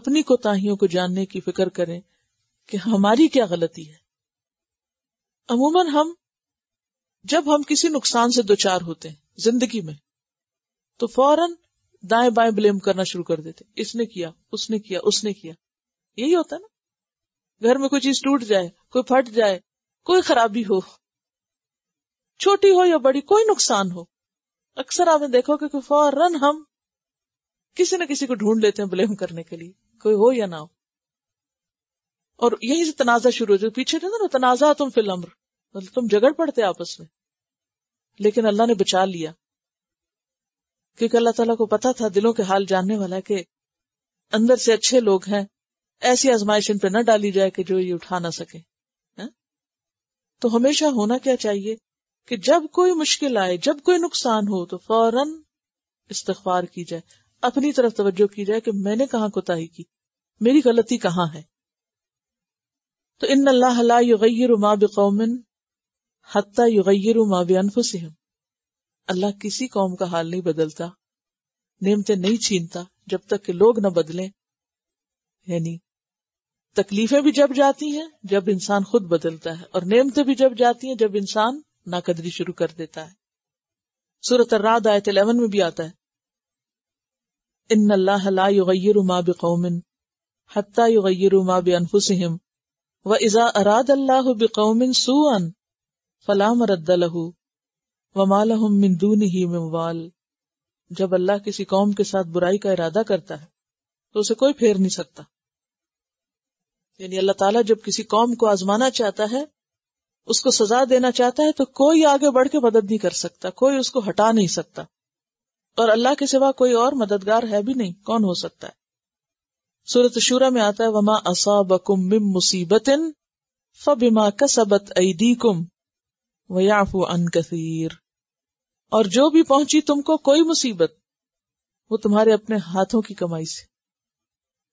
अपनी कोताहियों को जानने की फिक्र करें कि हमारी क्या गलती है अमूमन हम जब हम किसी नुकसान से दो चार होते हैं जिंदगी में तो फौरन दाएं बाएं ब्लेम करना शुरू कर देते इसने किया उसने किया उसने किया यही होता है ना घर में कोई चीज टूट जाए कोई फट जाए कोई खराबी हो छोटी हो या बड़ी कोई नुकसान हो अक्सर आपने देखा कि फौरन हम किसी न किसी को ढूंढ लेते हैं ब्लेम करने के लिए कोई हो या ना हो और यही से तनाजा शुरू हो जाए पीछे थे तो ना तनाजा तुम फिल अम्र मतलब तुम झगड़ पड़ते आपस में लेकिन अल्लाह ने बचा लिया क्योंकि अल्लाह तला को पता था दिलों के हाल जानने वाला कि अंदर से अच्छे लोग हैं ऐसी आजमाइश इन पर न डाली जाए कि जो ये उठा ना सके है? तो हमेशा होना क्या चाहिए कि जब कोई मुश्किल आए जब कोई नुकसान हो तो फौरन इस्तफार की जाए अपनी तरफ तवज्जो की जाए कि मैंने कहा कोताही की मेरी गलती कहाँ है तो इन अल्लाह मा बेकौमिन हत्या युगैर माबियनफुसहम अल्लाह किसी कौम का हाल नहीं बदलता नियमतें नहीं छीनता जब तक के लोग न बदलें यानी तकलीफें भी जब जाती हैं जब इंसान खुद बदलता है और नियमते भी जब जाती हैं जब इंसान नाकदरी शुरू कर देता है सूरत अर्राद आयत इलेवन में भी आता है इन अल्लाह युगैर मा बिकौमिन हत्ता युगैर मा बिअनफुसहम व इजा अराद अल्लाह बिकौमिन सुअन फलाम रद्दलहू वमालहम मिंदून ही मवाल जब अल्लाह किसी कौम के साथ बुराई का इरादा करता है तो उसे कोई फेर नहीं सकता यानी अल्लाह ताला जब किसी कौम को आजमाना चाहता है उसको सजा देना चाहता है तो कोई आगे बढ़ के मदद नहीं कर सकता कोई उसको हटा नहीं सकता और अल्लाह के सिवा कोई और मददगार है भी नहीं कौन हो सकता है सूरत शूरा में आता है वमा असाबकुम मिम मुसीबतिन फबिमा कसबत ऐदीकुम वयाफू अन कसीर और जो भी पहुंची तुमको कोई मुसीबत वो तुम्हारे अपने हाथों की कमाई से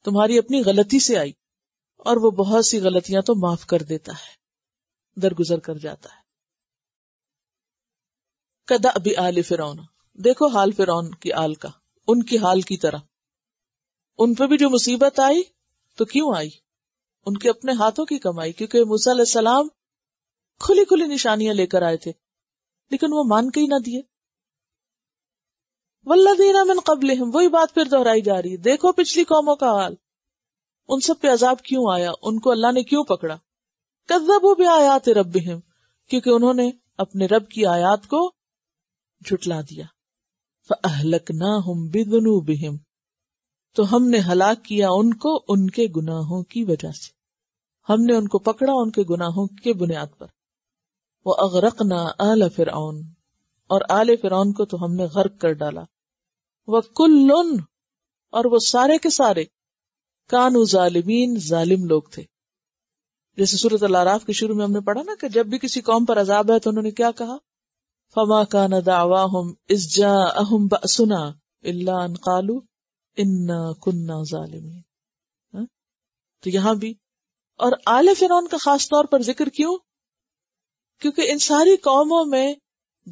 तुम्हारी अपनी गलती से आई और वो बहुत सी गलतियां तो माफ कर देता है दरगुजर कर जाता है कदा अभी आल फिर देखो हाल फिर की आल का उनकी हाल की तरह उन पर भी जो मुसीबत आई तो क्यों आई उनके अपने हाथों की कमाई क्योंकि मूसा खुली खुली निशानियां लेकर आए थे लेकिन वो मान के ही ना दिए वल्ला मिन कबल वही बात फिर दोहराई जा रही है देखो पिछली कौमों का हाल उन सब पे अजाब क्यों आया उनको अल्लाह ने क्यों पकड़ा कज्जबू भी आयात रब क्योंकि उन्होंने अपने रब की आयात को झुटला दिया फहलक ना हम बिदनू बिहिम तो हमने हलाक किया उनको उनके गुनाहों की वजह से हमने उनको पकड़ा उनके गुनाहों के बुनियाद पर वो अगरकना आल फिर और आल फिर को तो हमने गर्क कर डाला वह कुल्लुन और वो सारे के सारे कानू जालिमीन जालिम लोग थे जैसे सूरत अलाराफ के शुरू में हमने पढ़ा ना कि जब भी किसी कौम पर अजाब है तो उन्होंने क्या कहा फमा कान दावाहम इज्जा अहम बसुना इल्लान कालू इन्ना कुन्ना जालिमी तो यहां भी और आले फिर का खास तौर पर जिक्र क्यों क्योंकि इन सारी कौमों में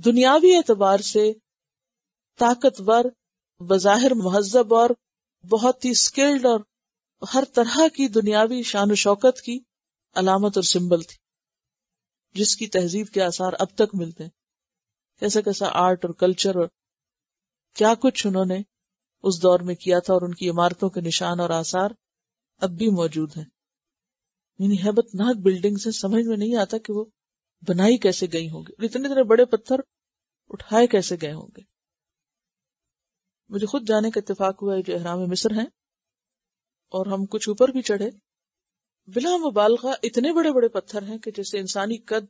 दुनियावी एतबार से ताकतवर बज़ाहिर महजब और बहुत ही स्किल्ड और हर तरह की दुनियावी शान शौकत की अलामत और सिंबल थी जिसकी तहजीब के आसार अब तक मिलते हैं कैसा कैसा आर्ट और कल्चर और क्या कुछ उन्होंने उस दौर में किया था और उनकी इमारतों के निशान और आसार अब भी मौजूद हैं यानी हैबतनाक बिल्डिंग से समझ में नहीं आता कि वो बनाई कैसे गई होंगी और इतने इतने बड़े पत्थर उठाए कैसे गए होंगे मुझे खुद जाने का इतफाक हुआ जो अहराम मिस्र हैं और हम कुछ ऊपर भी चढ़े बिला मुबालगा इतने बड़े बड़े पत्थर हैं कि जैसे इंसानी कद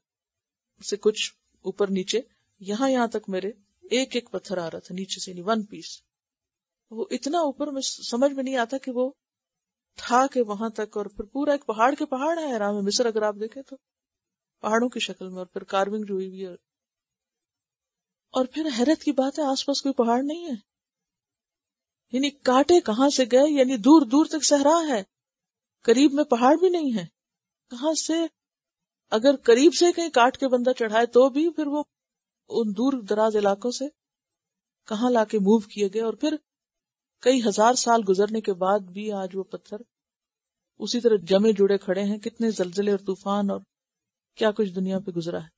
से कुछ ऊपर नीचे यहां यहां तक मेरे एक एक पत्थर आ रहा था नीचे से नहीं वन पीस वो इतना ऊपर में समझ में नहीं आता कि वो था के वहां तक और फिर पूरा एक पहाड़ के पहाड़ है राम मिस्र अगर आप देखें तो पहाड़ों की शक्ल में और फिर कार्विंग हुई हुई है और फिर हैरत की बात है आसपास कोई पहाड़ नहीं है यानी कांटे कहां से गए यानी दूर दूर तक सहरा है करीब में पहाड़ भी नहीं है कहा से अगर करीब से कहीं काट के बंदा चढ़ाए तो भी फिर वो उन दूर दराज इलाकों से कहा लाके मूव किए गए और फिर कई हजार साल गुजरने के बाद भी आज वो पत्थर उसी तरह जमे जुड़े खड़े हैं कितने जलजले और तूफान और क्या कुछ दुनिया पे गुजरा है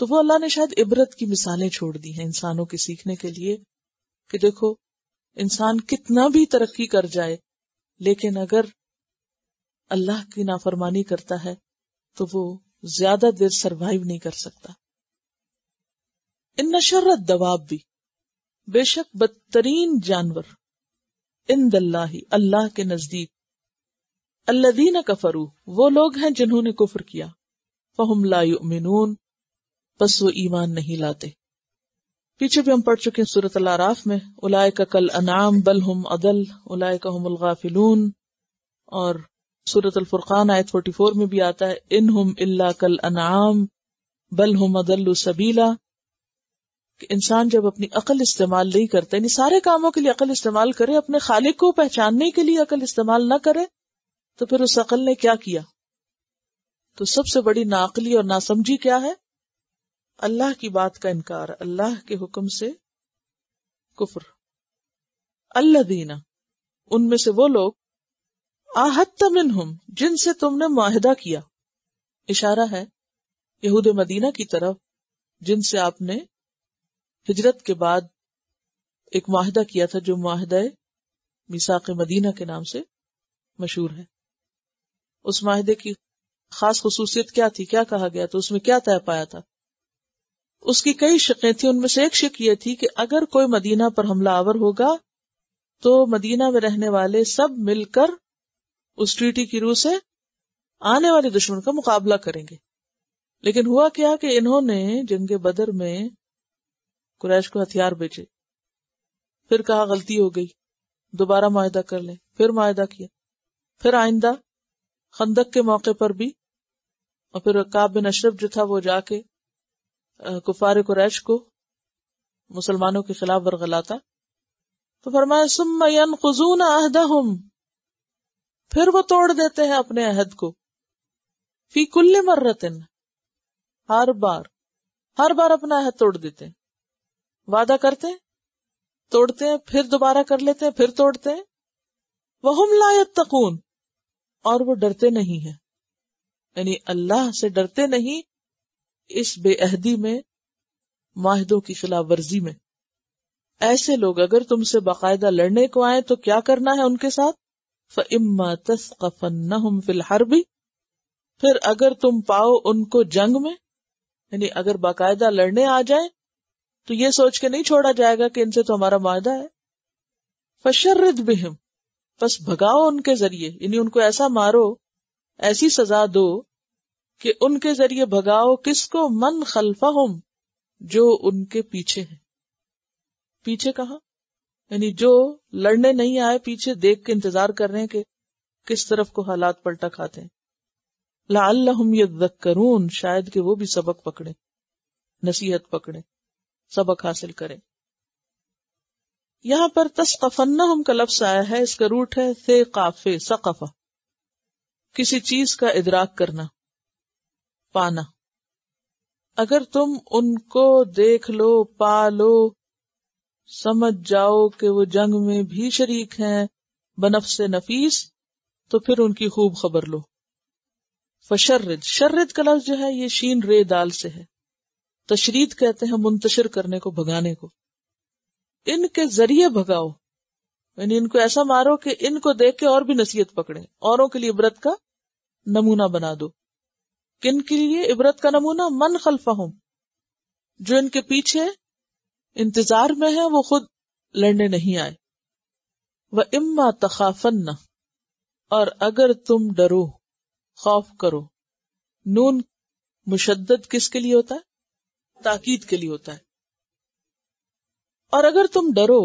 तो वो अल्लाह ने शायद इबरत की मिसालें छोड़ दी हैं इंसानों के सीखने के लिए कि देखो इंसान कितना भी तरक्की कर जाए लेकिन अगर अल्लाह की नाफरमानी करता है तो वो ज्यादा देर सरवाइव नहीं कर सकता इन नशरत दबाब भी बेशक बदतरीन जानवर इन दल्लाही अल्लाह के नजदीक अल्लादीन कफरू वो लोग हैं जिन्होंने कुफर किया फहम ला युमिनून बस वो ईमान नहीं लाते पीछे भी हम पढ़ चुके हैं सूरत अलाराफ में उलाय का कल अनाम बल हम अदल उलाय का हम हमल फिलून और सूरत अलफुर्कान आय फोर्टी फोर में भी आता है इन हम इल्ला कल अनाम बल हम अदल सबीला इंसान जब अपनी अकल इस्तेमाल नहीं करता यानी सारे कामों के लिए अकल इस्तेमाल करे अपने खालिक को पहचानने के लिए अकल इस्तेमाल न करे तो फिर उस अकल ने क्या किया तो सबसे बड़ी नाकली और नासमझी क्या है अल्लाह की बात का इनकार अल्लाह के हुक्म से कुफर अल्लाह दीना उनमें से वो लोग आहत मिनहुम जिनसे तुमने माहिदा किया इशारा है यहूद मदीना की तरफ जिनसे आपने हिजरत के बाद एक माहिदा किया था जो माहिदा मिसाक मदीना के नाम से मशहूर है उस माहिदे की खास खसूसियत क्या थी क्या कहा गया था उसमें क्या तय पाया था उसकी कई शिकें थी उनमें से एक शिक ये थी कि अगर कोई मदीना पर हमला आवर होगा तो मदीना में रहने वाले सब मिलकर उस ट्रीटी की रूह से आने वाले दुश्मन का मुकाबला करेंगे लेकिन हुआ क्या कि इन्होंने जंग बदर में कुरैश को हथियार बेचे फिर कहा गलती हो गई दोबारा माहदा कर लें फिर माहदा किया फिर आइंदा खंदक के मौके पर भी और फिर अकाब बिन अशरफ जो था वो जाके कुफार कुरैश को मुसलमानों के खिलाफ बरगलाता तो फरमाया सुमयन खजून अहदा फिर वो तोड़ देते हैं अपने अहद को फी कुल्ले मर्रतिन हर बार हर बार अपना अहद तोड़ देते हैं वादा करते हैं तोड़ते हैं फिर दोबारा कर लेते हैं फिर तोड़ते हैं वह हम लायत तकून और वो डरते नहीं है यानी अल्लाह से डरते नहीं इस बेअहदी में माहिदों की खिलाफ वर्जी में ऐसे लोग अगर तुमसे बाकायदा लड़ने को आए तो क्या करना है उनके साथ फम्मा तस्कफन फिलहर भी फिर अगर तुम पाओ उनको जंग में यानी अगर बाकायदा लड़ने आ जाए तो ये सोच के नहीं छोड़ा जाएगा कि इनसे तो हमारा माहदा है फशर्रद बिहम बस भगाओ उनके जरिए यानी उनको ऐसा मारो ऐसी सजा दो कि उनके जरिए भगाओ किसको मन खलफा हम जो उनके पीछे है पीछे कहा यानी जो लड़ने नहीं आए पीछे देख के इंतजार कर रहे हैं कि किस तरफ को हालात पलटा खाते हैं लाम यदरून शायद कि वो भी सबक पकड़े नसीहत पकड़े सबक हासिल करें यहाँ पर तस्कफन्ना हम का लफ्स आया है इसका रूट है से काफे सकाफा किसी चीज का इदराक करना पाना अगर तुम उनको देख लो पा लो समझ जाओ कि वो जंग में भी शरीक हैं बनफ से नफीस तो फिर उनकी खूब खबर लो फशर्रद शर्रद का लफ्ज जो है ये शीन रे दाल से है तशरीद कहते हैं मुंतशिर करने को भगाने को इनके जरिए भगाओ यानी इनको ऐसा मारो कि इनको देख के और भी नसीहत पकड़े औरों के लिए इबरत का नमूना बना दो किन के लिए इबरत का नमूना मन खलफा जो इनके पीछे इंतजार में है वो खुद लड़ने नहीं आए वह इम्मा तखाफन और अगर तुम डरो खौफ करो नून मुशद्दत किसके लिए होता है ताकीद के लिए होता है और अगर तुम डरो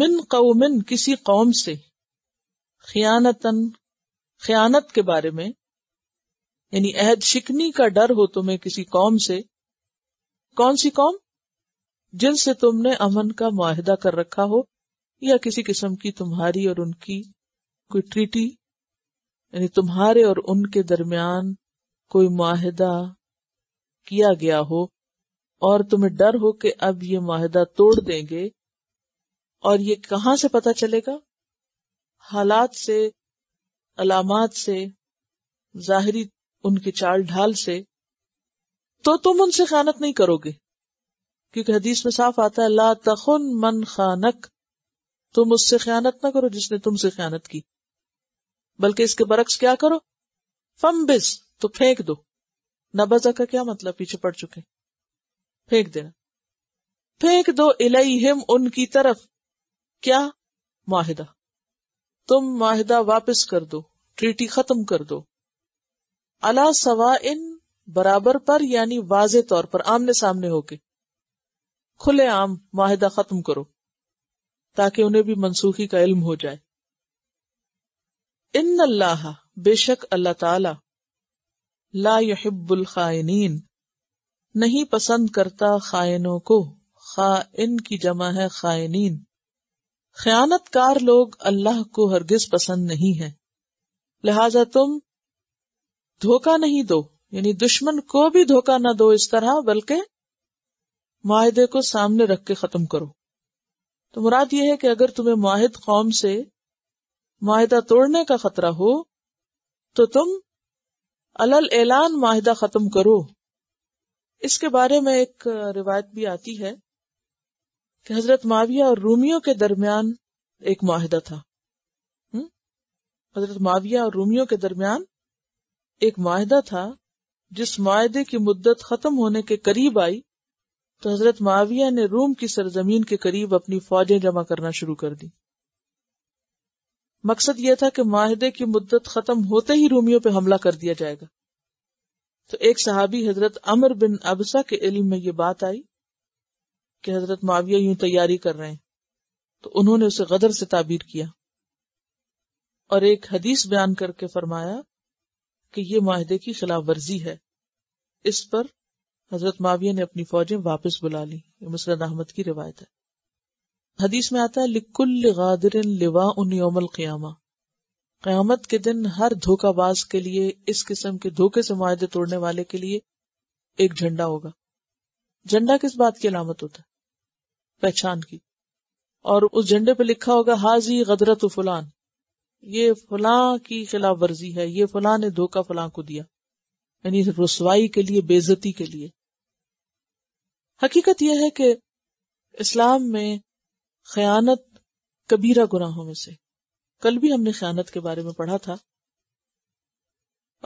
मिन कौमिन किसी कौम से खियानतन खियानत के बारे में यानी अहद शिकनी का डर हो तुम्हें किसी कौम से कौन सी कौम जिनसे तुमने अमन का माहिदा कर रखा हो या किसी किस्म की तुम्हारी और उनकी कोई ट्रीटी यानी तुम्हारे और उनके दरमियान कोई माहिदा किया गया हो और तुम्हें डर हो कि अब ये माहिदा तोड़ देंगे और ये कहां से पता चलेगा हालात से अलामत से जाहरी उनकी चाल ढाल से तो तुम उनसे खानत नहीं करोगे क्योंकि हदीस में साफ आता है ला तखुन मन खानक तुम उससे ख्यानत ना करो जिसने तुमसे ख्यानत की बल्कि इसके बरक्स क्या करो फम्बिस तो फेंक दो नबजा का क्या मतलब पीछे पड़ चुके फेंक देना फेंक दो इलहिम उनकी तरफ क्या माहिदा तुम माहिदा वापस कर दो ट्रीटी खत्म कर दो अला सवा इन बराबर पर यानी वाजे तौर पर आमने सामने होके खुले आम माहिदा खत्म करो ताकि उन्हें भी मनसूखी का इल्म हो जाए इन अल्लाह बेशक अल्लाह ताला ला यहिब्बुल खाइनीन नहीं पसंद करता खाइनों को खाइन की जमा है खाइनीन कार लोग अल्लाह को हरगिज पसंद नहीं है लिहाजा तुम धोखा नहीं दो यानी दुश्मन को भी धोखा ना दो इस तरह बल्कि माहिदे को सामने रख के खत्म करो तो मुराद यह है कि अगर तुम्हें माहिद कौम से माहिदा तोड़ने का खतरा हो तो तुम अलल ऐलान माहिदा खत्म करो इसके बारे में एक रिवायत भी आती है कि हजरत माविया और रूमियों के दरमियान एक माहिदा था हजरत माविया और रूमियों के दरमियान एक माहिदा था जिस माहदे की मुद्दत खत्म होने के करीब आई तो हजरत माविया ने रूम की सरजमीन के करीब अपनी फौजें जमा करना शुरू कर दी मकसद यह था कि माहदे की मुद्दत खत्म होते ही रूमियों पर हमला कर दिया जाएगा तो एक सहाबी हजरत अमर बिन अबसा के इल्म में ये बात आई कि हजरत माविया यूं तैयारी कर रहे हैं तो उन्होंने उसे गदर से ताबीर किया और एक हदीस बयान करके फरमाया कि ये माहदे की खिलाफ वर्जी है इस पर हजरत माविया ने अपनी फौजें वापस बुला ली ये मुसरत अहमद की रिवायत है हदीस में आता है लिकुल गादर लिवा उन योमल क्यामा क्यामत के दिन हर धोखाबाज के लिए इस किस्म के धोखे से मुआदे तोड़ने वाले के लिए एक झंडा होगा झंडा किस बात की अलामत होता है पहचान की और उस झंडे पर लिखा होगा हाजी गदरत फुलान ये फलां की खिलाफ वर्जी है ये फलां ने धोखा फलां को दिया यानी रसवाई के लिए बेजती के लिए हकीकत यह है कि इस्लाम में खयानत कबीरा गुनाहों में से कल भी हमने खयानत के बारे में पढ़ा था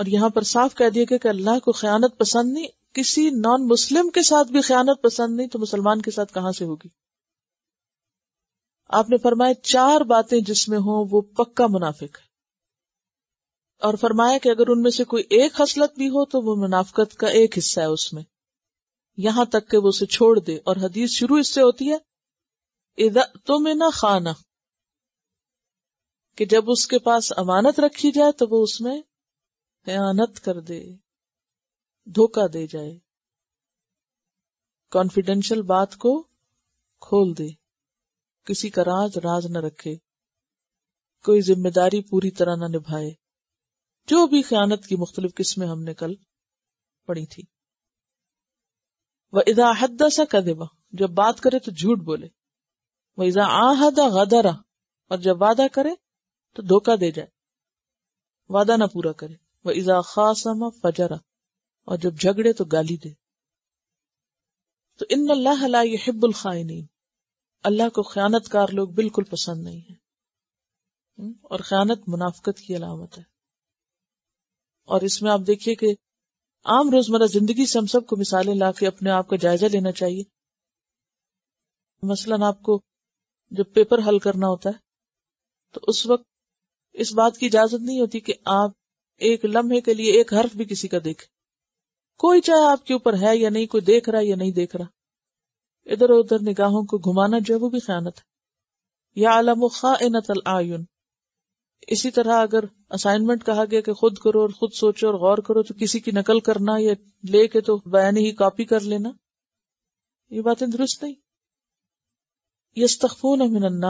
और यहां पर साफ कह दिया कि अल्लाह को खयानत पसंद नहीं किसी नॉन मुस्लिम के साथ भी खयानत पसंद नहीं तो मुसलमान के साथ कहां से होगी आपने फरमाया चार बातें जिसमें हो वो पक्का मुनाफिक है और फरमाया कि अगर उनमें से कोई एक हसलत भी हो तो वो मुनाफकत का एक हिस्सा है उसमें यहां तक कि वो उसे छोड़ दे और हदीस शुरू इससे होती है इदा मैं ना खाना कि जब उसके पास अमानत रखी जाए तो वो उसमें खयानत कर दे धोखा दे जाए कॉन्फिडेंशियल बात को खोल दे किसी का राज राज न रखे कोई जिम्मेदारी पूरी तरह न निभाए जो भी खयानत की मुख्तलिफ किस्में हमने कल पढ़ी थी वह इदा हद सा कदेबा जब बात करे तो झूठ बोले वह इजा आहदा गदरा और जब वादा करे तो धोखा दे जाए वादा ना पूरा करे वह इजा खासमा फजरा और जब झगड़े तो गाली दे तो इन अल्लाह हिब्बुल खाइनी अल्लाह को कार लोग बिल्कुल पसंद नहीं है हम्म? और ख्यानत मुनाफ्त की अलामत है और इसमें आप देखिए कि आम रोजमर्रा जिंदगी से हम सबको मिसालें ला के अपने आप का जायजा लेना चाहिए मसलन आपको जब पेपर हल करना होता है तो उस वक्त इस बात की इजाजत नहीं होती कि आप एक लम्हे के लिए एक हर्फ भी किसी का देखे कोई चाहे आपके ऊपर है या नहीं कोई देख रहा है या नहीं देख रहा इधर उधर निगाहों को घुमाना जो है वो भी खयानत है या आलम खानतल आयुन इसी तरह अगर असाइनमेंट कहा गया कि खुद करो और खुद सोचो और गौर करो तो किसी की नकल करना या लेके तो बयान ही कॉपी कर लेना ये बातें दुरुस्त नहीं यस्तखून अमिन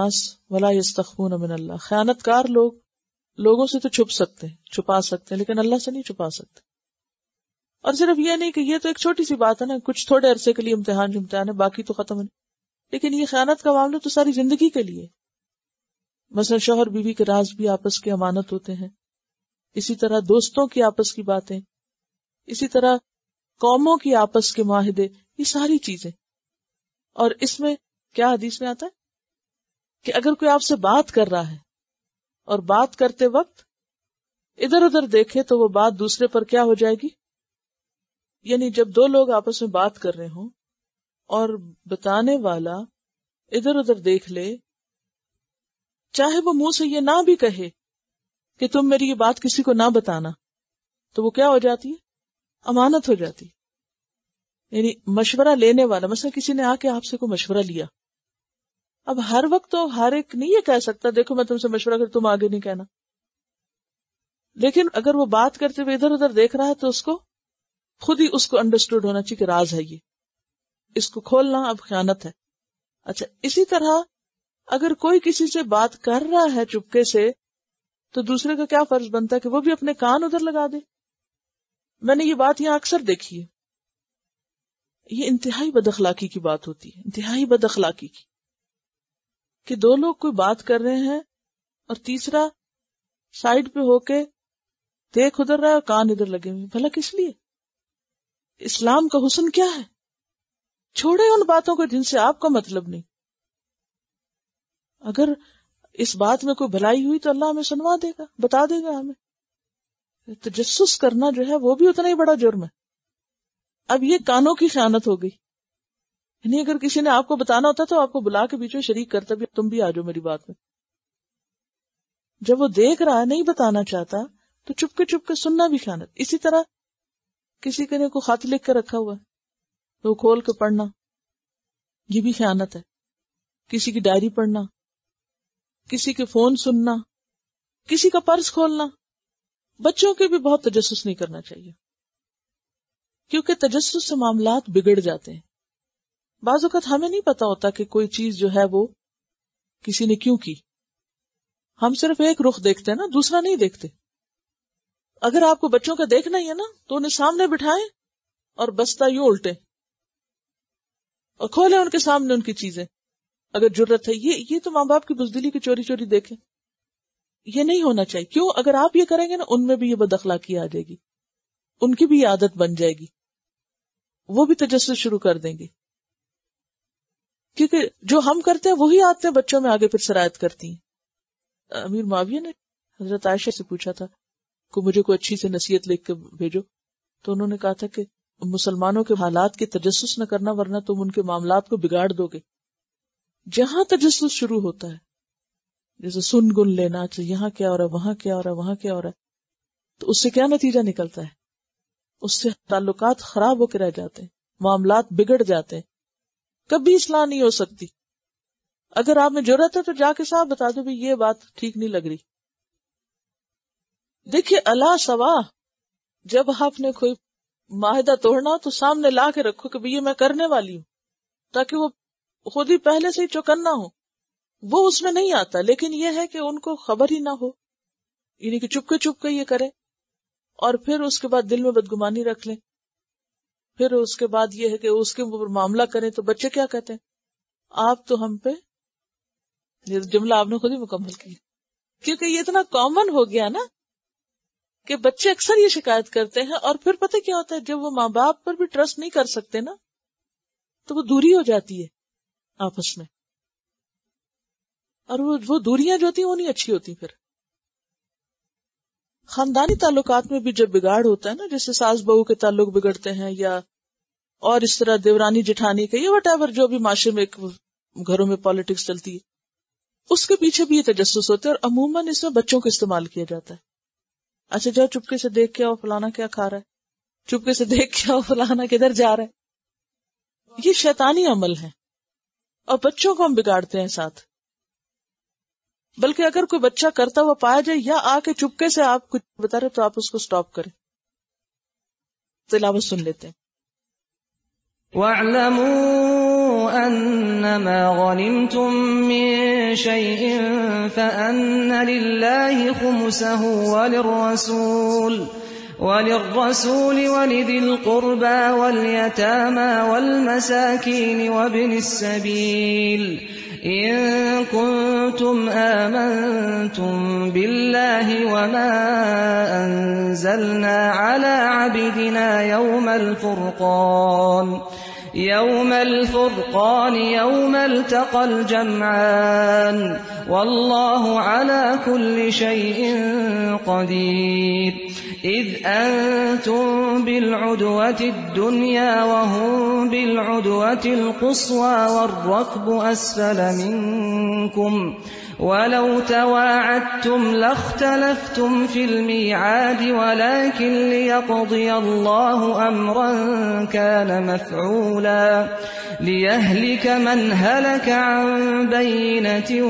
वला यस्तखून अमिन खयानतकार लोग लोगों से तो छुप सकते हैं छुपा सकते हैं लेकिन अल्लाह से नहीं छुपा सकते और सिर्फ ये नहीं कि ये तो एक छोटी सी बात है ना कुछ थोड़े अरसे के लिए इम्तिहान इम्तिहान है बाकी तो खत्म है लेकिन ये खयानत का मामला तो सारी जिंदगी के लिए मसलन शोहर बीवी के राज भी आपस के अमानत होते हैं इसी तरह दोस्तों की आपस की बातें इसी तरह कौमों की आपस के माहदे ये सारी चीजें और इसमें क्या हदीस में आता है कि अगर कोई आपसे बात कर रहा है और बात करते वक्त इधर उधर देखे तो वो बात दूसरे पर क्या हो जाएगी यानी जब दो लोग आपस में बात कर रहे हो और बताने वाला इधर उधर देख ले चाहे वो मुंह से ये ना भी कहे कि तुम मेरी ये बात किसी को ना बताना तो वो क्या हो जाती है अमानत हो जाती यानी मशवरा लेने वाला मसला किसी ने आके आपसे कोई मशवरा लिया अब हर वक्त तो हर एक नहीं ये कह सकता देखो मैं तुमसे मशवरा कर तुम आगे नहीं कहना लेकिन अगर वो बात करते हुए इधर उधर देख रहा है तो उसको खुद ही उसको अंडरस्टूड होना चाहिए कि राज है ये इसको खोलना अब ख्यानत है अच्छा इसी तरह अगर कोई किसी से बात कर रहा है चुपके से तो दूसरे का क्या फर्ज बनता है कि वो भी अपने कान उधर लगा दे मैंने ये बात यहां अक्सर देखी है ये इंतहाई बदखलाकी की बात होती है इंतहाई बदखलाकी की कि दो लोग कोई बात कर रहे हैं और तीसरा साइड पे होके देख उधर रहा है और कान इधर लगे हुए भला किस लिए इस्लाम का हुसन क्या है छोड़े उन बातों को जिनसे आपका मतलब नहीं अगर इस बात में कोई भलाई हुई तो अल्लाह हमें सुनवा देगा बता देगा हमें तजस्स करना जो है वो भी उतना ही बड़ा जुर्म है अब ये कानों की शानत हो गई यानी अगर किसी ने आपको बताना होता तो आपको बुला के बीच में शरीक करता भी तुम भी आ जाओ मेरी बात में जब वो देख रहा है नहीं बताना चाहता तो चुपके चुपके सुनना भी खाना इसी तरह किसी के ने को खत लिख कर रखा हुआ तो वो खोल के पढ़ना ये भी ख्यानत है किसी की डायरी पढ़ना किसी के फोन सुनना किसी का पर्स खोलना बच्चों के भी बहुत तजस्स नहीं करना चाहिए क्योंकि तजस्स से मामला बिगड़ जाते हैं बाजुकत हमें नहीं पता होता कि कोई चीज जो है वो किसी ने क्यों की हम सिर्फ एक रुख देखते हैं ना दूसरा नहीं देखते अगर आपको बच्चों का देखना ही है ना तो उन्हें सामने बिठाएं और बस्ता यू उल्टे और खोले उनके सामने उनकी चीजें अगर जरूरत है ये ये तो माँ बाप की बुजदिली की चोरी चोरी देखें ये नहीं होना चाहिए क्यों अगर आप ये करेंगे ना उनमें भी ये बदखला की आ जाएगी उनकी भी आदत बन जाएगी वो भी तजस्व शुरू कर देंगे क्योंकि जो हम करते हैं वही आदतें बच्चों में आगे फिर शरायत करती हैं अमीर माविया ने हजरत आयशा से पूछा था को मुझे कोई अच्छी से नसीहत लिख के भेजो तो उन्होंने कहा था कि मुसलमानों के हालात के तजस्स न करना वरना तुम उनके मामला को बिगाड़ दोगे जहां तजस्स शुरू होता है जैसे सुन गुन लेना तो यहां क्या हो रहा है वहां क्या हो रहा है वहां क्या हो रहा है तो उससे क्या नतीजा निकलता है उससे ताल्लुकात खराब होकर रह जाते हैं मामला बिगड़ जाते हैं कभी इसलाह नहीं हो सकती अगर आप में जरूरत है तो जाके साहब बता दो भी ये बात ठीक नहीं लग रही देखिए अला सवा जब आपने कोई माहिदा तोड़ना तो सामने ला के रखो कि भैया मैं करने वाली हूं ताकि वो खुद ही पहले से ही चौकन्ना हो वो उसमें नहीं आता लेकिन ये है कि उनको खबर ही ना हो यानी कि चुपके चुपके ये करें और फिर उसके बाद दिल में बदगुमानी रख लें फिर उसके बाद ये है कि उसके ऊपर मामला करें तो बच्चे क्या कहते हैं आप तो हम पे जुमला आपने खुद ही मुकम्मल किया क्योंकि ये इतना कॉमन हो गया ना कि बच्चे अक्सर ये शिकायत करते हैं और फिर पता क्या होता है जब वो माँ बाप पर भी ट्रस्ट नहीं कर सकते ना तो वो दूरी हो जाती है आपस में और वो वो दूरियां जो होती वो नहीं अच्छी होती फिर खानदानी ताल्लुकात में भी जब बिगाड़ होता है ना जैसे सास बहू के ताल्लुक बिगड़ते हैं या और इस तरह देवरानी जिठानी के या वट जो भी माशरे में एक घरों में पॉलिटिक्स चलती है उसके पीछे भी ये तजस्स होते हैं और अमूमन इसमें बच्चों को इस्तेमाल किया जाता है अच्छा जाओ चुपके से देख के आओ फलाना क्या खा रहा है चुपके से देख के आओ फलाना किधर जा रहा है ये शैतानी अमल है और बच्चों को हम बिगाड़ते हैं साथ کوئی بچہ کرتا ہوا پایا جائے یا آ کے چپکے سے آپ کچھ بتا رہے تو آپ اس کو سٹاپ کریں تلاوت سن لیتے ہیں واعلموا أنما غنمتم من شيء فأن لله خمسه وللرسول وللرسول ولذي القربى واليتامى والمساكين وابن السبيل إن كنتم آمنتم بالله وما أنزلنا على عبدنا يوم الفرقان يوم الفرقان يوم التقى الجمعان والله على كل شيء قدير إذ أنتم بالعدوة الدنيا وهم بالعدوة القصوى والركب أسفل منكم ۖ ولو تواعدتم لاختلفتم في الميعاد ولكن ليقضي الله أمرا كان مفعولا ليهلك من هلك عن بينة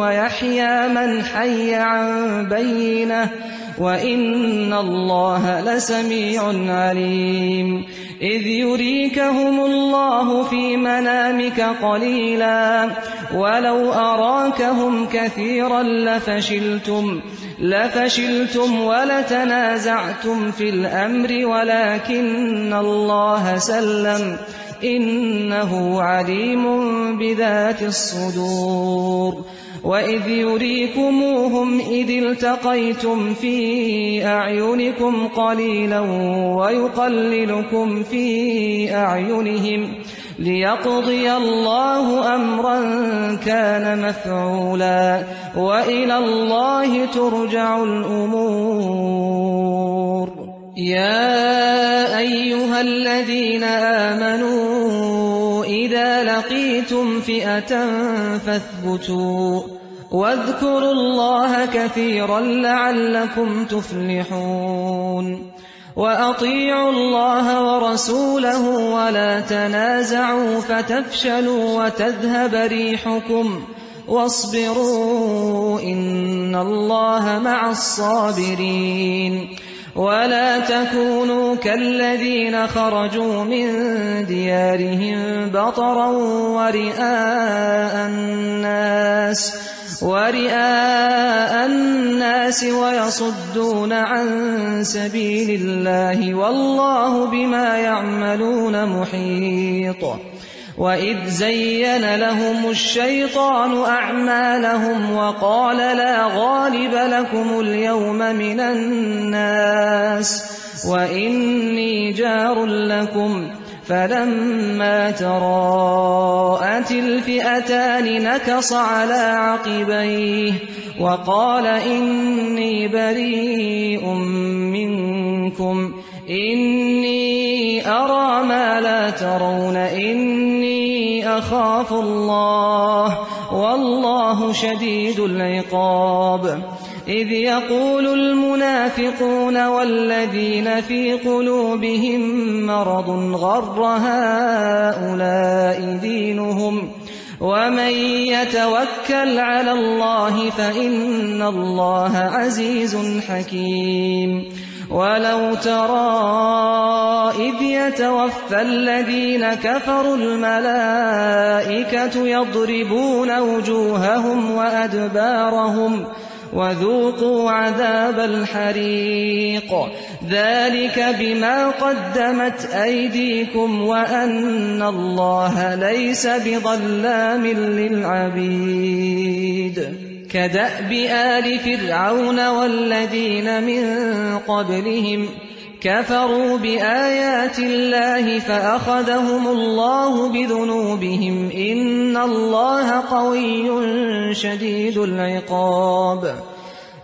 ويحيى من حي عن بينه وإن الله لسميع عليم إذ يريكهم الله في منامك قليلا ولو أراكهم كثيرا لفشلتم لفشلتم ولتنازعتم في الأمر ولكن الله سلم إنه عليم بذات الصدور وإذ يريكموهم إذ التقيتم في أعينكم قليلا ويقللكم في أعينهم ليقضي الله أمرا كان مفعولا وإلى الله ترجع الأمور يا أيها الذين آمنوا إذا لقيتم فئة فاثبتوا واذكروا الله كثيرا لعلكم تفلحون وأطيعوا الله ورسوله ولا تنازعوا فتفشلوا وتذهب ريحكم واصبروا إن الله مع الصابرين ولا تكونوا كالذين خرجوا من ديارهم بطرا ورئاء الناس ورئاء الناس ويصدون عن سبيل الله والله بما يعملون محيط وإذ زين لهم الشيطان أعمالهم وقال لا غالب لكم اليوم من الناس وإني جار لكم فلما تراءت الفئتان نكص على عقبيه وقال إني بريء منكم إني أرى ما لا ترون إني أخاف الله والله شديد العقاب إذ يقول المنافقون والذين في قلوبهم مرض غر هؤلاء دينهم ومن يتوكل على الله فإن الله عزيز حكيم ولو ترى إذ يتوفى الذين كفروا الملائكة يضربون وجوههم وأدبارهم وذوقوا عذاب الحريق ذلك بما قدمت أيديكم وأن الله ليس بظلام للعبيد كدأب آل فرعون والذين من قبلهم كفروا بآيات الله فأخذهم الله بذنوبهم إن الله قوي شديد العقاب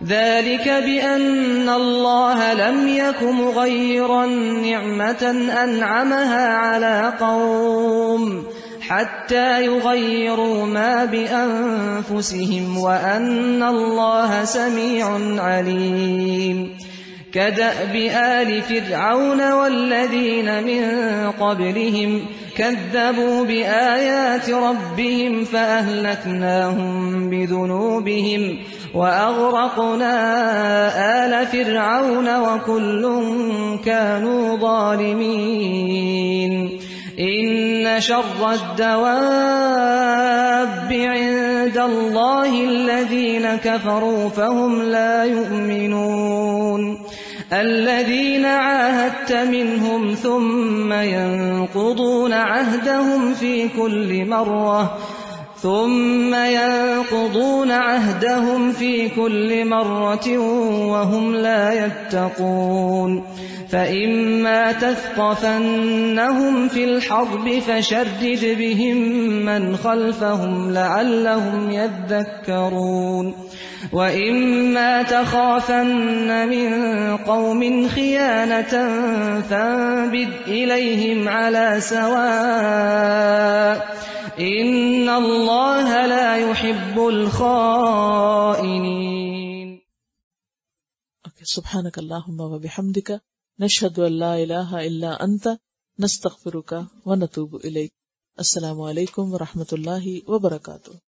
ذلك بأن الله لم يك مغيرا نعمة أنعمها على قوم حتى يغيروا ما بأنفسهم وأن الله سميع عليم كدأب آل فرعون والذين من قبلهم كذبوا بآيات ربهم فأهلكناهم بذنوبهم وأغرقنا آل فرعون وكل كانوا ظالمين إن شر الدواب عند الله الذين كفروا فهم لا يؤمنون الذين عاهدت منهم ثم ينقضون عهدهم في كل مرة ثم ينقضون عهدهم في كل مرة وهم لا يتقون فإما تثقفنهم في الحرب فشرد بهم من خلفهم لعلهم يذكرون وإما تخافن من قوم خيانة فانبذ إليهم على سواء إن الله لا يحب الخائنين okay, سبحانك اللهم وبحمدك نشهد أن لا إله إلا أنت نستغفرك ونتوب إليك السلام عليكم ورحمة الله وبركاته